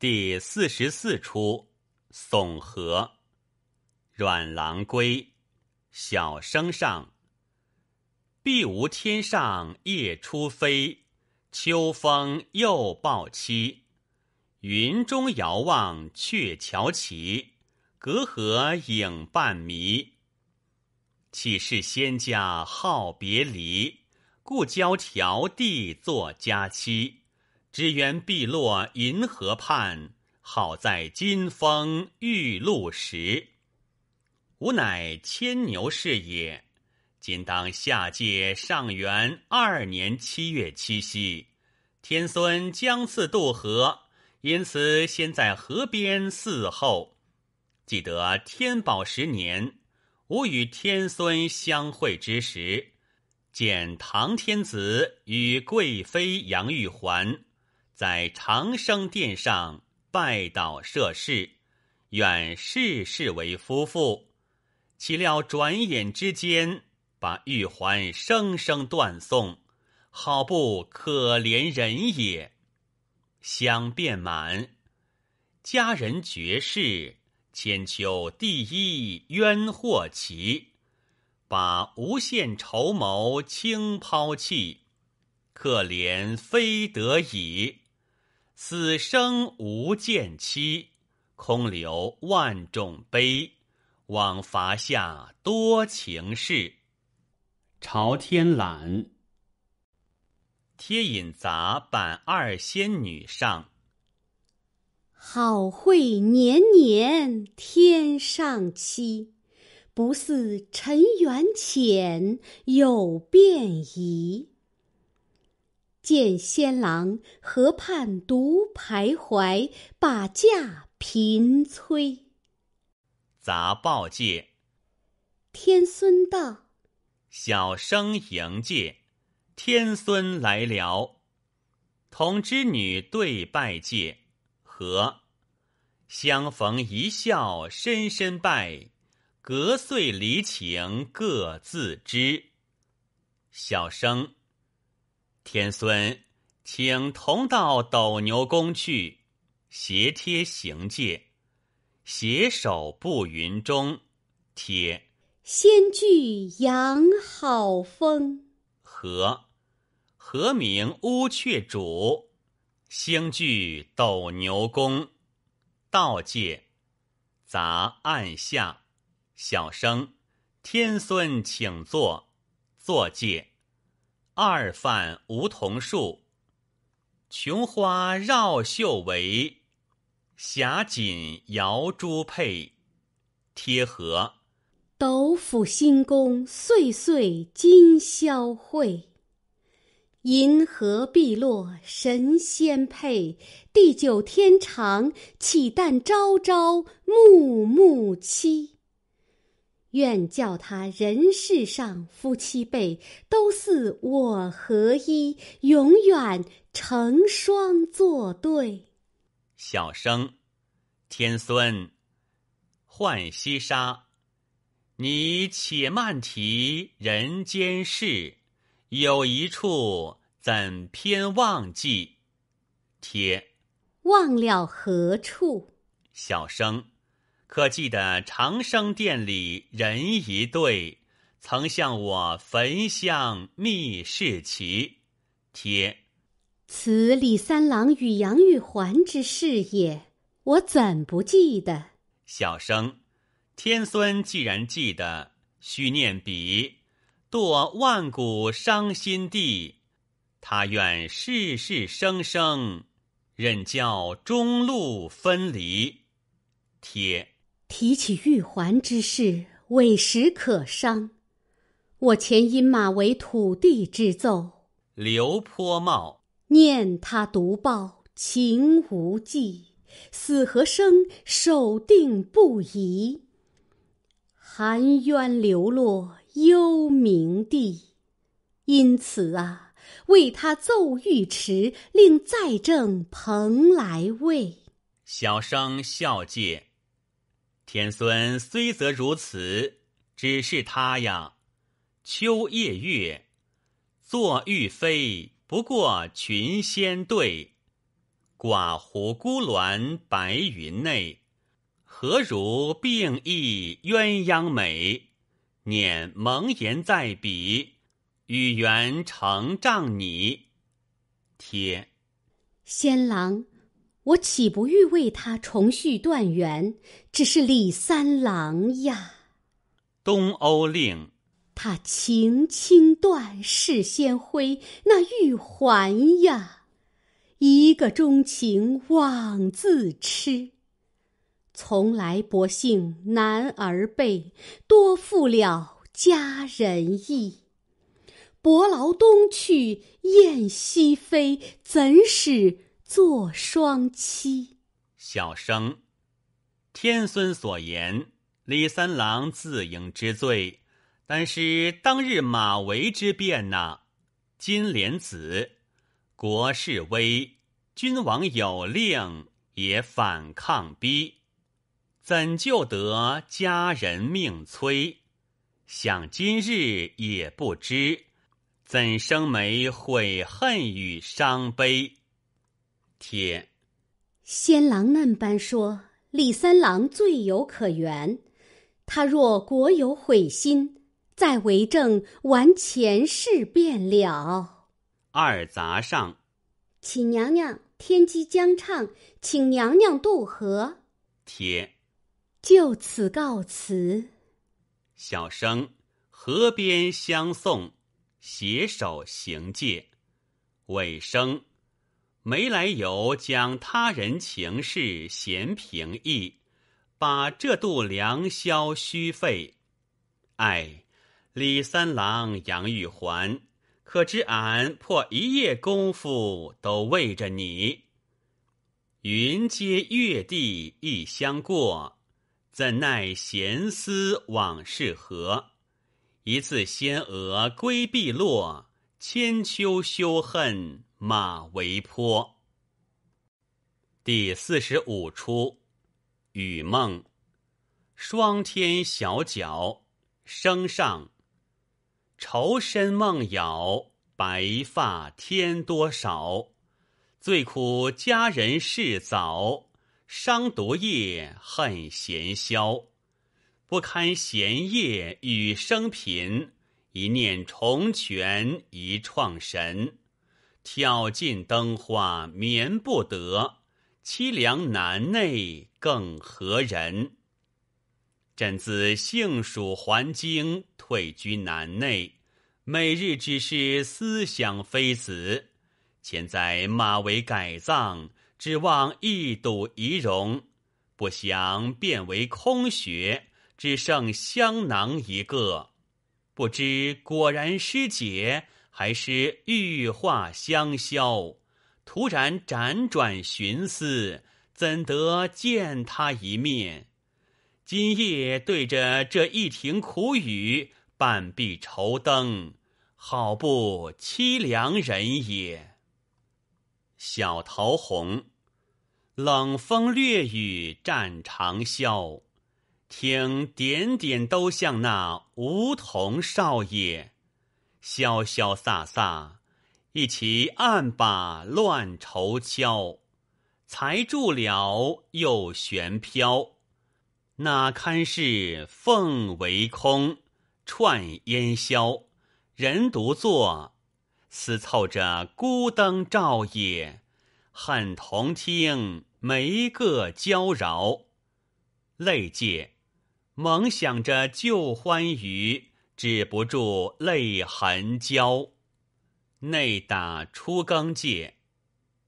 第四十四出，宋和阮郎归，小生上。碧梧天上夜初飞，秋风又报期。云中遥望鹊桥齐，隔河影半迷。岂是仙家好别离？故交迢递作佳期。只缘碧落银河畔，好在金风玉露时。吾乃牵牛氏也，今当下界上元二年七月七夕，天孙将次渡河。因此，先在河边伺候。记得天宝十年，吾与天孙相会之时，见唐天子与贵妃杨玉环在长生殿上拜倒社事，愿世世为夫妇。岂料转眼之间，把玉环生生断送，好不可怜人也。香遍满，佳人绝世，千秋第一冤祸奇。把无限愁谋轻抛弃，可怜非得已，死生无见期，空留万种悲。枉罚下多情事，朝天懒。贴引杂版二仙女上，好会年年天上期，不似尘缘浅，有变移。见仙郎河畔独徘徊，把架频催。杂报界，天孙道，小生迎界。天孙来了。同织女对拜戒，和，相逢一笑深深拜，隔岁离情各自知。小生，天孙，请同到斗牛宫去，携贴行界，携手步云中。贴，先聚阳好风。和。何名乌鹊主，星聚斗牛宫。道界杂案下，小生天孙请坐。坐界二犯梧桐树，琼花绕袖围，霞锦瑶珠佩，贴合斗府新宫，岁岁今宵会。银河碧落神仙配，地久天长岂但朝朝暮暮期？愿叫他人世上夫妻辈都似我合一，永远成双作对。小生，天孙，浣溪沙，你且慢提人间事。有一处怎偏忘记？贴。忘了何处？小生可记得长生殿里人一对，曾向我焚香密誓其。贴。此李三郎与杨玉环之事也，我怎不记得？小生天孙既然记得，须念彼。堕万古伤心地，他愿世世生生，任教中路分离。帖提起玉环之事，委实可伤。我前因马为土地之奏，流坡茂念他独抱情无计，死和生守定不移，含冤流落。幽冥地，因此啊，为他奏玉池，令再正蓬莱位。小生孝介，天孙虽则如此，只是他呀，秋夜月，坐玉飞，不过群仙对，寡狐孤鸾白云内，何如并翼鸳鸯美。捻蒙言在笔，语圆成障你。贴。仙郎，我岂不欲为他重续断缘？只是李三郎呀。东欧令，他情轻断，事先灰。那玉环呀，一个钟情枉自痴。从来薄幸男儿辈，多负了佳人意。伯劳东去燕西飞，怎使作双栖？小生，天孙所言，李三郎自应知罪。但是当日马嵬之变呐，金莲子，国势危，君王有令，也反抗逼。怎就得佳人命催？想今日也不知怎生没悔恨与伤悲。铁。先郎嫩般说，李三郎罪有可原。他若果有悔心，在为政完前世便了。二杂上，请娘娘天机将唱，请娘娘渡河。铁。就此告辞。小生河边相送，携手行介。尾声：没来由将他人情事闲评议，把这度良宵虚费。哎，李三郎、杨玉环，可知俺破一夜功夫都为着你。云阶月地一相过。怎奈闲思往事何？一次仙娥归碧落，千秋羞恨马嵬坡。第四十五出，雨梦，霜天小角声上，愁深梦杳，白发添多少？最苦佳人事早。伤独夜，恨闲宵，不堪闲夜与生贫。一念重泉，一创神。挑尽灯花眠不得，凄凉难内更何人？朕自幸蜀还京，退居南内，每日只是思想妃子。前在马嵬改葬。只望一睹仪容，不想变为空穴，只剩香囊一个。不知果然失姐还是玉化香消。突然辗转寻思，怎得见他一面？今夜对着这一庭苦雨，半壁愁灯，好不凄凉人也。小桃红，冷风掠雨战长宵，听点点都像那梧桐少爷，潇潇飒飒，一齐按把乱愁敲，才住了又悬飘，哪堪是凤尾空，串烟消，人独坐。思凑着孤灯照也，恨同听没个娇娆，泪界猛想着旧欢愉，止不住泪痕交。内打初更界，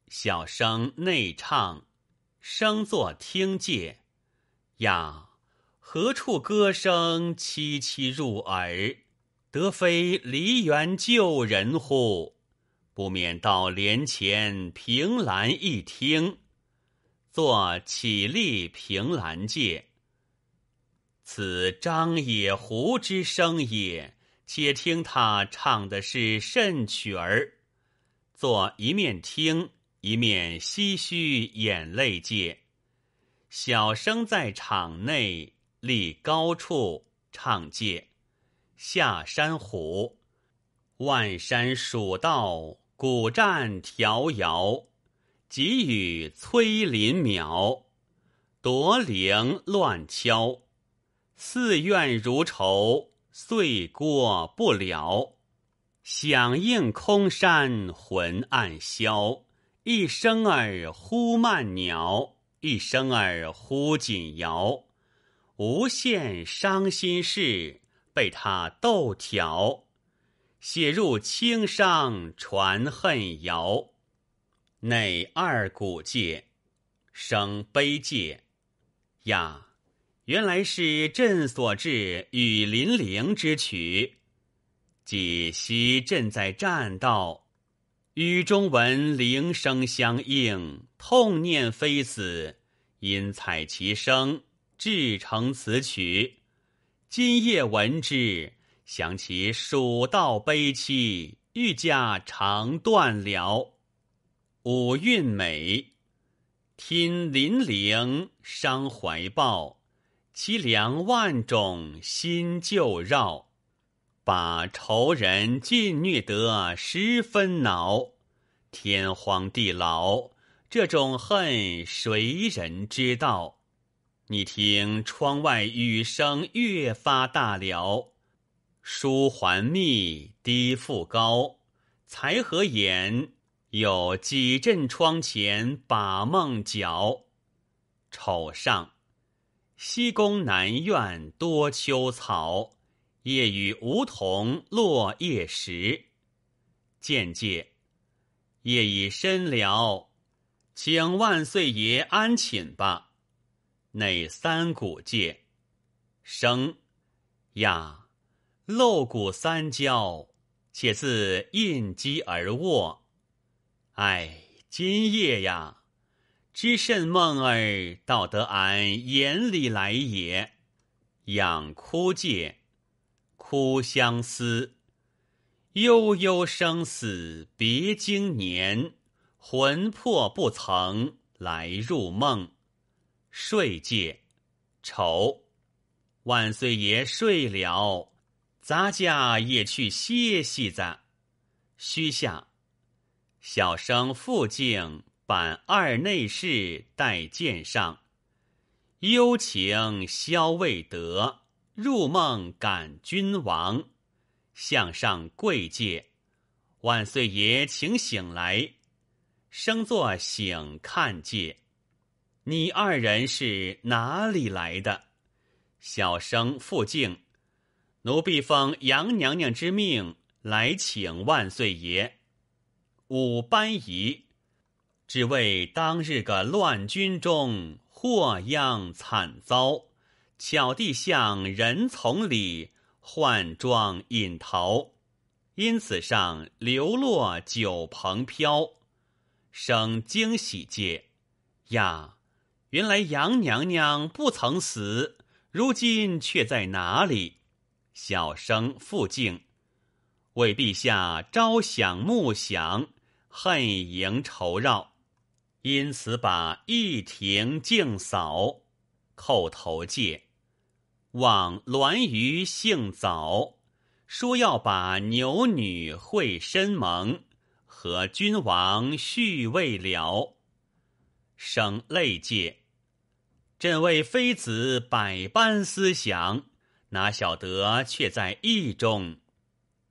小声内唱，声作听界呀，何处歌声凄凄入耳？得非梨园旧人乎？不免到帘前凭栏一听，坐起立凭栏界。此张野狐之声也。且听他唱的是甚曲儿？坐一面听，一面唏嘘眼泪界。小生在场内立高处唱界。下山虎，万山蜀道古栈迢遥，急雨催林苗，夺铃乱敲，寺院如愁，岁过不了。响应空山魂暗消，一声儿呼慢鸟，一声儿呼紧摇，无限伤心事。为他逗挑，写入轻伤传恨谣。内二古界，生悲界。呀，原来是朕所制《雨霖铃》之曲。昔朕在栈道，雨中闻铃声相应，痛念非子，因采其声，制成此曲。今夜闻之，想起蜀道悲戚，欲加肠断了。五韵美，听林铃伤怀抱，凄凉万种心旧绕，把仇人尽虐得十分恼。天荒地老，这种恨谁人知道？你听，窗外雨声越发大了，疏桓密，低复高，才合眼，又几阵。窗前把梦搅。丑上，西宫南苑多秋草，夜雨梧桐落叶时。见介，夜已深了，请万岁爷安寝吧。内三古界生呀，露骨三焦，且自印机而卧。哎，今夜呀，知甚梦儿到得俺眼里来也？养枯界，枯相思，悠悠生死别经年，魂魄不曾来入梦。睡戒。丑，万岁爷睡了，咱家也去歇息咱。须下，小生复敬，板二内侍，待见上。幽情消未得，入梦感君王。向上跪界，万岁爷，请醒来。生作醒看戒。你二人是哪里来的？小生复敬，奴婢奉杨娘娘之命来请万岁爷。五班仪，只为当日个乱军中祸殃惨遭，巧地向人丛里换装隐逃，因此上流落酒棚飘，生惊喜界，呀！原来杨娘娘不曾死，如今却在哪里？小生负敬，为陛下朝想暮想，恨萦愁绕，因此把一庭净扫，叩头戒。望栾舆姓早，说要把牛女会深盟，和君王续未了，生泪戒。朕为妃子百般思想，哪晓得却在意中？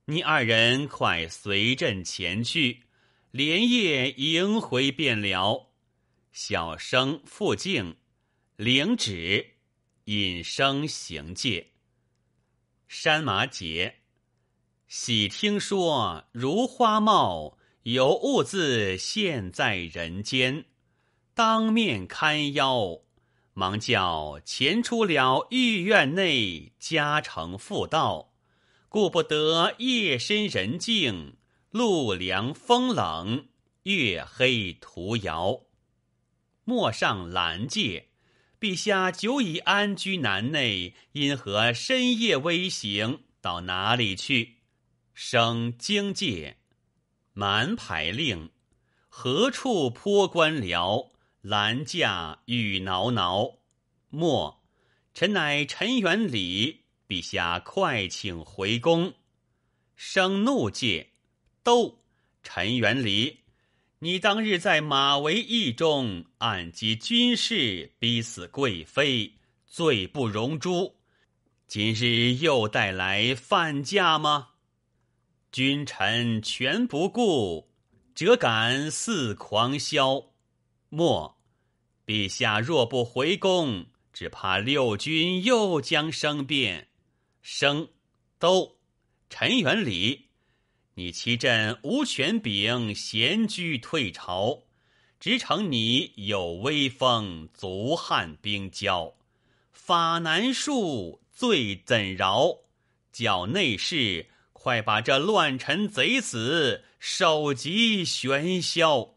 你二人快随朕前去，连夜迎回便了。小生复敬，领旨，引生行戒。山麻节，喜听说如花貌，有物自现，在人间，当面堪邀。忙叫前出了御院内，家成妇道，顾不得夜深人静，露凉风冷，月黑途遥。陌上拦界，陛下久已安居南内，因何深夜微行？到哪里去？升京界，蛮牌令，何处坡官僚？拦驾欲挠挠，末，臣乃陈元礼，陛下快请回宫。生怒戒都，陈元礼，你当日在马嵬驿中暗击军士，逼死贵妃，罪不容诛。今日又带来犯驾吗？君臣全不顾，辄敢肆狂嚣。末，陛下若不回宫，只怕六军又将生变。生都陈元礼，你欺朕无权柄，闲居退朝，只承你有威风，足汉兵骄。法难恕，罪怎饶？叫内侍快把这乱臣贼子首级悬销。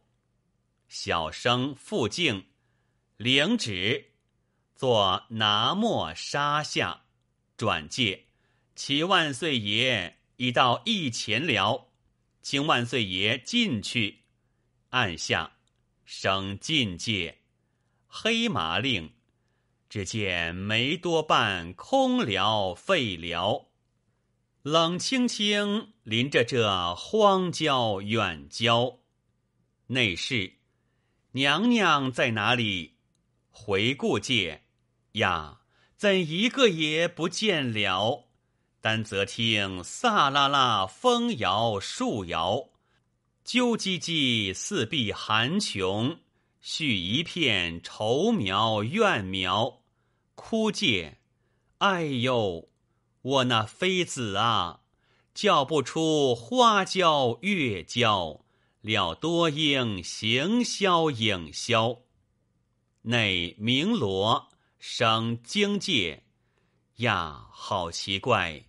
小生复敬，领旨，作拿墨沙下，转借，启万岁爷已到一前辽，请万岁爷进去。按下，省进界，黑马令，只见没多半空聊废聊，冷清清临着这荒郊远郊，内侍。娘娘在哪里？回顾界呀，怎一个也不见了？单则听飒啦啦风摇树摇，啾唧唧四壁寒穹，续一片愁苗怨苗。枯芥。哎呦，我那妃子啊，叫不出花娇月娇。料多应行销影消，内鸣锣声惊界呀！好奇怪，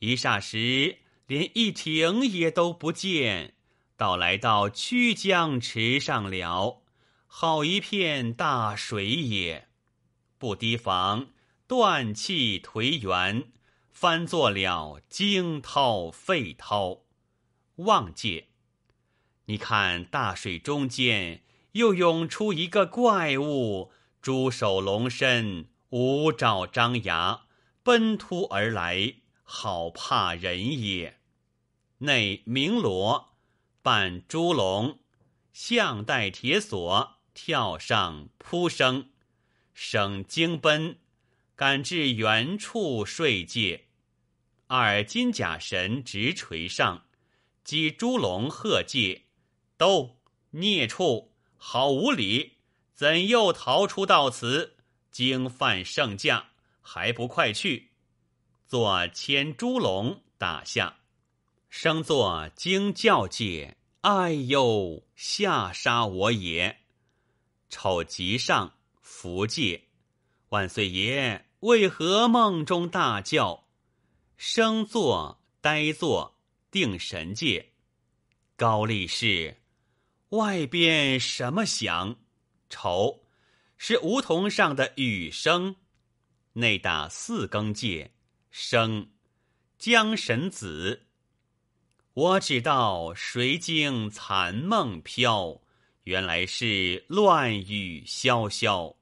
一霎时连一亭也都不见，到来到曲江池上了，好一片大水也，不提防断气颓垣，翻作了惊涛沸涛，望界。你看，大水中间又涌出一个怪物，猪首龙身，五爪张牙，奔突而来，好怕人也。内明罗，扮猪龙，项带铁锁，跳上扑升，省惊奔，赶至原处睡界。二金甲神直垂上，击猪龙贺界。都孽畜，好无礼！怎又逃出到此？惊犯圣驾，还不快去！坐千猪笼打下，生坐惊叫界。哎呦，吓杀我也！丑极上福界，万岁爷为何梦中大叫？生坐呆坐定神界，高力士。外边什么响？愁，是梧桐上的雨声。内打四更界，声，江神子。我只道谁惊残梦飘，原来是乱雨潇潇。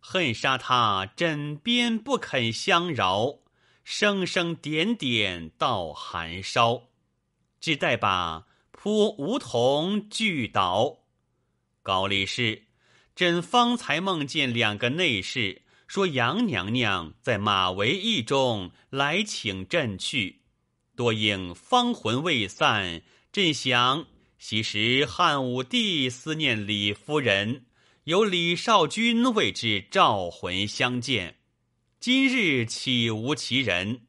恨杀他枕边不肯相饶，声声点点到寒烧。只待把。扑梧桐，巨倒。高力士，朕方才梦见两个内侍说杨娘娘在马嵬驿中来请朕去，多应方魂未散。朕想昔时汉武帝思念李夫人，由李少君为之召魂相见，今日岂无其人？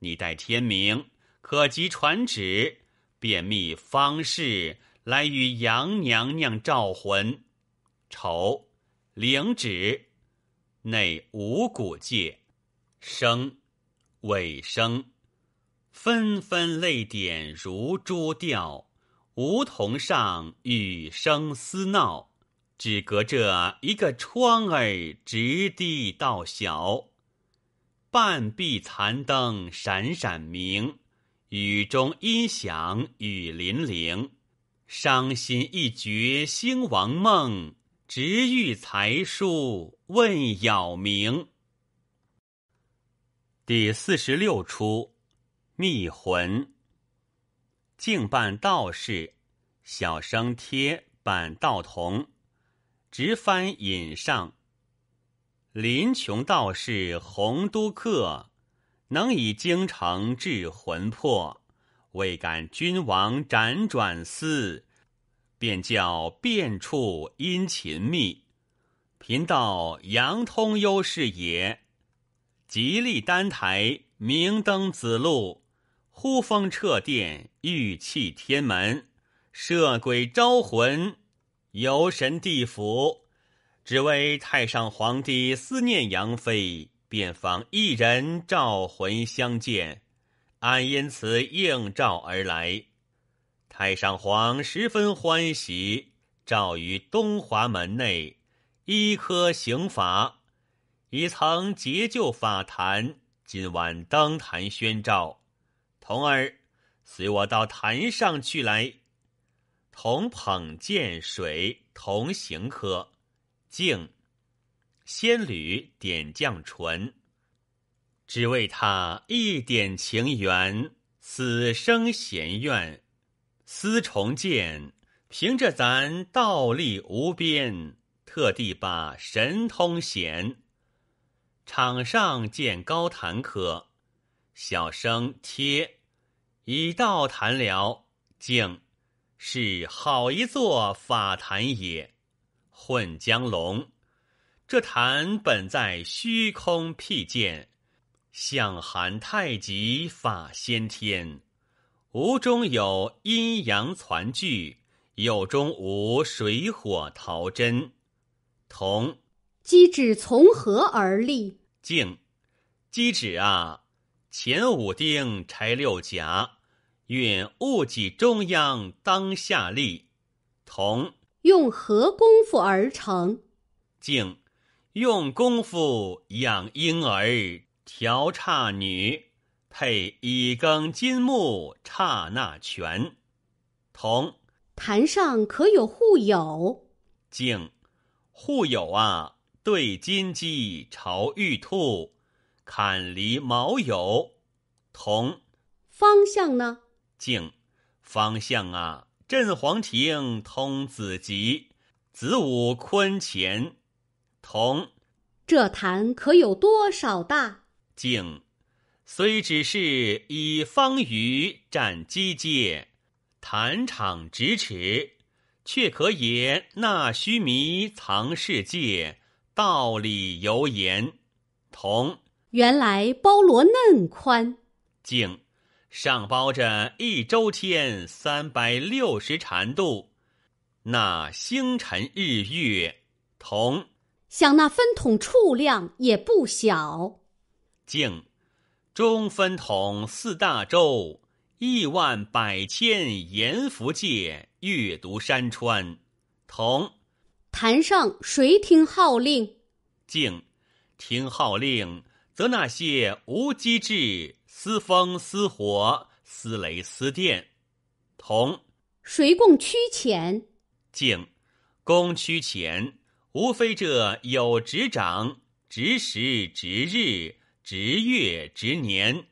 你待天明可即传旨。便觅方士来与杨娘娘召魂。丑，领旨。内五谷界，生，尾声。纷纷泪点如珠掉，梧桐上雨声嘶闹。只隔着一个窗儿，直滴到小，半壁残灯闪闪明。雨中音响，雨霖铃，伤心一绝兴亡梦，直欲才疏问杳冥。第四十六出，觅魂。净办道士，小生贴板道童，直翻引上。林琼道士，洪都客。能以京城治魂魄，未敢君王辗转思，便叫遍处殷勤密。贫道杨通幽是也，吉利丹台明灯子路，呼风掣电玉砌天门，摄鬼招魂游神地府，只为太上皇帝思念杨妃。便访一人召魂相见，俺因此应召而来。太上皇十分欢喜，召于东华门内，依科行法，已曾结就法坛。今晚登坛宣召，童儿，随我到坛上去来。同捧剑水，同行科，敬。仙侣点绛唇，只为他一点情缘，死生闲怨，思重见。凭着咱道力无边，特地把神通显。场上见高谈客，小生贴，已到谈聊。敬，是好一座法坛也。混江龙。这坛本在虚空辟见，象含太极法先天，无中有阴阳攒聚，有中无水火桃真。同，机智从何而立？静，机智啊，前五丁拆六甲，运物己中央当下立。同，用何功夫而成？静。用功夫养婴儿，调姹女，配乙更金木刹那全。同坛上可有互友？静，互友啊！对金鸡朝玉兔，砍离毛友。同方向呢？静，方向啊！镇黄庭通子集，子午坤乾。同，这坛可有多少大？静，虽只是以方隅占机界，坛场咫尺，却可也纳须弥藏世界，道理犹言。同，原来包罗嫩宽。净上包着一周天三百六十缠度，那星辰日月。同。想那分桶数量也不小，静，中分桶四大洲，亿万百千阎浮界，阅读山川，同。坛上谁听号令？静，听号令，则那些无机智，思风思火，思雷斯电，同。谁共驱遣？静，公驱遣。无非这有执掌、执时、执日、执月、执年，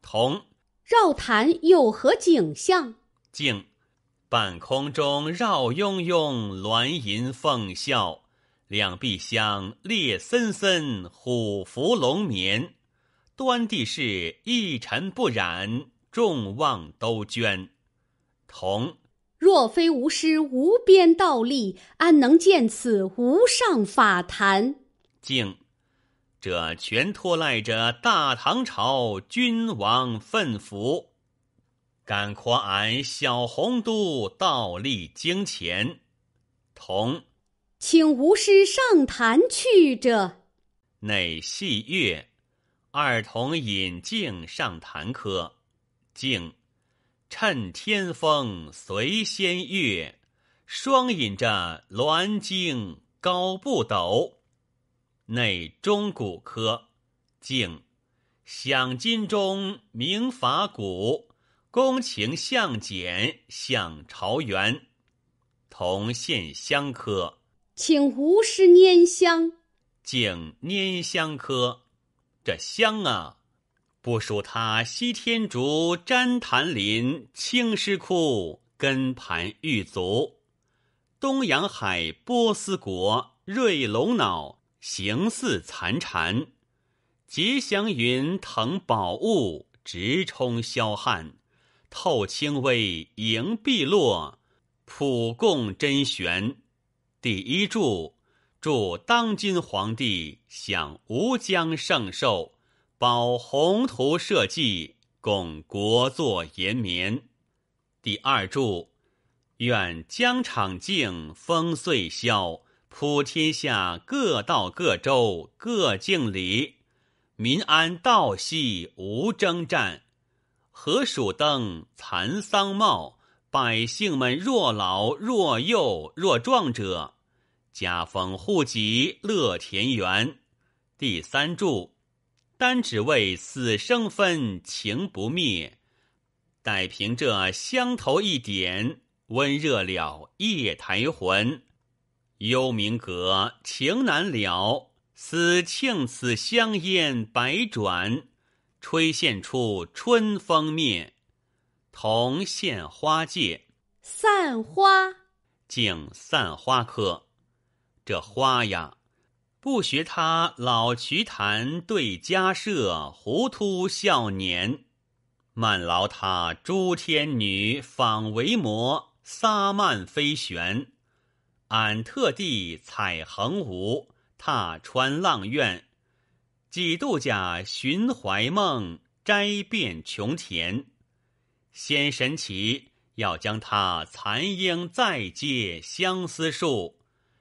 同。绕坛有何景象？静。半空中绕拥拥，鸾吟凤啸；两壁香烈森森，虎伏龙眠。端地是一尘不染，众望都捐。同。若非吾师无边道力，安能见此无上法坛？静，这全托赖着大唐朝君王奋福，敢夸俺小红都道立精前，同，请吾师上坛去者。内戏乐，二同引静上坛科。敬。趁天风随仙月，双引着鸾惊高不斗。内钟鼓科，静响金钟明法鼓，恭请相简向朝元。同献香科，请吴师拈香。敬拈香科，这香啊。不数他西天竺旃檀林青狮窟根盘玉足，东洋海波斯国瑞龙脑形似残蝉，吉祥云腾宝物直冲霄汉，透清微迎碧落普共真玄。第一柱祝当今皇帝享无疆圣寿。保宏图社稷，共国祚延绵。第二注，愿疆场静，风岁消，普天下各道各州各境里，民安道系无征战。何蜀登，蚕桑茂，百姓们若老若幼若壮者，家风户籍乐田园。第三注。单只为死生分情不灭，待凭这香头一点，温热了夜台魂。幽冥阁情难了，思庆此香烟百转，吹现出春风灭。同献花界散花，敬散花客，这花呀。不学他老瞿昙对家社，糊涂少年；慢劳他诸天女仿为魔撒漫飞旋。俺特地采横吴，踏穿浪苑，几度假寻怀梦，摘遍琼田。先神奇要将他残英再借相思树，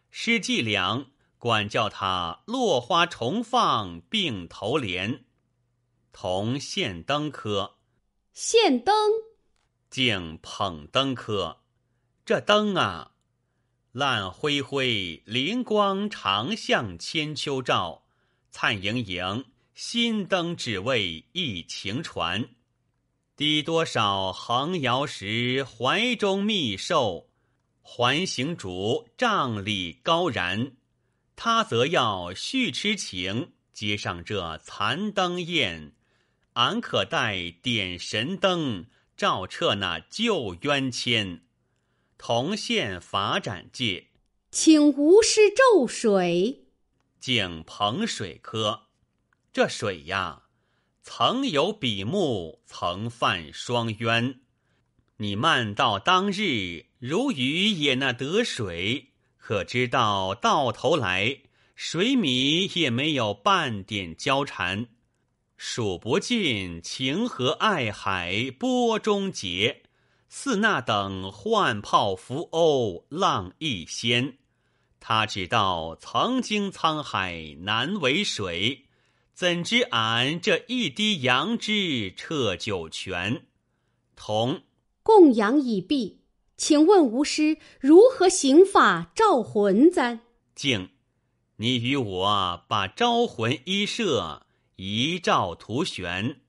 施伎俩。管教他落花重放，并头莲同献灯科。献灯竟捧灯科，这灯啊，烂灰灰，灵光长向千秋照；灿盈盈，新灯只为一情传。低多少横摇时，怀中密寿，环形竹杖里高燃。他则要续痴情，接上这残灯宴，俺可待点神灯，照彻那旧冤愆。同现法展界，请吴师咒水，敬彭水科。这水呀，曾有笔墨，曾犯双冤。你慢到当日，如鱼也那得水。可知道，到头来，水米也没有半点交缠，数不尽情和爱海波中结，似那等换泡浮鸥浪一仙。他只道曾经沧海难为水，怎知俺这一滴杨枝彻九泉。同供养已毕。请问吴师如何行法召魂哉？静，你与我把招魂衣设一照图悬，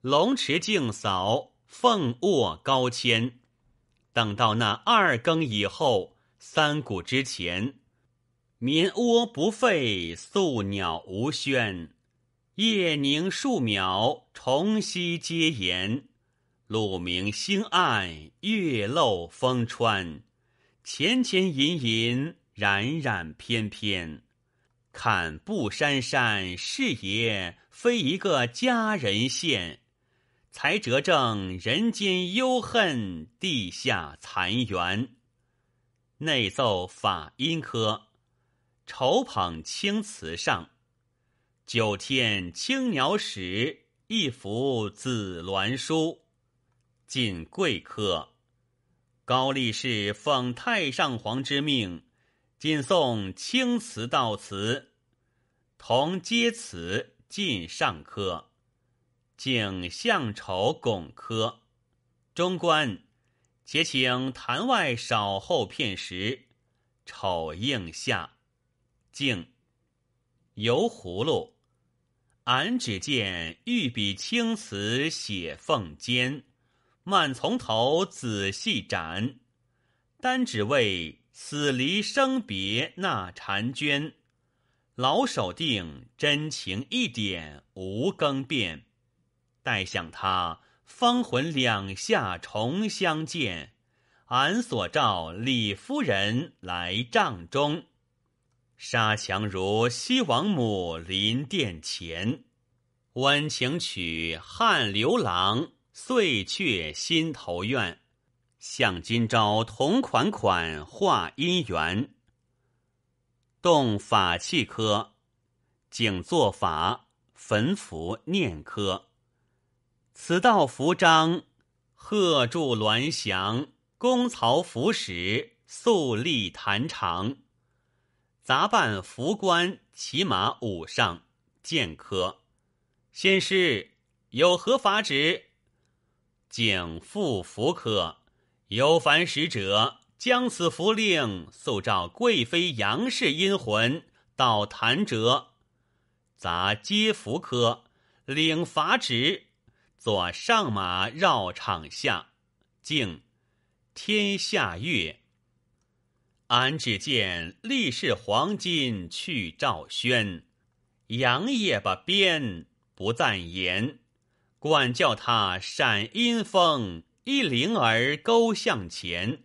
龙池净扫，凤卧高牵。等到那二更以后，三鼓之前，眠窝不废，宿鸟无喧，夜凝树苗，虫息皆言。露明星暗，月漏风穿，浅浅隐隐，冉冉翩翩。看不山山，是也，非一个佳人现。才折正人间忧恨，地下残垣。内奏法音科，愁捧青瓷上。九天青鸟使，一幅紫鸾书。进贵科，高力士奉太上皇之命，进送青瓷到瓷，同接瓷进上科，敬相丑拱科，中官且请坛外少候片时。丑应下敬油葫芦，俺只见玉笔青瓷写凤笺。慢从头仔细斩，单只为死离生别那婵娟，老手定真情一点无更变，待想他方魂两下重相见，俺所召李夫人来帐中，杀强如西王母临殿前，温情曲汉刘郎。遂却心头怨，向今朝同款款化姻缘。动法器科，景作法焚符念科。此道符章，贺祝鸾翔，功曹符使肃立坛长。杂办符官骑马舞上剑科。先师有何法旨？景复福科，有凡使者将此符令速召贵妃杨氏阴魂到坛者，杂皆福科，领罚旨，坐上马绕场下，敬天下月。俺只见力士黄金去照宣，杨也把鞭不赞言。管教他闪阴风一灵儿勾向前，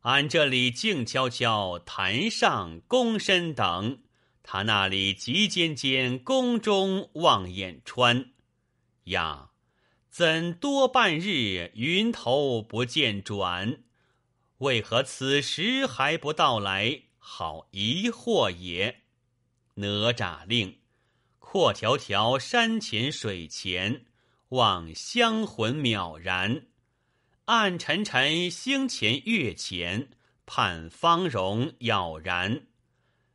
俺这里静悄悄坛上躬身等他那里急尖尖宫中望眼穿呀，怎多半日云头不见转？为何此时还不到来？好疑惑也！哪吒令，阔条条山前水前。望香魂渺然，暗沉沉星前月前，盼芳容杳然，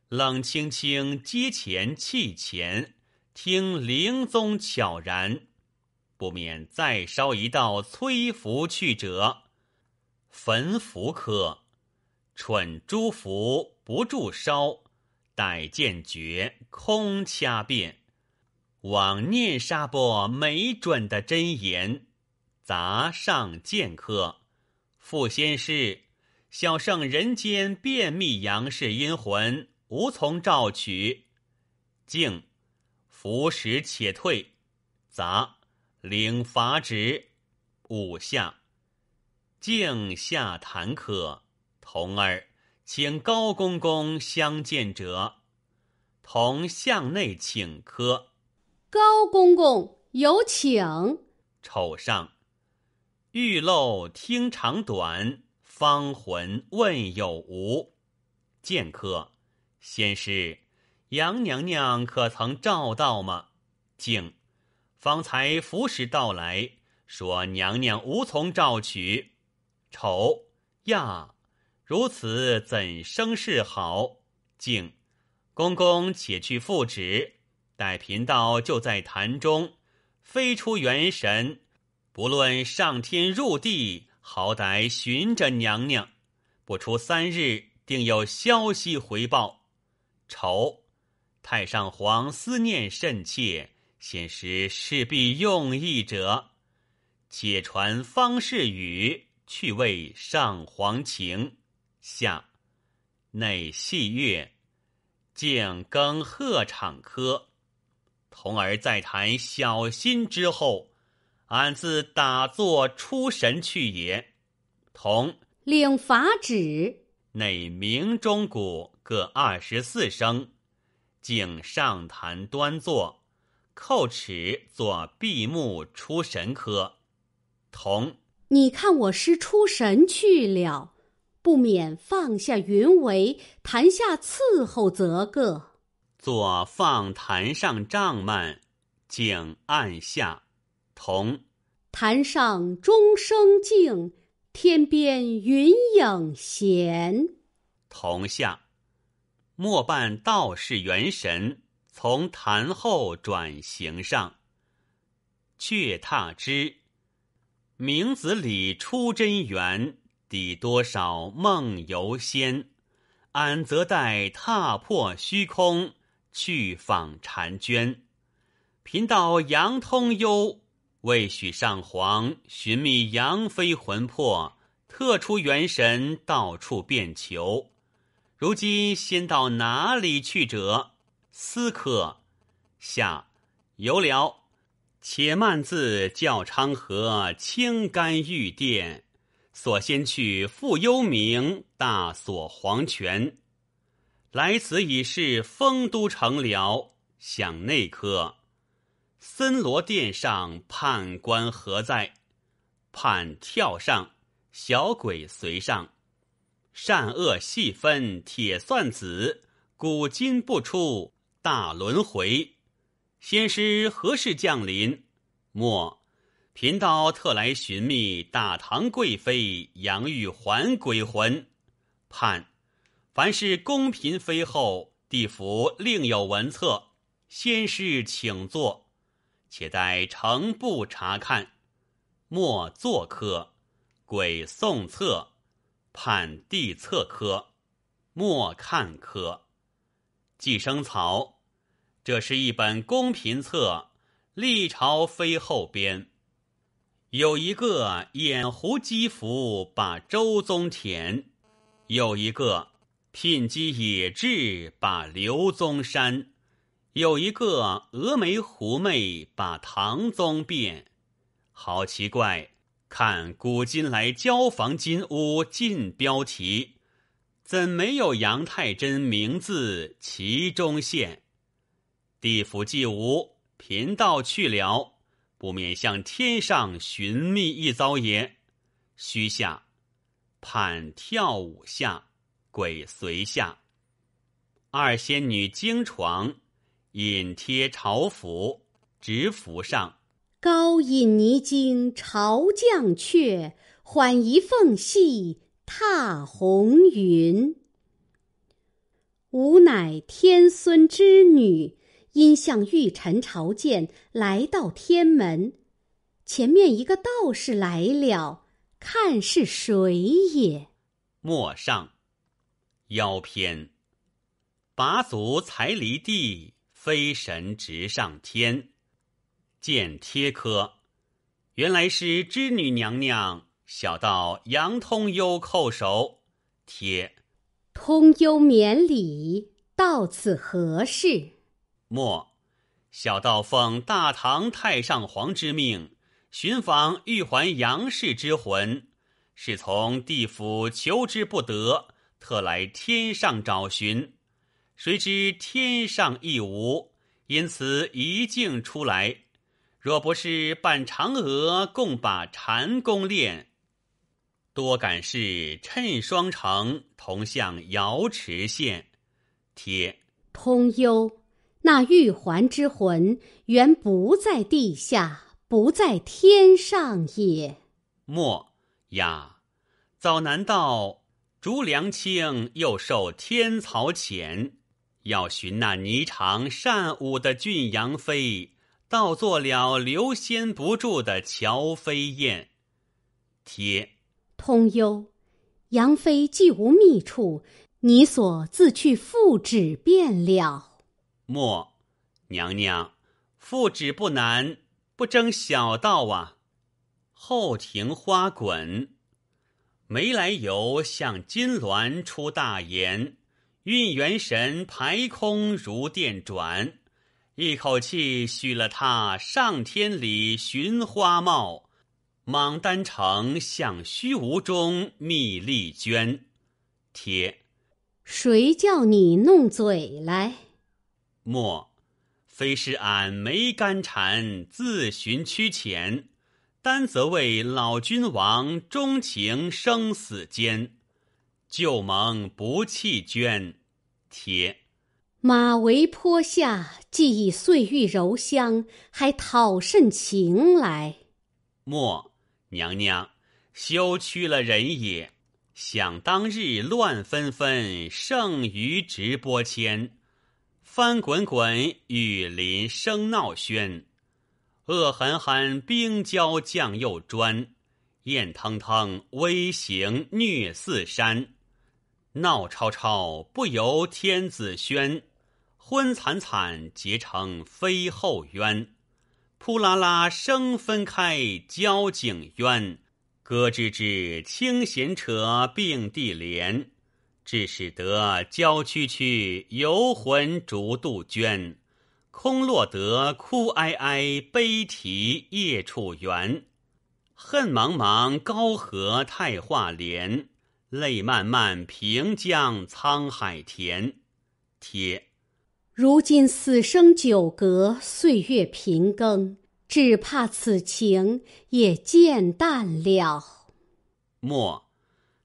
冷清清阶前气前，听铃宗悄然，不免再烧一道催符去者，焚符科，蠢诸符不住烧，待见觉空掐变。往念沙波没准的真言，杂上剑客。傅先师，小圣人间便秘杨氏阴魂，无从召取。静，服食且退。杂领罚旨，五下。静下谈可。童儿，请高公公相见者，同向内请科。高公公有请。丑上，玉漏听长短，方魂问有无。剑客，先师杨娘娘可曾照到吗？静，方才服侍到来，说娘娘无从照取。丑呀，如此怎生是好？静，公公且去复旨。待贫道就在潭中飞出元神，不论上天入地，好歹寻着娘娘。不出三日，定有消息回报。丑，太上皇思念甚切，现时势必用意者，且传方士语去为上皇情。下，内细月，静更鹤场科。同儿再谈小心之后，俺自打坐出神去也。同领法旨，内鸣钟鼓各二十四声，竟上坛端坐，叩齿，做闭目出神科。同，你看我师出神去了，不免放下云围，坛下伺候则个。左放坛上帐幔，静按下。同坛上钟声静，天边云影闲。同下。莫扮道士元神，从坛后转行上。却踏之。明子里出真源，抵多少梦游仙？俺则待踏破虚空。去访婵娟，贫道杨通幽为许上皇寻觅杨妃魂魄，特出元神到处遍求。如今先到哪里去者？思客下有了，且慢自教昌河清甘玉殿，所先去复幽冥大锁黄泉。来此已是丰都城了，想内科森罗殿上判官何在？判跳上，小鬼随上。善恶细分，铁算子，古今不出大轮回。先师何事降临？莫，贫道特来寻觅大唐贵妃杨玉环鬼魂。判。凡是宫嫔妃后，地府另有文册。先是请坐，且待成部查看，莫坐科。鬼送册，判地册科，莫看科。寄生草，这是一本宫嫔册，历朝妃后编。有一个眼狐积服，把周宗填；有一个。聘姬野志把刘宗山；有一个峨眉狐媚，把唐宗变。好奇怪！看古今来交房金屋尽标题，怎没有杨太真名字其中现？地府既无，贫道去了，不免向天上寻觅一遭也。须下，盼跳舞下。尾随下，二仙女惊床，引贴朝服，直服上。高引泥经朝降阙，缓移缝隙踏红云。吾乃天孙之女，因向玉臣朝见，来到天门。前面一个道士来了，看是谁也？陌上。腰篇。拔足才离地，飞神直上天。见贴科，原来是织女娘娘。小道杨通幽叩首。贴，通幽免礼，到此何事？莫，小道奉大唐太上皇之命，寻访玉环杨氏之魂，是从地府求之不得。特来天上找寻，谁知天上亦无，因此一径出来。若不是扮嫦娥共把禅功练，多感是趁双城同向瑶池现。贴通幽，那玉环之魂原不在地下，不在天上也。莫呀，早难道？竹凉清又受天曹遣，要寻那霓裳善舞的俊杨妃，倒做了留仙不住的乔飞燕。贴通幽，杨妃既无觅处，你所自去复旨便了。莫，娘娘，复旨不难，不争小道啊。后庭花滚。没来由向金銮出大言，运元神排空如电转，一口气许了他上天里寻花帽，莽丹城向虚无中觅丽娟。铁，谁叫你弄嘴来？莫，非是俺没干禅自寻屈浅？单则为老君王钟情生死间，旧盟不弃捐。贴马嵬坡下，既忆碎玉柔香，还讨甚情来？莫娘娘，休屈了人也。想当日乱纷纷，胜于直播间。翻滚滚雨林声闹喧。恶狠狠，冰胶将又砖；燕腾腾，威行虐四山；闹吵吵，不由天子宣；昏惨惨，结成飞后冤；扑啦啦，声分开交颈冤；咯吱吱，清弦扯并蒂莲；致使得娇区区游魂逐杜鹃。空落得哭哀哀，悲啼夜处圆。恨茫茫高河太化连，泪漫漫平江沧海田。铁，如今死生九隔，岁月平更，只怕此情也渐淡了。莫，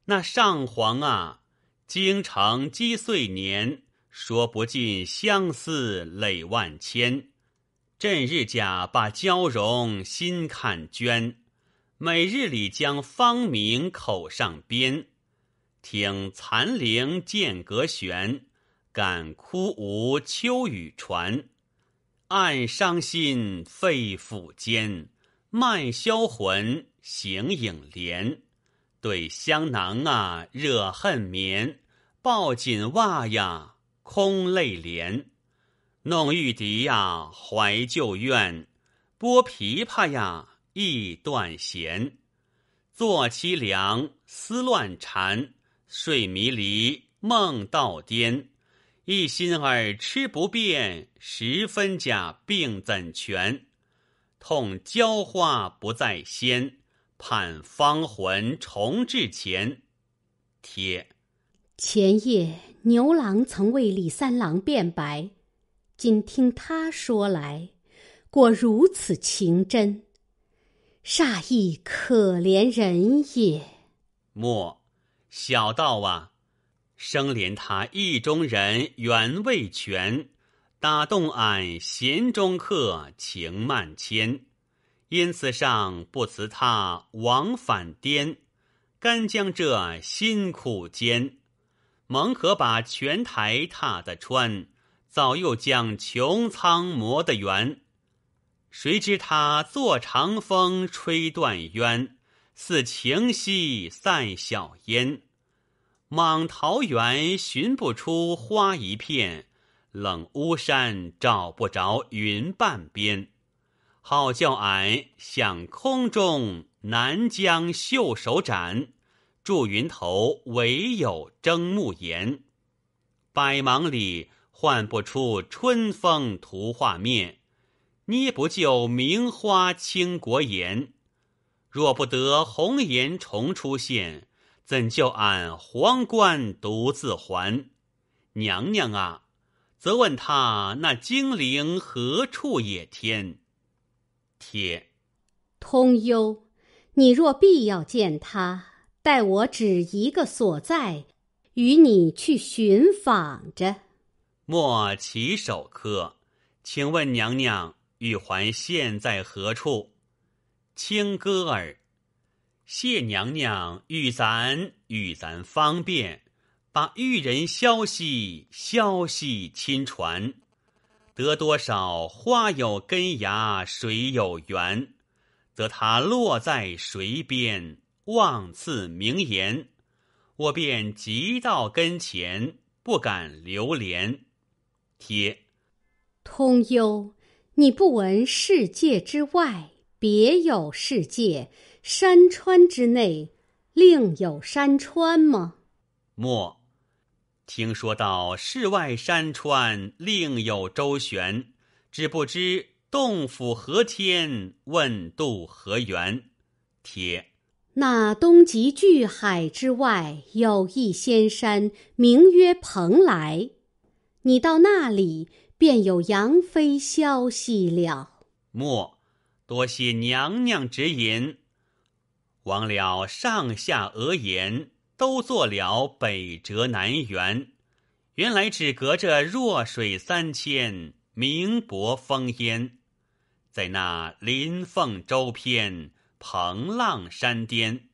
那上皇啊，京城积岁年。说不尽相思泪万千，朕日假把娇容心看倦，每日里将芳名口上编，听残铃渐隔悬，敢哭无秋雨传，暗伤心肺腑间，慢销魂形影连，对香囊啊惹恨绵，抱紧袜呀。空泪涟，弄玉笛呀怀旧怨，拨琵琶呀意断弦，坐凄凉思乱缠，睡迷离梦到颠，一心儿吃不遍，十分家病怎全？痛浇花不在先，盼芳魂重至前，贴。前夜牛郎曾为李三郎辩白，今听他说来，果如此情真，煞亦可怜人也。莫，小道啊，生怜他意中人缘未全，打动俺弦中客情漫牵，因此上不辞他往返颠，干将这辛苦煎。蒙可把全台踏得穿，早又将穹苍磨得圆。谁知他坐长风吹断渊，似情兮散晓烟。莽桃源寻不出花一片，冷巫山找不着云半边。好叫俺向空中南疆袖手展。祝云头，唯有争目言；百忙里唤不出春风图画面，捏不就名花倾国颜。若不得红颜重出现，怎就俺皇冠独自还？娘娘啊，则问他那精灵何处也？天，贴通幽，你若必要见他。待我指一个所在，与你去寻访着。莫起手客，请问娘娘玉环现在何处？青哥儿，谢娘娘与咱与咱方便，把玉人消息消息亲传。得多少花有根芽，水有源，则它落在谁边？妄赐名言，我便急到跟前，不敢留连。贴通幽，你不闻世界之外别有世界，山川之内另有山川吗？莫听说到世外山川另有周旋，只不知洞府何天，问渡何源？贴。那东极巨海之外有一仙山，名曰蓬莱。你到那里，便有杨妃消息了。莫多谢娘娘指引。王了上下额言，都做了北折南辕。原来只隔着弱水三千，名薄风烟，在那临凤洲边。蓬浪山巅，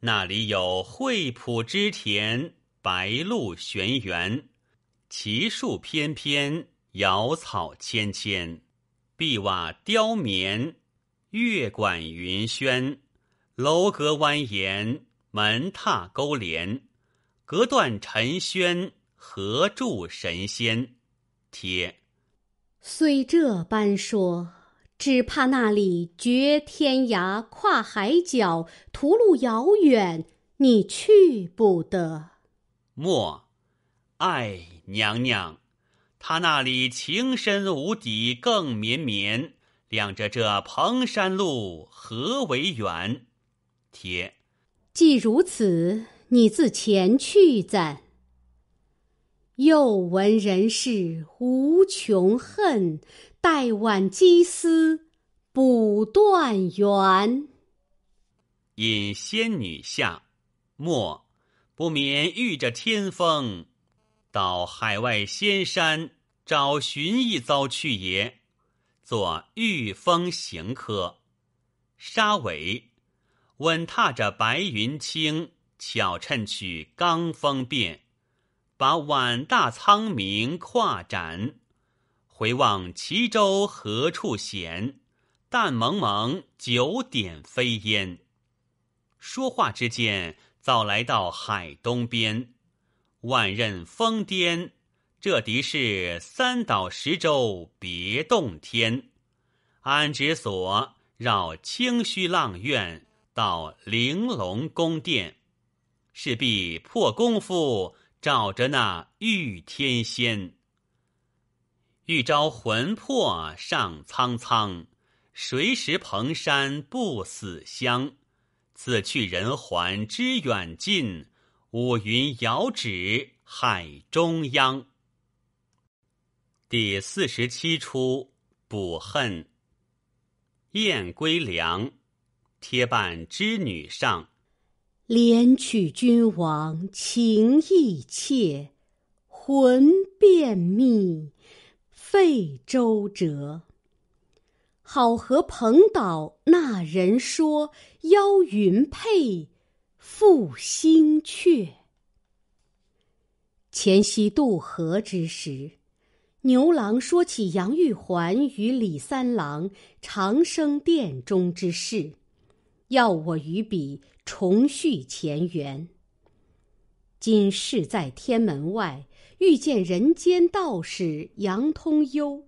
那里有惠普之田，白鹭玄园，奇树翩翩，瑶草芊芊，碧瓦雕绵，月管云轩，楼阁蜿蜒，门踏勾连，隔断尘喧，何住神仙？贴，虽这般说。只怕那里绝天涯，跨海角，途路遥远，你去不得。莫，爱娘娘，他那里情深无底，更绵绵，两着这蓬山路何为远？铁，既如此，你自前去暂。又闻人世无穷恨。待晚鸡丝，补断缘。引仙女下，莫不免遇着天风，到海外仙山找寻一遭去也。做御风行科，沙尾稳踏着白云轻，巧趁取罡风便，把碗大苍明跨展。回望齐州何处闲？淡蒙蒙九点飞烟。说话之间，早来到海东边，万仞峰巅。这敌是三岛十洲别洞天，安之所绕清虚浪苑，到玲珑宫殿。势必破功夫，找着那玉天仙。欲招魂魄上苍苍，谁识蓬山不死香？此去人还知远近，五云遥指海中央。第四十七出《补恨》，燕归梁，贴伴织女上。怜取君王情意切，魂便觅。费周折，好合蓬岛那人说邀云佩，赴星阙。前夕渡河之时，牛郎说起杨玉环与李三郎长生殿中之事，要我与笔重续前缘。今事在天门外。遇见人间道士杨通幽，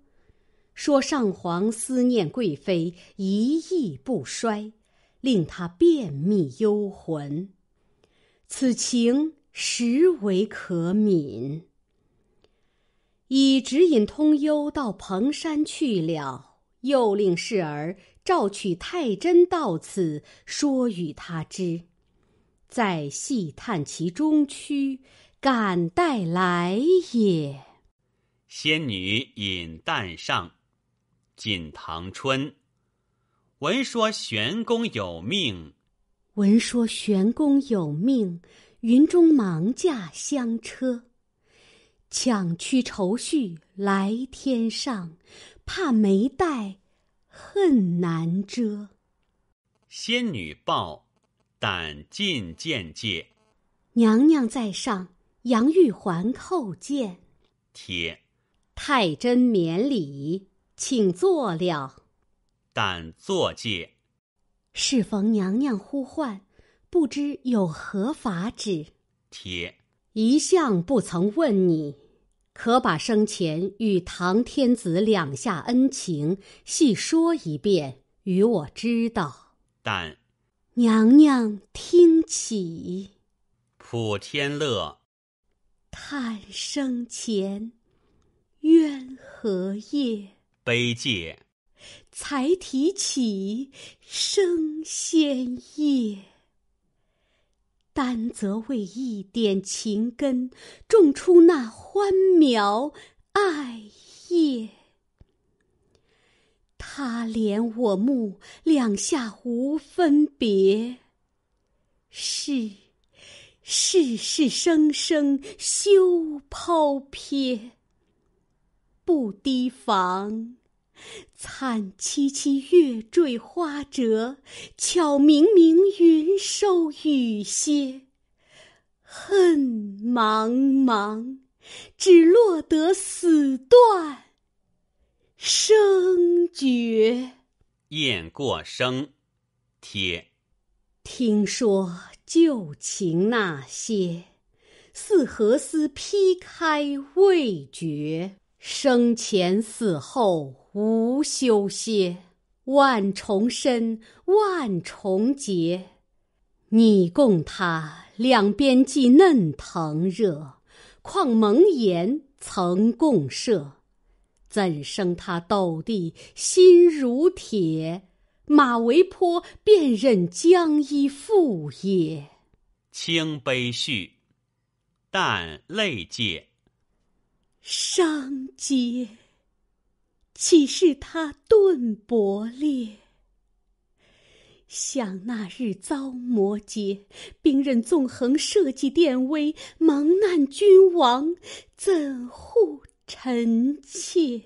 说上皇思念贵妃一意不衰，令他便秘幽魂，此情实为可悯。已指引通幽到蓬山去了，又令侍儿召取太真到此，说与他知，再细探其中区。敢带来也。仙女饮弹上锦堂春，闻说玄公有命。闻说玄公有命，云中忙驾香车，抢去愁绪来天上，怕没带，恨难遮。仙女报，但进见界。娘娘在上。杨玉环叩见，贴，太真免礼，请坐了。但坐介，适逢娘娘呼唤，不知有何法旨？贴，一向不曾问你，可把生前与唐天子两下恩情细说一遍，与我知道。但，娘娘听起，普天乐。叹生前，冤何夜？悲借，才提起生仙夜。单则为一点情根，种出那欢苗爱叶。他怜我目，两下无分别。是。世事生生休抛撇，不提防，惨凄凄月坠花折，巧明明云收雨歇，恨茫茫，只落得死断生绝。雁过声，贴。听说。旧情那些，似何丝劈开未绝，生前死后无休歇，万重身，万重劫。你共他两边既嫩腾热，况蒙颜曾共射，怎生他斗地心如铁？马嵬坡便任江一父也，清悲绪，但泪界。伤嗟，岂是他钝薄裂？想那日遭魔劫，兵刃纵横，社稷殿危，蒙难君王，怎护臣妾？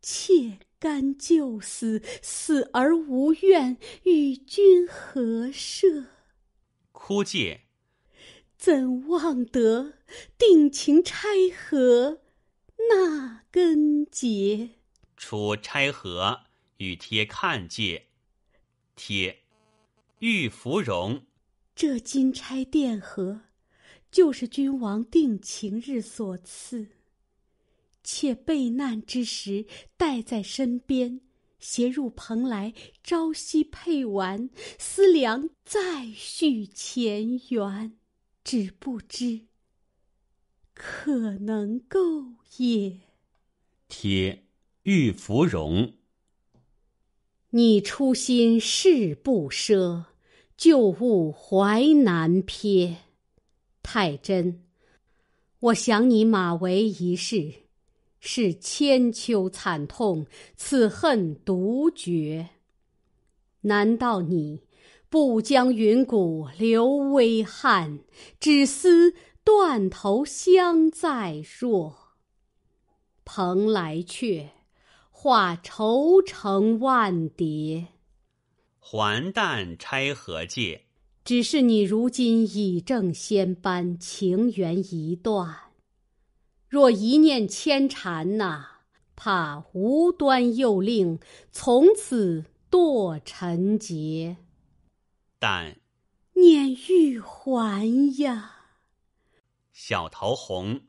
妾。甘就死，死而无怨，与君何涉？枯戒，怎忘得定情钗盒那根结？出钗盒，与贴看戒。贴玉芙蓉。这金钗钿盒，就是君王定情日所赐。且备难之时，带在身边，携入蓬莱，朝夕配玩，思量再续前缘，只不知可能够也。贴玉芙蓉。你初心誓不奢，旧物怀难撇。太真，我想你马嵬一世。是千秋惨痛，此恨独绝。难道你不将云骨留微汉，只思断头香再弱？蓬莱却化愁成万叠，还旦拆何借。只是你如今已正仙班，情缘一断。若一念牵缠呐，怕无端又令从此堕尘劫。但念玉环呀，小桃红。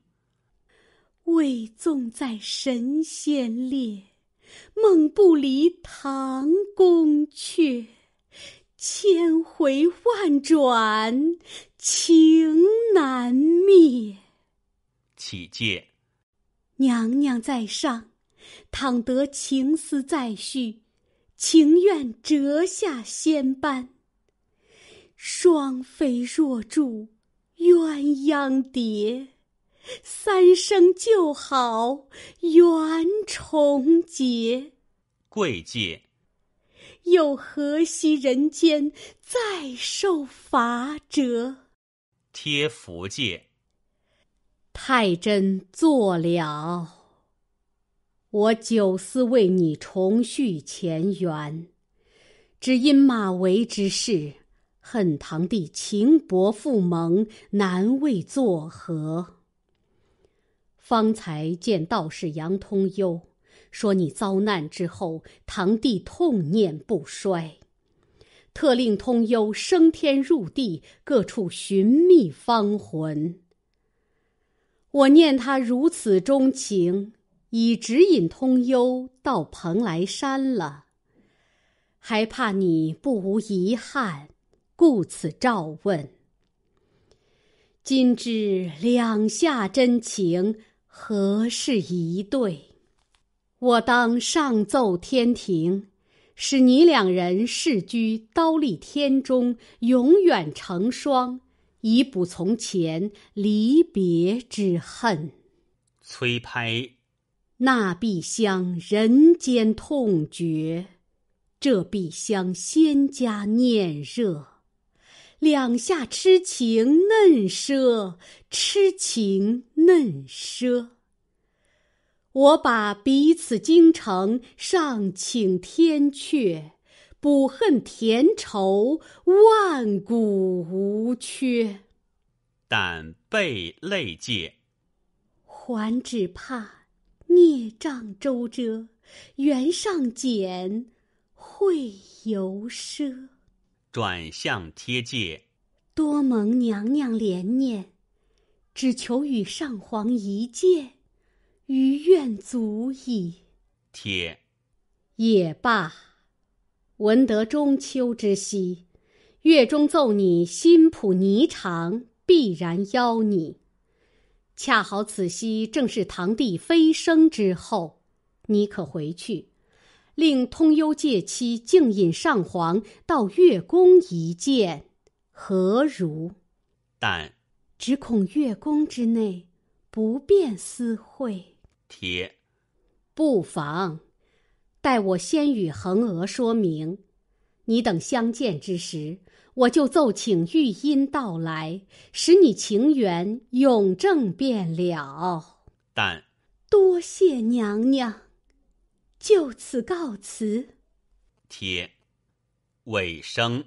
未纵在神仙列，梦不离唐宫阙，千回万转情难灭。起戒，娘娘在上，倘得情丝再续，情愿折下仙班。双飞若住鸳鸯蝶，三生就好缘重结。贵戒，又何惜人间再受罚折？贴福戒。太真做了，我九思为你重续前缘，只因马嵬之事，恨堂弟情薄负盟，难为作何？方才见道士杨通幽说你遭难之后，堂弟痛念不衰，特令通幽升天入地各处寻觅芳魂。我念他如此钟情，已指引通幽到蓬莱山了，还怕你不无遗憾，故此照问。今知两下真情，何事一对？我当上奏天庭，使你两人世居刀立天中，永远成双。以补从前离别之恨。催拍。那必香人间痛绝，这必香仙家念热。两下痴情嫩奢，痴情嫩奢。我把彼此京城上请天阙。补恨田愁，万古无缺。但备泪借，还只怕孽障周折。缘上减，会犹奢。转向贴借，多蒙娘娘怜念，只求与上皇一见，余愿足矣。贴也罢。闻得中秋之夕，月中奏你新谱霓裳，必然邀你。恰好此夕正是堂弟飞升之后，你可回去，令通幽借妻静引上皇到月宫一见，何如？但只恐月宫之内不便私会。贴不妨。待我先与恒娥说明，你等相见之时，我就奏请玉音到来，使你情缘永正便了。但多谢娘娘，就此告辞。贴尾声，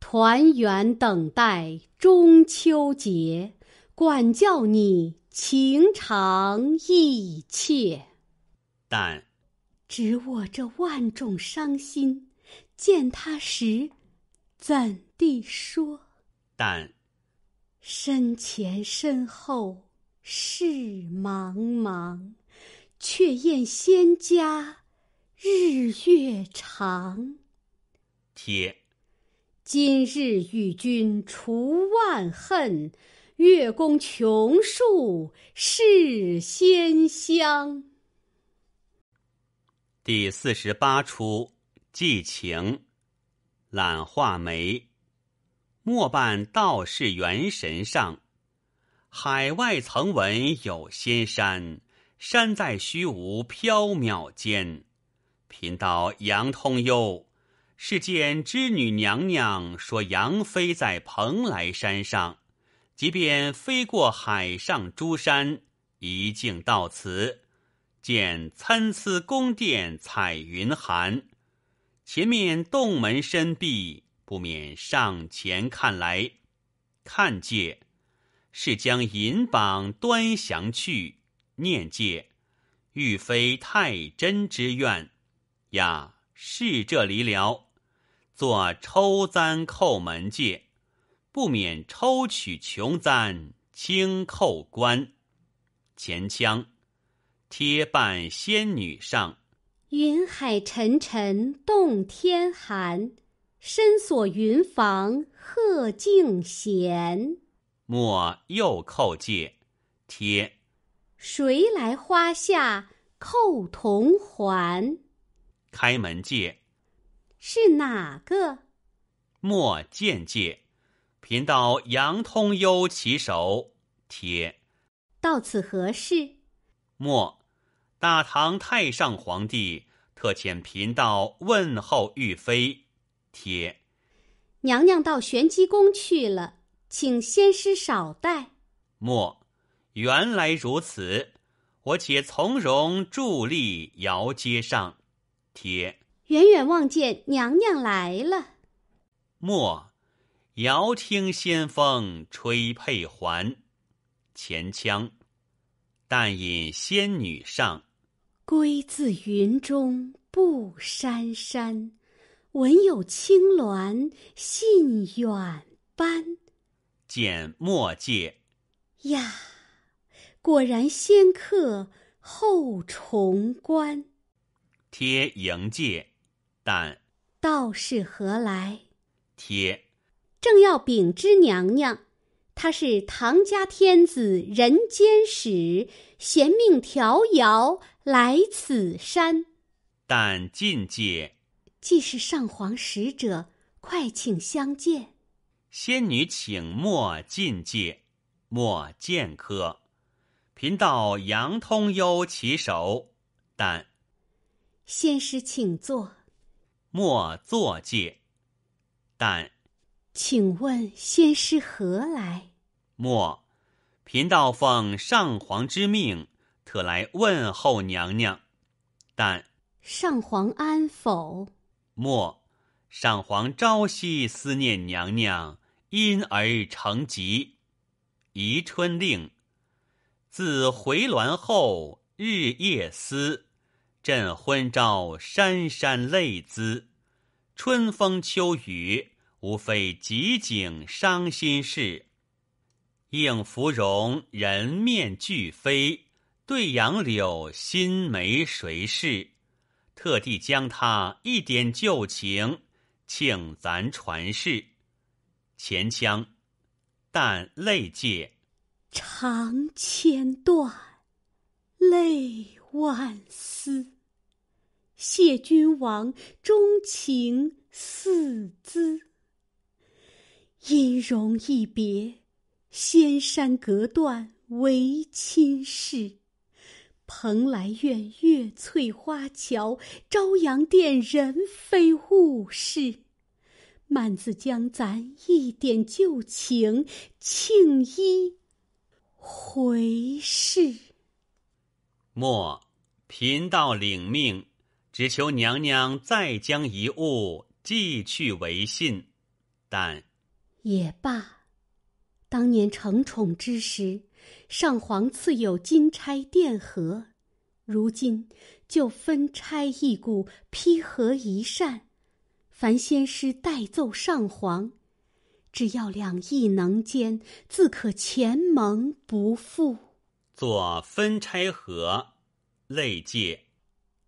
团圆等待中秋节，管教你情长意切。但。只我这万种伤心，见他时，怎地说？但身前身后事茫茫，却厌仙家日月长。贴，今日与君除万恨，月宫琼树是仙乡。第四十八出寄情，懒画眉。莫办道士元神上，海外曾闻有仙山，山在虚无缥缈间。贫道杨通幽，是见织女娘娘说杨飞在蓬莱山上，即便飞过海上诸山，一径到此。见参差宫殿彩云寒，前面洞门深闭，不免上前看来。看见是将银榜端详去，念戒，欲非太真之愿呀！是这离了，做抽簪叩门戒，不免抽取琼簪轻叩关，前腔。贴伴仙女上，云海沉沉洞天寒，深锁云房鹤静闲。莫又叩界，贴，谁来花下扣铜环？开门界。是哪个？莫见借，贫道杨通幽其手贴。到此何事？莫。大唐太上皇帝特遣贫道问候玉妃。贴，娘娘到玄机宫去了，请仙师少待。莫，原来如此，我且从容伫立瑶阶上。贴，远远望见娘娘来了。莫，遥听仙风吹佩环。前腔，但引仙女上。归自云中不姗姗，闻有青鸾信远班。见莫界呀，果然先客后重关。贴迎界，但道士何来？贴正要禀知娘娘。他是唐家天子，人间使，贤命迢遥来此山。但进界，既是上皇使者，快请相见。仙女，请莫进界，莫见客。贫道杨通幽起手，但先师请坐，莫坐界。但，请问先师何来？莫，贫道奉上皇之命，特来问候娘娘。但上皇安否？莫，上皇朝夕思念娘娘，因而成疾。宜春令，自回銮后日夜思，朕昏朝潸潸泪滋。春风秋雨，无非极景伤心事。映芙蓉，人面俱非；对杨柳，新没谁是？特地将他一点旧情，请咱传世。前腔，但泪借长千段，泪万丝。谢君王，钟情似滋，音容一别。仙山隔断为亲事，蓬莱苑月翠花桥，朝阳殿人非物是，慢自将咱一点旧情，庆衣回事。莫，贫道领命，只求娘娘再将一物寄去为信。但也罢。当年承宠之时，上皇赐有金钗钿盒，如今就分钗一股，披盒一扇。凡仙师代奏上皇，只要两翼能坚，自可前盟不复。做分钗盒，泪借。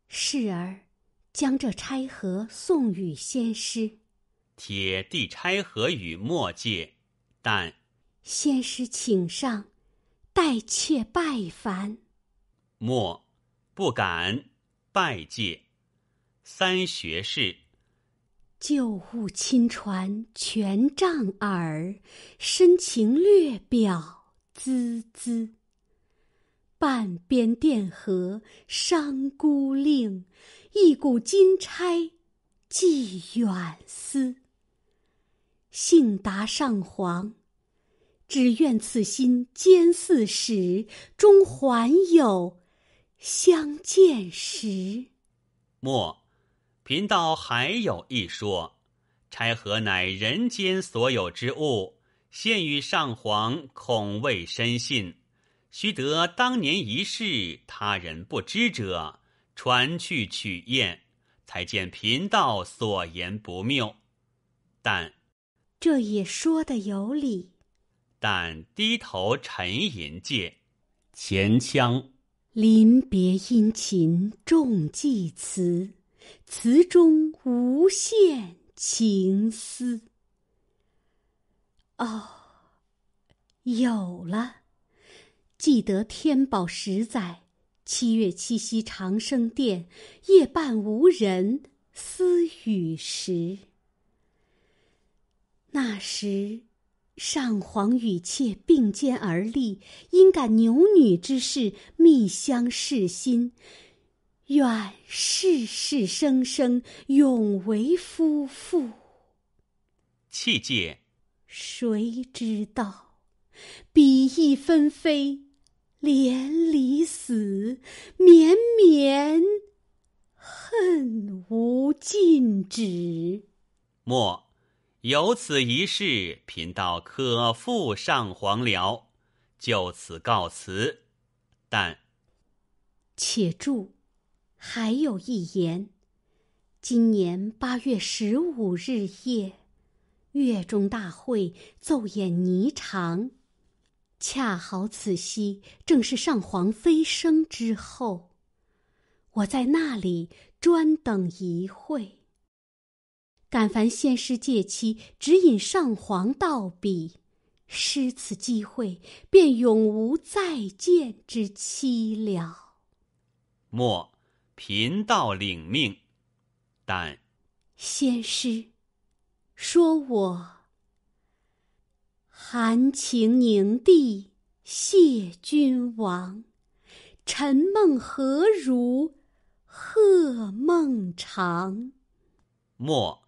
侍儿，将这钗盒送与仙师。铁递钗盒与墨界，但。先是请上，待妾拜烦。莫，不敢拜见。三学士，旧物亲传权杖耳，深情略表滋滋。半边殿河伤孤令，一股金钗寄远思。信达上皇。只愿此心坚似石，终还有相见时。莫，贫道还有一说：钗盒乃人间所有之物，献与上皇，恐未深信。须得当年一事，他人不知者，传去取验，才见贫道所言不谬。但这也说的有理。但低头沉吟间，前腔临别殷勤重寄词，词中无限情思。哦，有了，记得天宝十载七月七夕，长生殿夜半无人私语时，那时。上皇与妾并肩而立，因感牛女之事，密相誓心，愿世世生生永为夫妇。妾界，谁知道？比翼纷飞，连理死，绵绵恨无尽止。莫。有此一事，贫道可复上皇僚，就此告辞。但且住，还有一言：今年八月十五日夜，月中大会奏演霓裳，恰好此夕正是上皇飞升之后，我在那里专等一会。敢凡仙师借机指引上皇道笔，失此机会，便永无再见之期了。莫，贫道领命。但，仙师，说我含情凝帝谢君王，沉梦何如，鹤梦长。莫。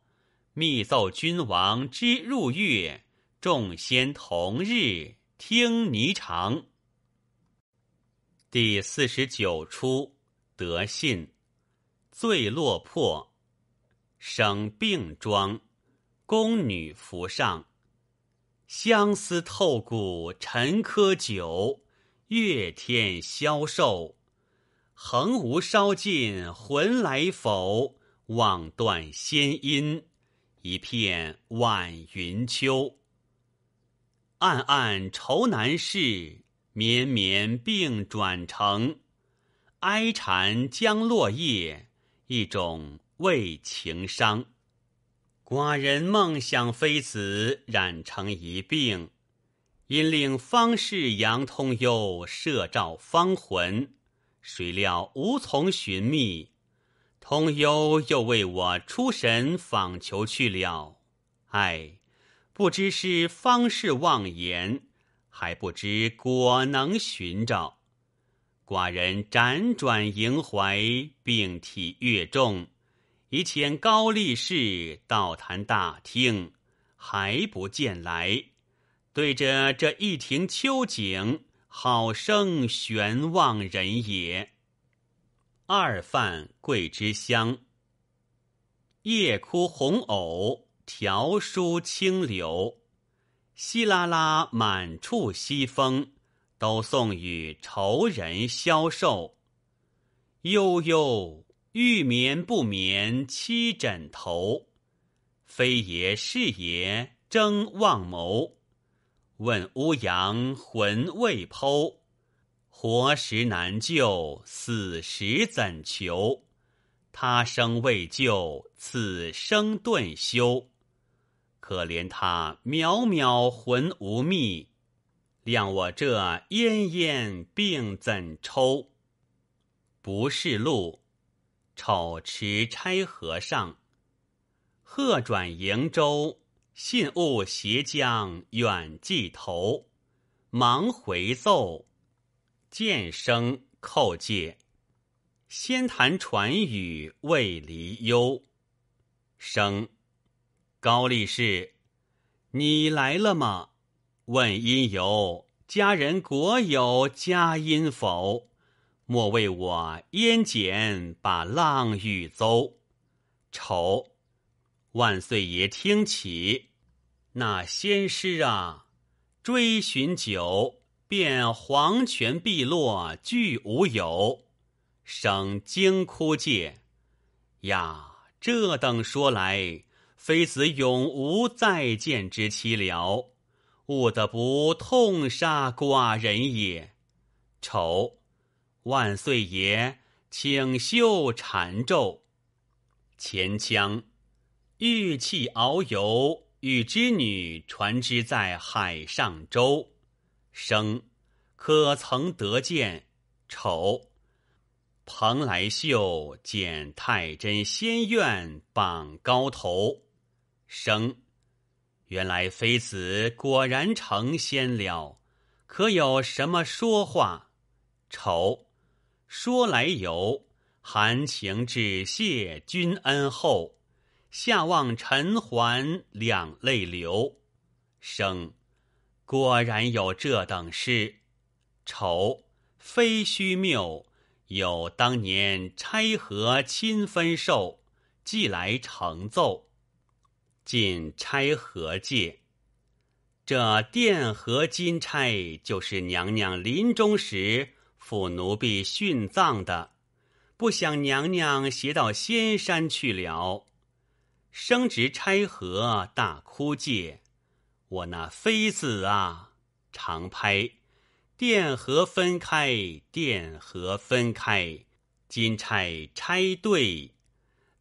密奏君王之入月，众仙同日听霓裳。第四十九出，得信醉落魄，生病妆，宫女扶上。相思透骨沉疴久，月天消瘦，横无烧尽魂来否？望断仙音。一片晚云秋。暗暗愁难事，绵绵病转成。哀蝉将落叶，一种为情伤。寡人梦想妃子染成一病，因令方士杨通幽摄照方魂，谁料无从寻觅。通幽又为我出神访求去了，唉，不知是方士妄言，还不知果能寻找。寡人辗转萦怀，病体越重。已遣高力士到坛大厅，还不见来。对着这一庭秋景，好生悬望人也。二饭桂枝香，夜哭红藕，条疏清流。稀拉拉满处西风，都送与愁人消瘦。悠悠欲眠不眠，七枕头。非也，是也，争望谋。问乌阳，魂未剖。活时难救，死时怎求？他生未救，此生顿休。可怜他渺渺魂无觅，谅我这奄奄病怎抽？不是路，丑池差和尚，鹤转瀛洲，信物携将远寄头，忙回奏。剑生叩戒。先谈传语未离忧。生，高力士，你来了吗？问因由家人国有佳音否？莫为我烟碱把浪欲邹。丑，万岁爷听起，那仙师啊，追寻酒。便黄泉碧落俱无有，生惊哭界呀！这等说来，妃子永无再见之凄凉，悟得不痛杀寡人也。丑，万岁爷，请秀禅咒。前腔，玉气遨游，与织女传之在海上舟。生，可曾得见丑？蓬莱秀剪太真仙院，榜高头。生，原来妃子果然成仙了，可有什么说话？丑，说来由，含情只谢君恩厚，下望尘寰两泪流。生。果然有这等事，丑非虚谬。有当年拆合亲分寿，寄来成奏。进拆合界，这殿和金钗就是娘娘临终时赴奴婢殉葬的，不想娘娘携到仙山去了，升职拆合大哭界。我那妃子啊，常拍，殿合分开，殿合分开，金钗钗对，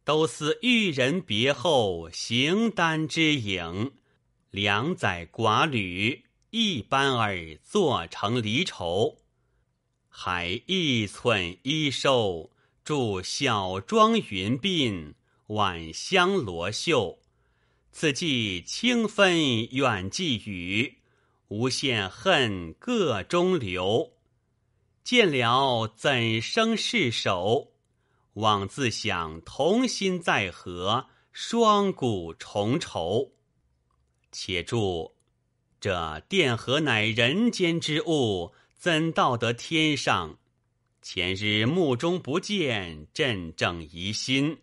都似玉人别后形单之影，两载寡侣一般儿做成离愁，还一寸衣寿，著小妆云鬓，晚香罗袖。此际清风远寄予，无限恨各中流。见了怎生是手？枉自想同心在何？双骨重愁。且住！这电荷乃人间之物，怎到得天上？前日目中不见，阵阵疑心。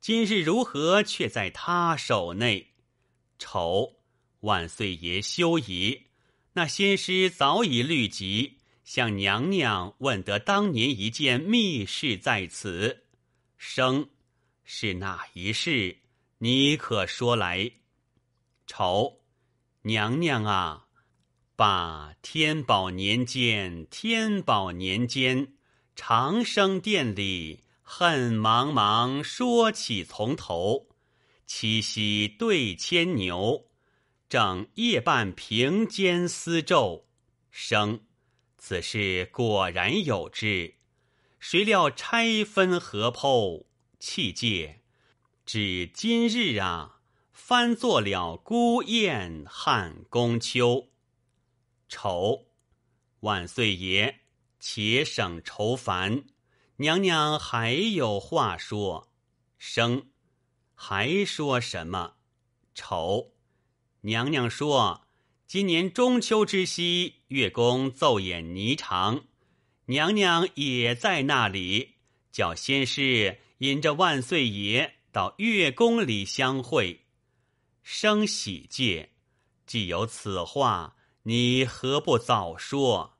今日如何却在他手内？丑，万岁爷休矣。那仙师早已虑及，向娘娘问得当年一件密事在此。生是哪一世？你可说来。丑，娘娘啊，把天宝年间，天宝年间，长生殿里恨茫茫说起从头。七夕对牵牛，正夜半屏间思昼生。此事果然有之，谁料拆分合剖气界？只今日啊，翻做了孤雁汉宫秋。丑，万岁爷且省愁烦，娘娘还有话说。生。还说什么？丑，娘娘说，今年中秋之夕，月宫奏演霓裳，娘娘也在那里，叫仙师引着万岁爷到月宫里相会，生喜戒，既有此话，你何不早说？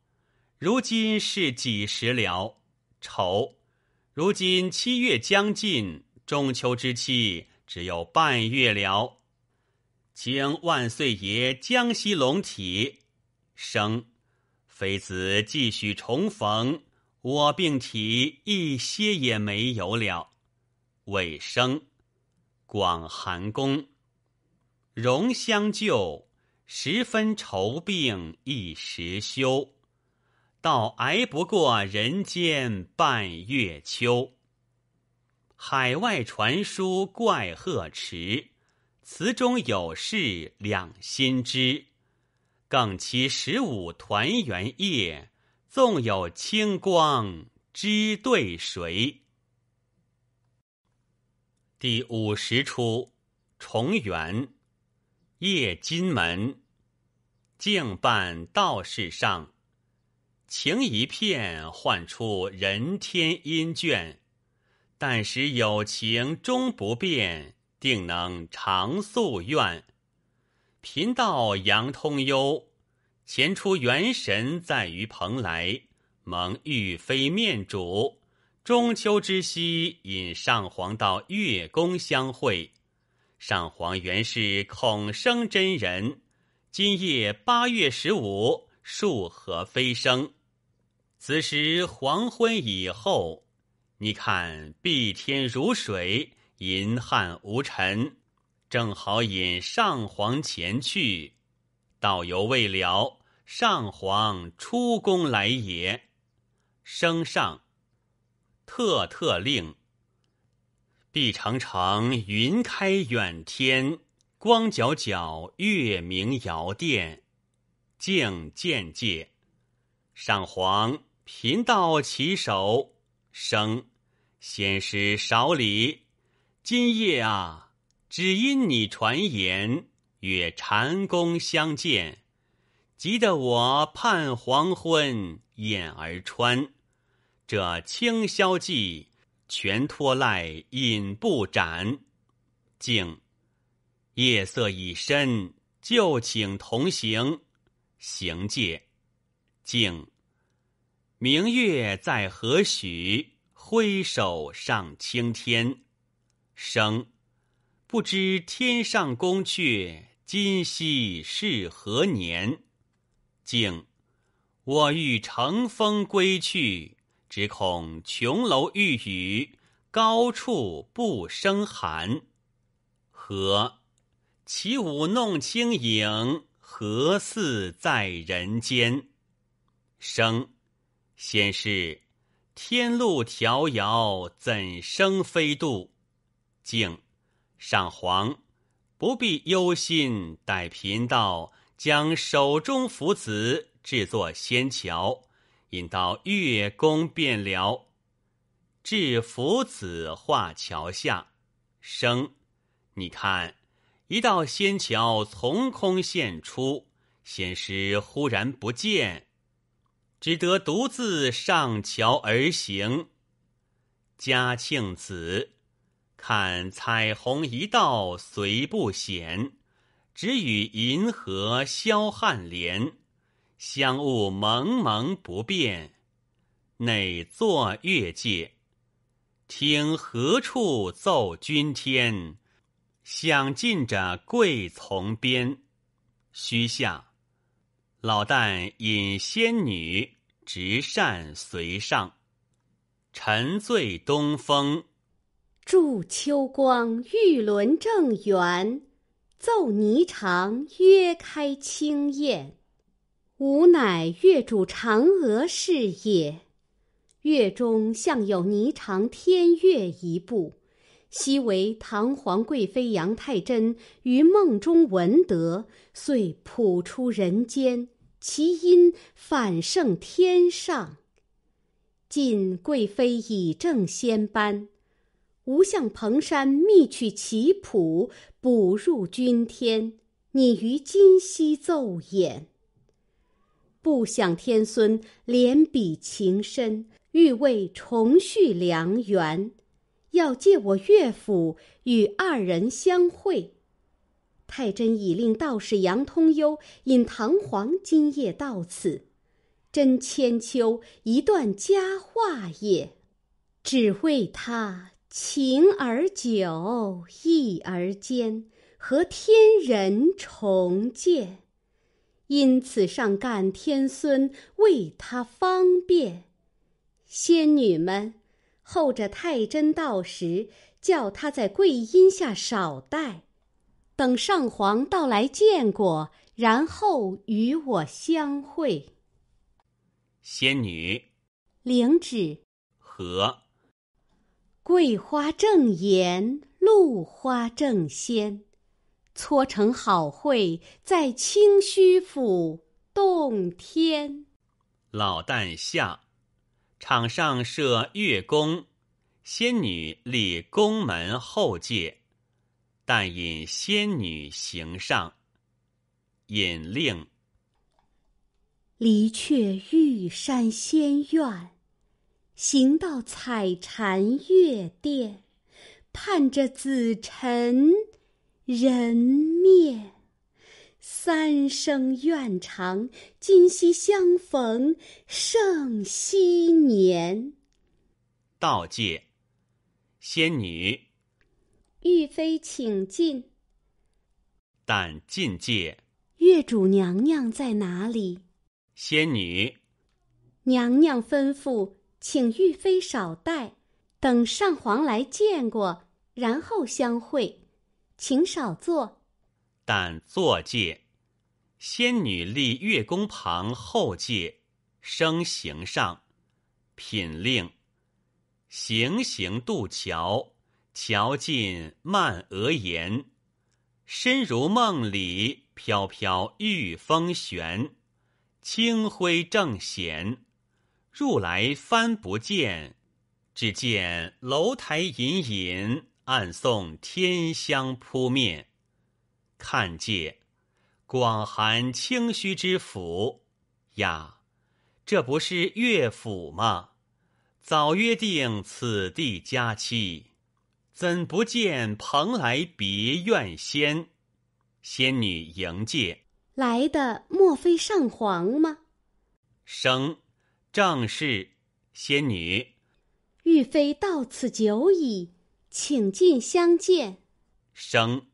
如今是几时了？丑，如今七月将近。中秋之期只有半月了，请万岁爷江西龙体生，妃子继续重逢。我病体一些也没有了，尾声：广寒宫，荣相救，十分愁病一时休，倒挨不过人间半月秋。海外传书怪鹤池，词中有事两心知。更期十五团圆夜，纵有清光知对谁。第五十出重圆，夜金门，静伴道士上，情一片唤出人天音卷。但使有情终不变，定能长夙愿。贫道杨通幽，前出元神在于蓬莱，蒙玉妃面主。中秋之夕，引上皇到月宫相会。上皇原是孔生真人，今夜八月十五，数合飞升。此时黄昏以后。你看碧天如水，银汉无尘，正好引上皇前去。道犹未了，上皇出宫来也。升上，特特令。碧澄澄，云开远天，光皎皎月明瑶殿。敬见界，上皇贫道起手升。先师少礼，今夜啊，只因你传言约禅宫相见，急得我盼黄昏雁儿穿。这清宵计全托赖尹不展。静，夜色已深，就请同行。行界，静，明月在何许？挥手上青天，生，不知天上宫阙，今夕是何年。静，我欲乘风归去，只恐琼楼玉宇，高处不胜寒。和，起舞弄清影，何似在人间。生，先是。天路迢遥，怎生飞渡？敬上皇不必忧心，待贫道将手中福子制作仙桥，引到月宫便了。至福子画桥下，生你看，一道仙桥从空现出，仙师忽然不见。只得独自上桥而行。嘉庆子，看彩虹一道随不显，只与银河霄汉连，香雾蒙蒙不变。哪座月界？听何处奏君天？想尽着桂丛边，须下。老旦引仙女执扇随上，沉醉东风，祝秋光玉轮正圆，奏霓裳约开清宴。吾乃月主嫦娥是也，月中向有霓裳天月一部。昔为唐皇贵妃杨太真于梦中闻得，遂谱出人间，其音反胜天上。晋贵妃以正仙班，吾向蓬山觅取其谱，补入君天，拟于今夕奏演。不想天孙怜彼情深，欲为重续良缘。要借我岳府与二人相会，太真已令道士杨通幽引唐皇今夜到此，真千秋一段佳话也。只为他情而久，意而坚，和天人重见，因此上干天孙为他方便，仙女们。候着太真到时，叫他在桂荫下少待，等上皇到来见过，然后与我相会。仙女，领旨。和桂花正妍，露花正鲜，搓成好会，在清虚府洞天。老旦下。场上设月宫，仙女立宫门后界，但引仙女行上，引令离却玉山仙院，行到彩蟾月殿，盼着紫尘人面。三生愿长，今夕相逢胜昔年。道界，仙女，玉妃，请进。但进界，月主娘娘在哪里？仙女，娘娘吩咐，请玉妃少待，等上皇来见过，然后相会，请少坐。但坐介，仙女立月宫旁，后界生行上，品令行行渡桥，桥尽漫额檐，身如梦里飘飘玉风旋，清辉正显，入来翻不见，只见楼台隐隐，暗送天香扑面。看见，广寒清虚之府呀，这不是乐府吗？早约定此地佳期，怎不见蓬莱别院仙？仙女迎接来的莫非上皇吗？生，正是仙女。玉妃到此久矣，请进相见。生。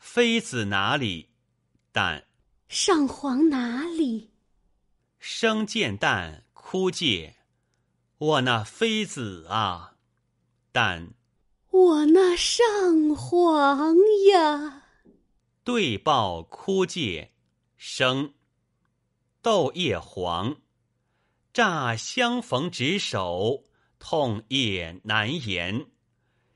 妃子哪里？但上皇哪里？生见旦枯芥，我那妃子啊！但我那上皇呀，对报枯芥，生，豆叶黄，乍相逢执手，痛也难言。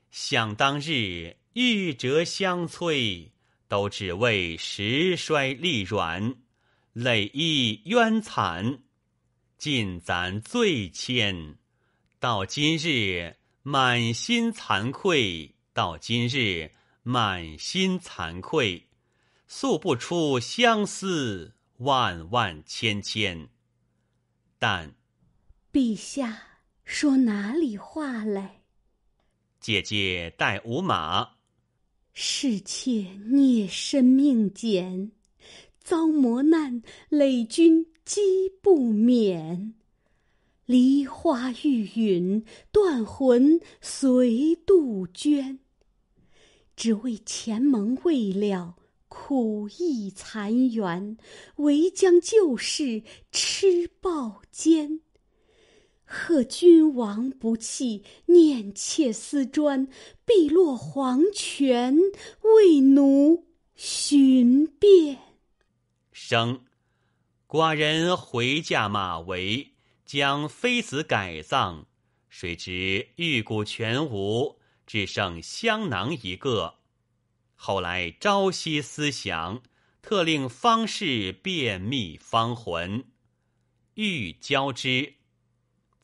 想当日玉折相催。都只为时衰力软，累滴冤惨，尽攒最千。到今日满心惭愧，到今日满心惭愧，诉不出相思万万千千。但，陛下说哪里话来？姐姐带五马。侍妾孽身命减，遭磨难累君饥不免。梨花欲陨，断魂随杜鹃。只为前盟未了，苦忆残垣，唯将旧事吃报间。贺君王不弃，念妾思专，碧落黄泉为奴寻遍。生，寡人回驾马嵬，将妃子改葬，谁知玉骨全无，只剩香囊一个。后来朝夕思想，特令方士遍觅方魂，欲交之。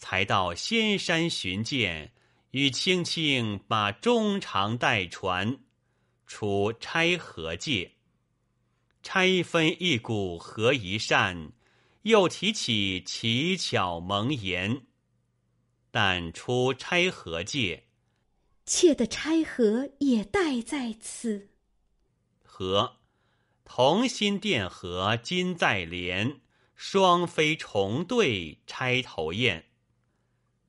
才到仙山寻见，与青青把衷肠带传。出差合界，拆分一股合一扇，又提起奇巧蒙言。但出差合界，妾的差合也带在此。合，同心殿和今在连，双飞重对钗头燕。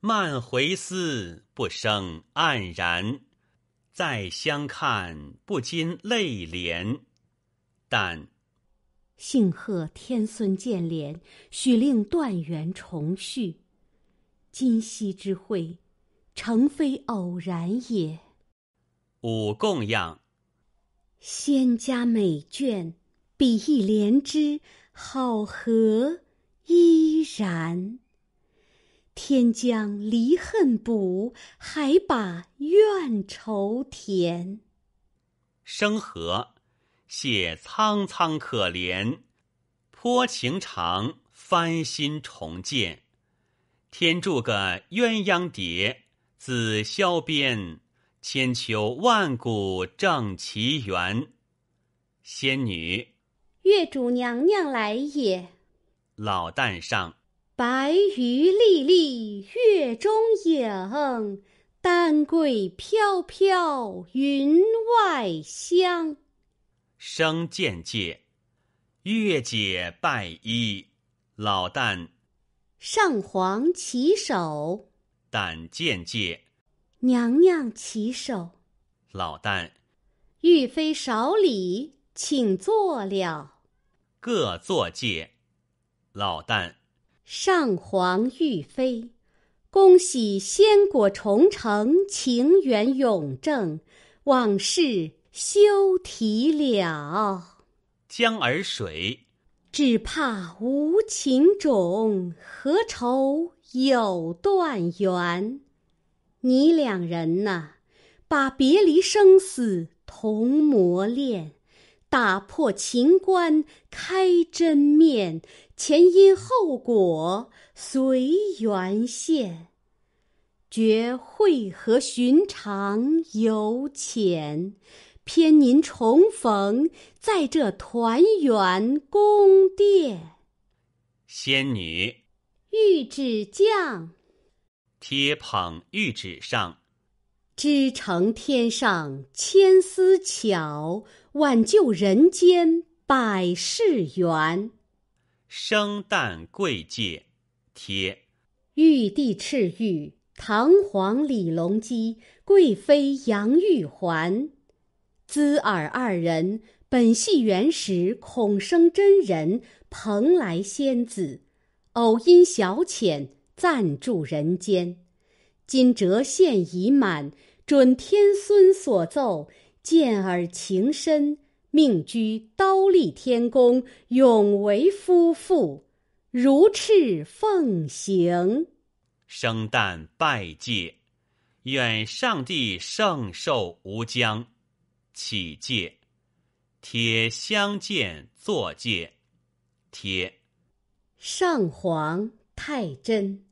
慢回思不生黯然，再相看不禁泪涟。但，幸贺天孙见怜，许令断垣重续。今夕之会，诚非偶然也。五供养，仙家美眷，比翼连枝，好合依然。天将离恨补，还把怨愁填。生和写苍苍可怜，泼情长翻新重建。天注个鸳鸯蝶，自霄边，千秋万古正奇缘。仙女，月主娘娘来也。老旦上。白玉粒粒月中影，丹桂飘飘云外香。生见戒，月姐拜衣。老旦，上皇起手。胆见戒。娘娘起手。老旦，玉妃少礼，请坐了。各坐界，老旦。上皇玉妃，恭喜仙果重成，情缘永正，往事休提了。江儿水，只怕无情种，何愁有断缘？你两人呐，把别离生死同磨练。打破情关，开真面，前因后果随缘现，绝会和寻常有浅，偏您重逢在这团圆宫殿。仙女，玉指匠贴捧玉指上，织成天上千丝巧。挽救人间百世缘，生旦贵介贴。玉帝敕谕：唐皇李隆基，贵妃杨玉环，兹尔二人本系元始孔生真人蓬莱仙子，偶因小浅暂住人间，今谪现已满，准天孙所奏。剑尔情深，命居刀立天宫，永为夫妇，如赤奉行。生旦拜戒，愿上帝圣寿无疆。启戒，铁相见作戒，铁上皇太真，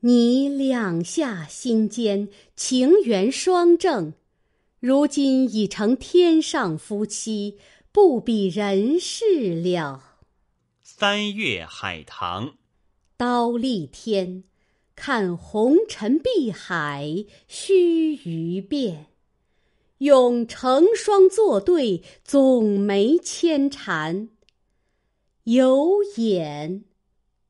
你两下心间情缘双正。如今已成天上夫妻，不比人事了。三月海棠，刀立天，看红尘碧海须臾变，永成双作对，总没牵缠。有眼，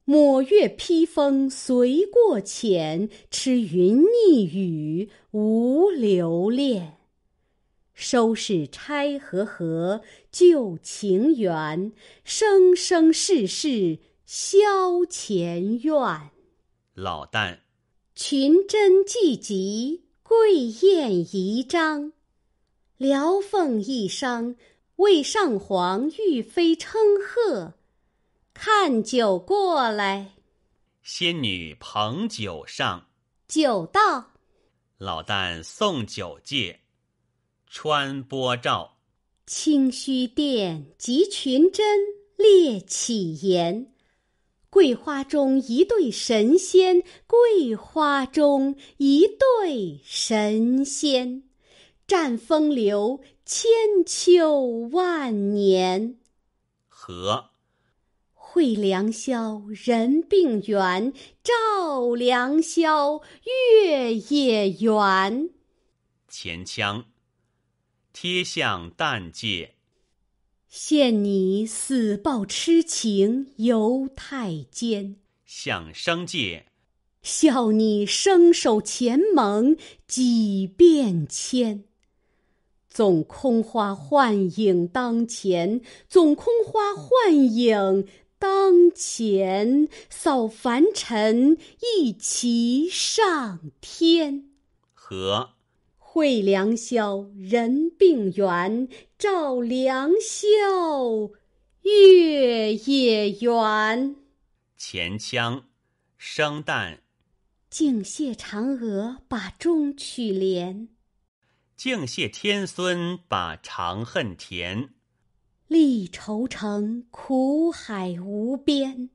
抹月披风随过浅，吃云逆雨无留恋。收拾钗和盒，旧情缘，生生世世消前怨。老旦：群珍济济，桂宴仪章，聊凤一觞，为上皇御飞称贺。看酒过来，仙女捧酒上，酒到，老旦送酒戒。穿波照，清虚殿集群真列绮筵。桂花中一对神仙，桂花中一对神仙，占风流千秋万年。和，会良宵人病圆，照良宵月夜圆。前腔。贴向旦界，现你死报痴情犹太监；向生界，笑你生守前盟几变迁。总空花幻影当前，总空花幻影当前，扫凡尘一齐上天。和。会良宵，人病圆；照良宵，月也圆。前腔，生旦。敬谢嫦娥把钟取莲，敬谢天孙把长恨填。立愁城，苦海无边；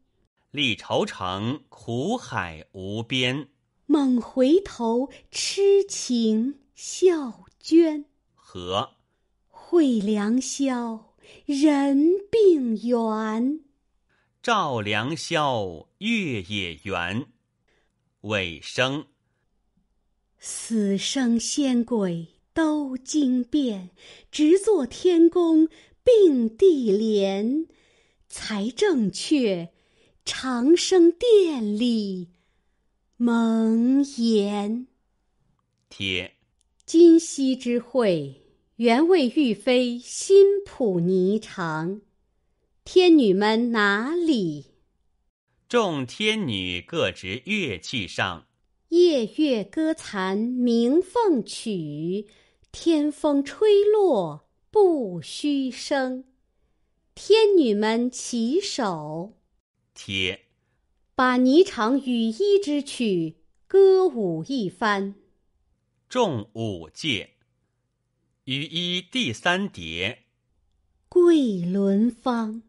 立愁城，苦海无边。猛回头，痴情。孝娟和会良宵人病圆。照良宵月也圆。尾声：死生仙鬼都惊变，直作天宫并地连。才正确，长生殿里蒙言。贴。今夕之会，原为玉妃新谱霓裳。天女们哪里？众天女各执乐器上。夜月歌残鸣凤曲，天风吹落不须声。天女们起手，贴，把霓裳羽衣之曲歌舞一番。众五戒。于一第三叠，桂轮芳，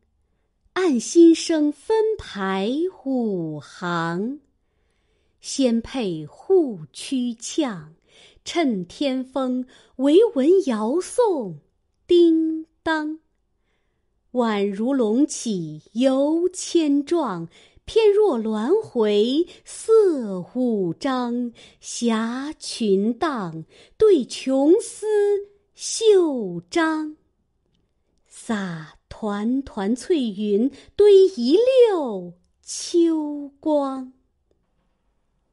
按心声分排五行，先配护躯呛，趁天风，为闻遥送叮当，宛如龙起游千状。翩若鸾回，色舞章霞裙荡；对琼丝绣章，撒团团翠云堆一溜秋光。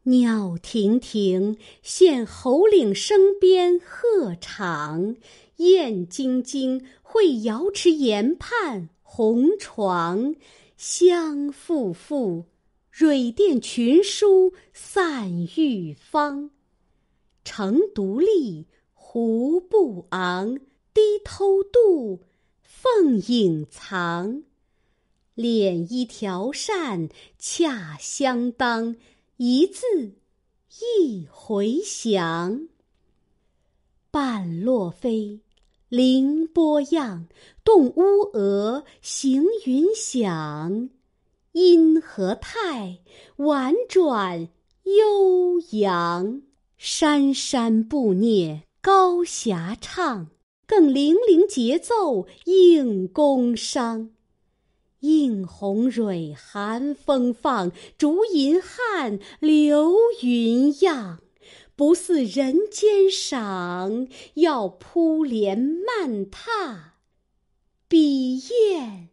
鸟亭亭现侯岭生边鹤长，燕惊惊会瑶池岩畔红床。香馥馥，蕊殿群疏散玉芳；成独立，弧不昂，低头度，凤影藏；敛一条扇，恰相当，一字一回响。半落飞。凌波漾，动乌鹅，行云响；阴和泰，婉转悠扬。山山不涅高峡唱，更泠泠节奏应宫商。映红蕊，寒风放；竹吟汉，流云漾。不似人间赏，要铺帘慢榻，比砚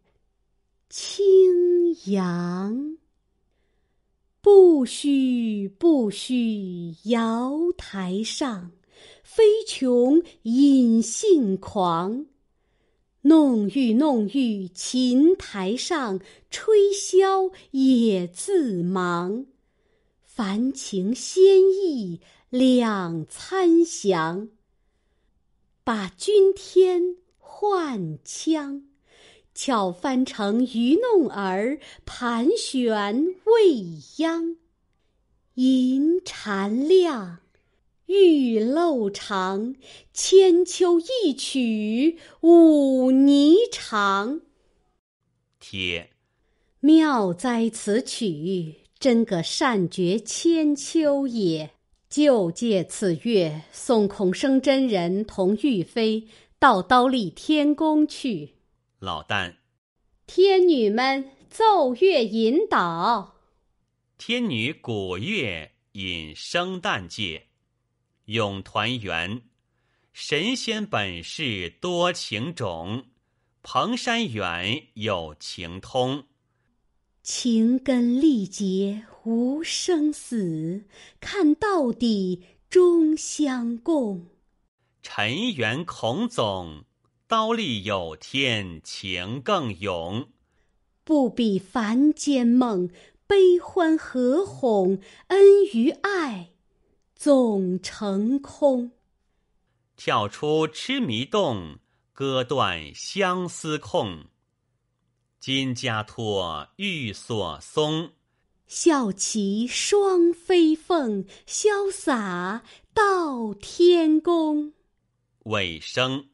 轻扬。不须不须，瑶台上飞琼引性狂，弄玉弄玉，琴台上吹箫也自忙。凡情仙意。两参详。把君天换腔，巧翻成鱼弄儿，盘旋未央。银蝉亮，玉漏长，千秋一曲舞霓裳。贴，妙哉此曲，真个善绝千秋也。就借此月送孔生真人同玉妃到刀立天宫去。老旦，天女们奏乐引导。天女鼓乐引生旦界，咏团圆。神仙本是多情种，蓬山远有情通。情根历劫无生死，看到底终相共。尘缘恐总刀力有天情更勇，不比凡间梦，悲欢何哄？恩与爱，总成空。跳出痴迷洞，割断相思控。金枷拓玉锁松，笑骑双飞凤，潇洒到天宫。尾声：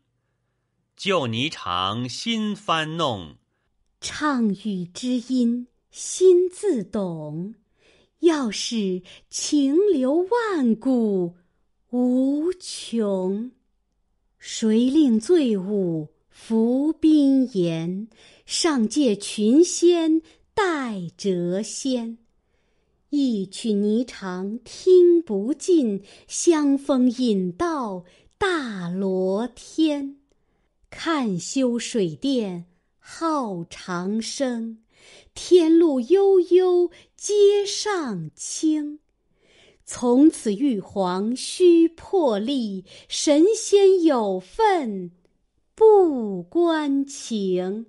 旧霓裳新翻弄，唱与知音心自懂。要是情留万古无穷，谁令醉舞拂冰岩？上界群仙待谪仙，一曲霓裳听不尽。香风引到大罗天，看修水殿号长生。天路悠悠皆上清，从此玉皇须破例。神仙有份不关情。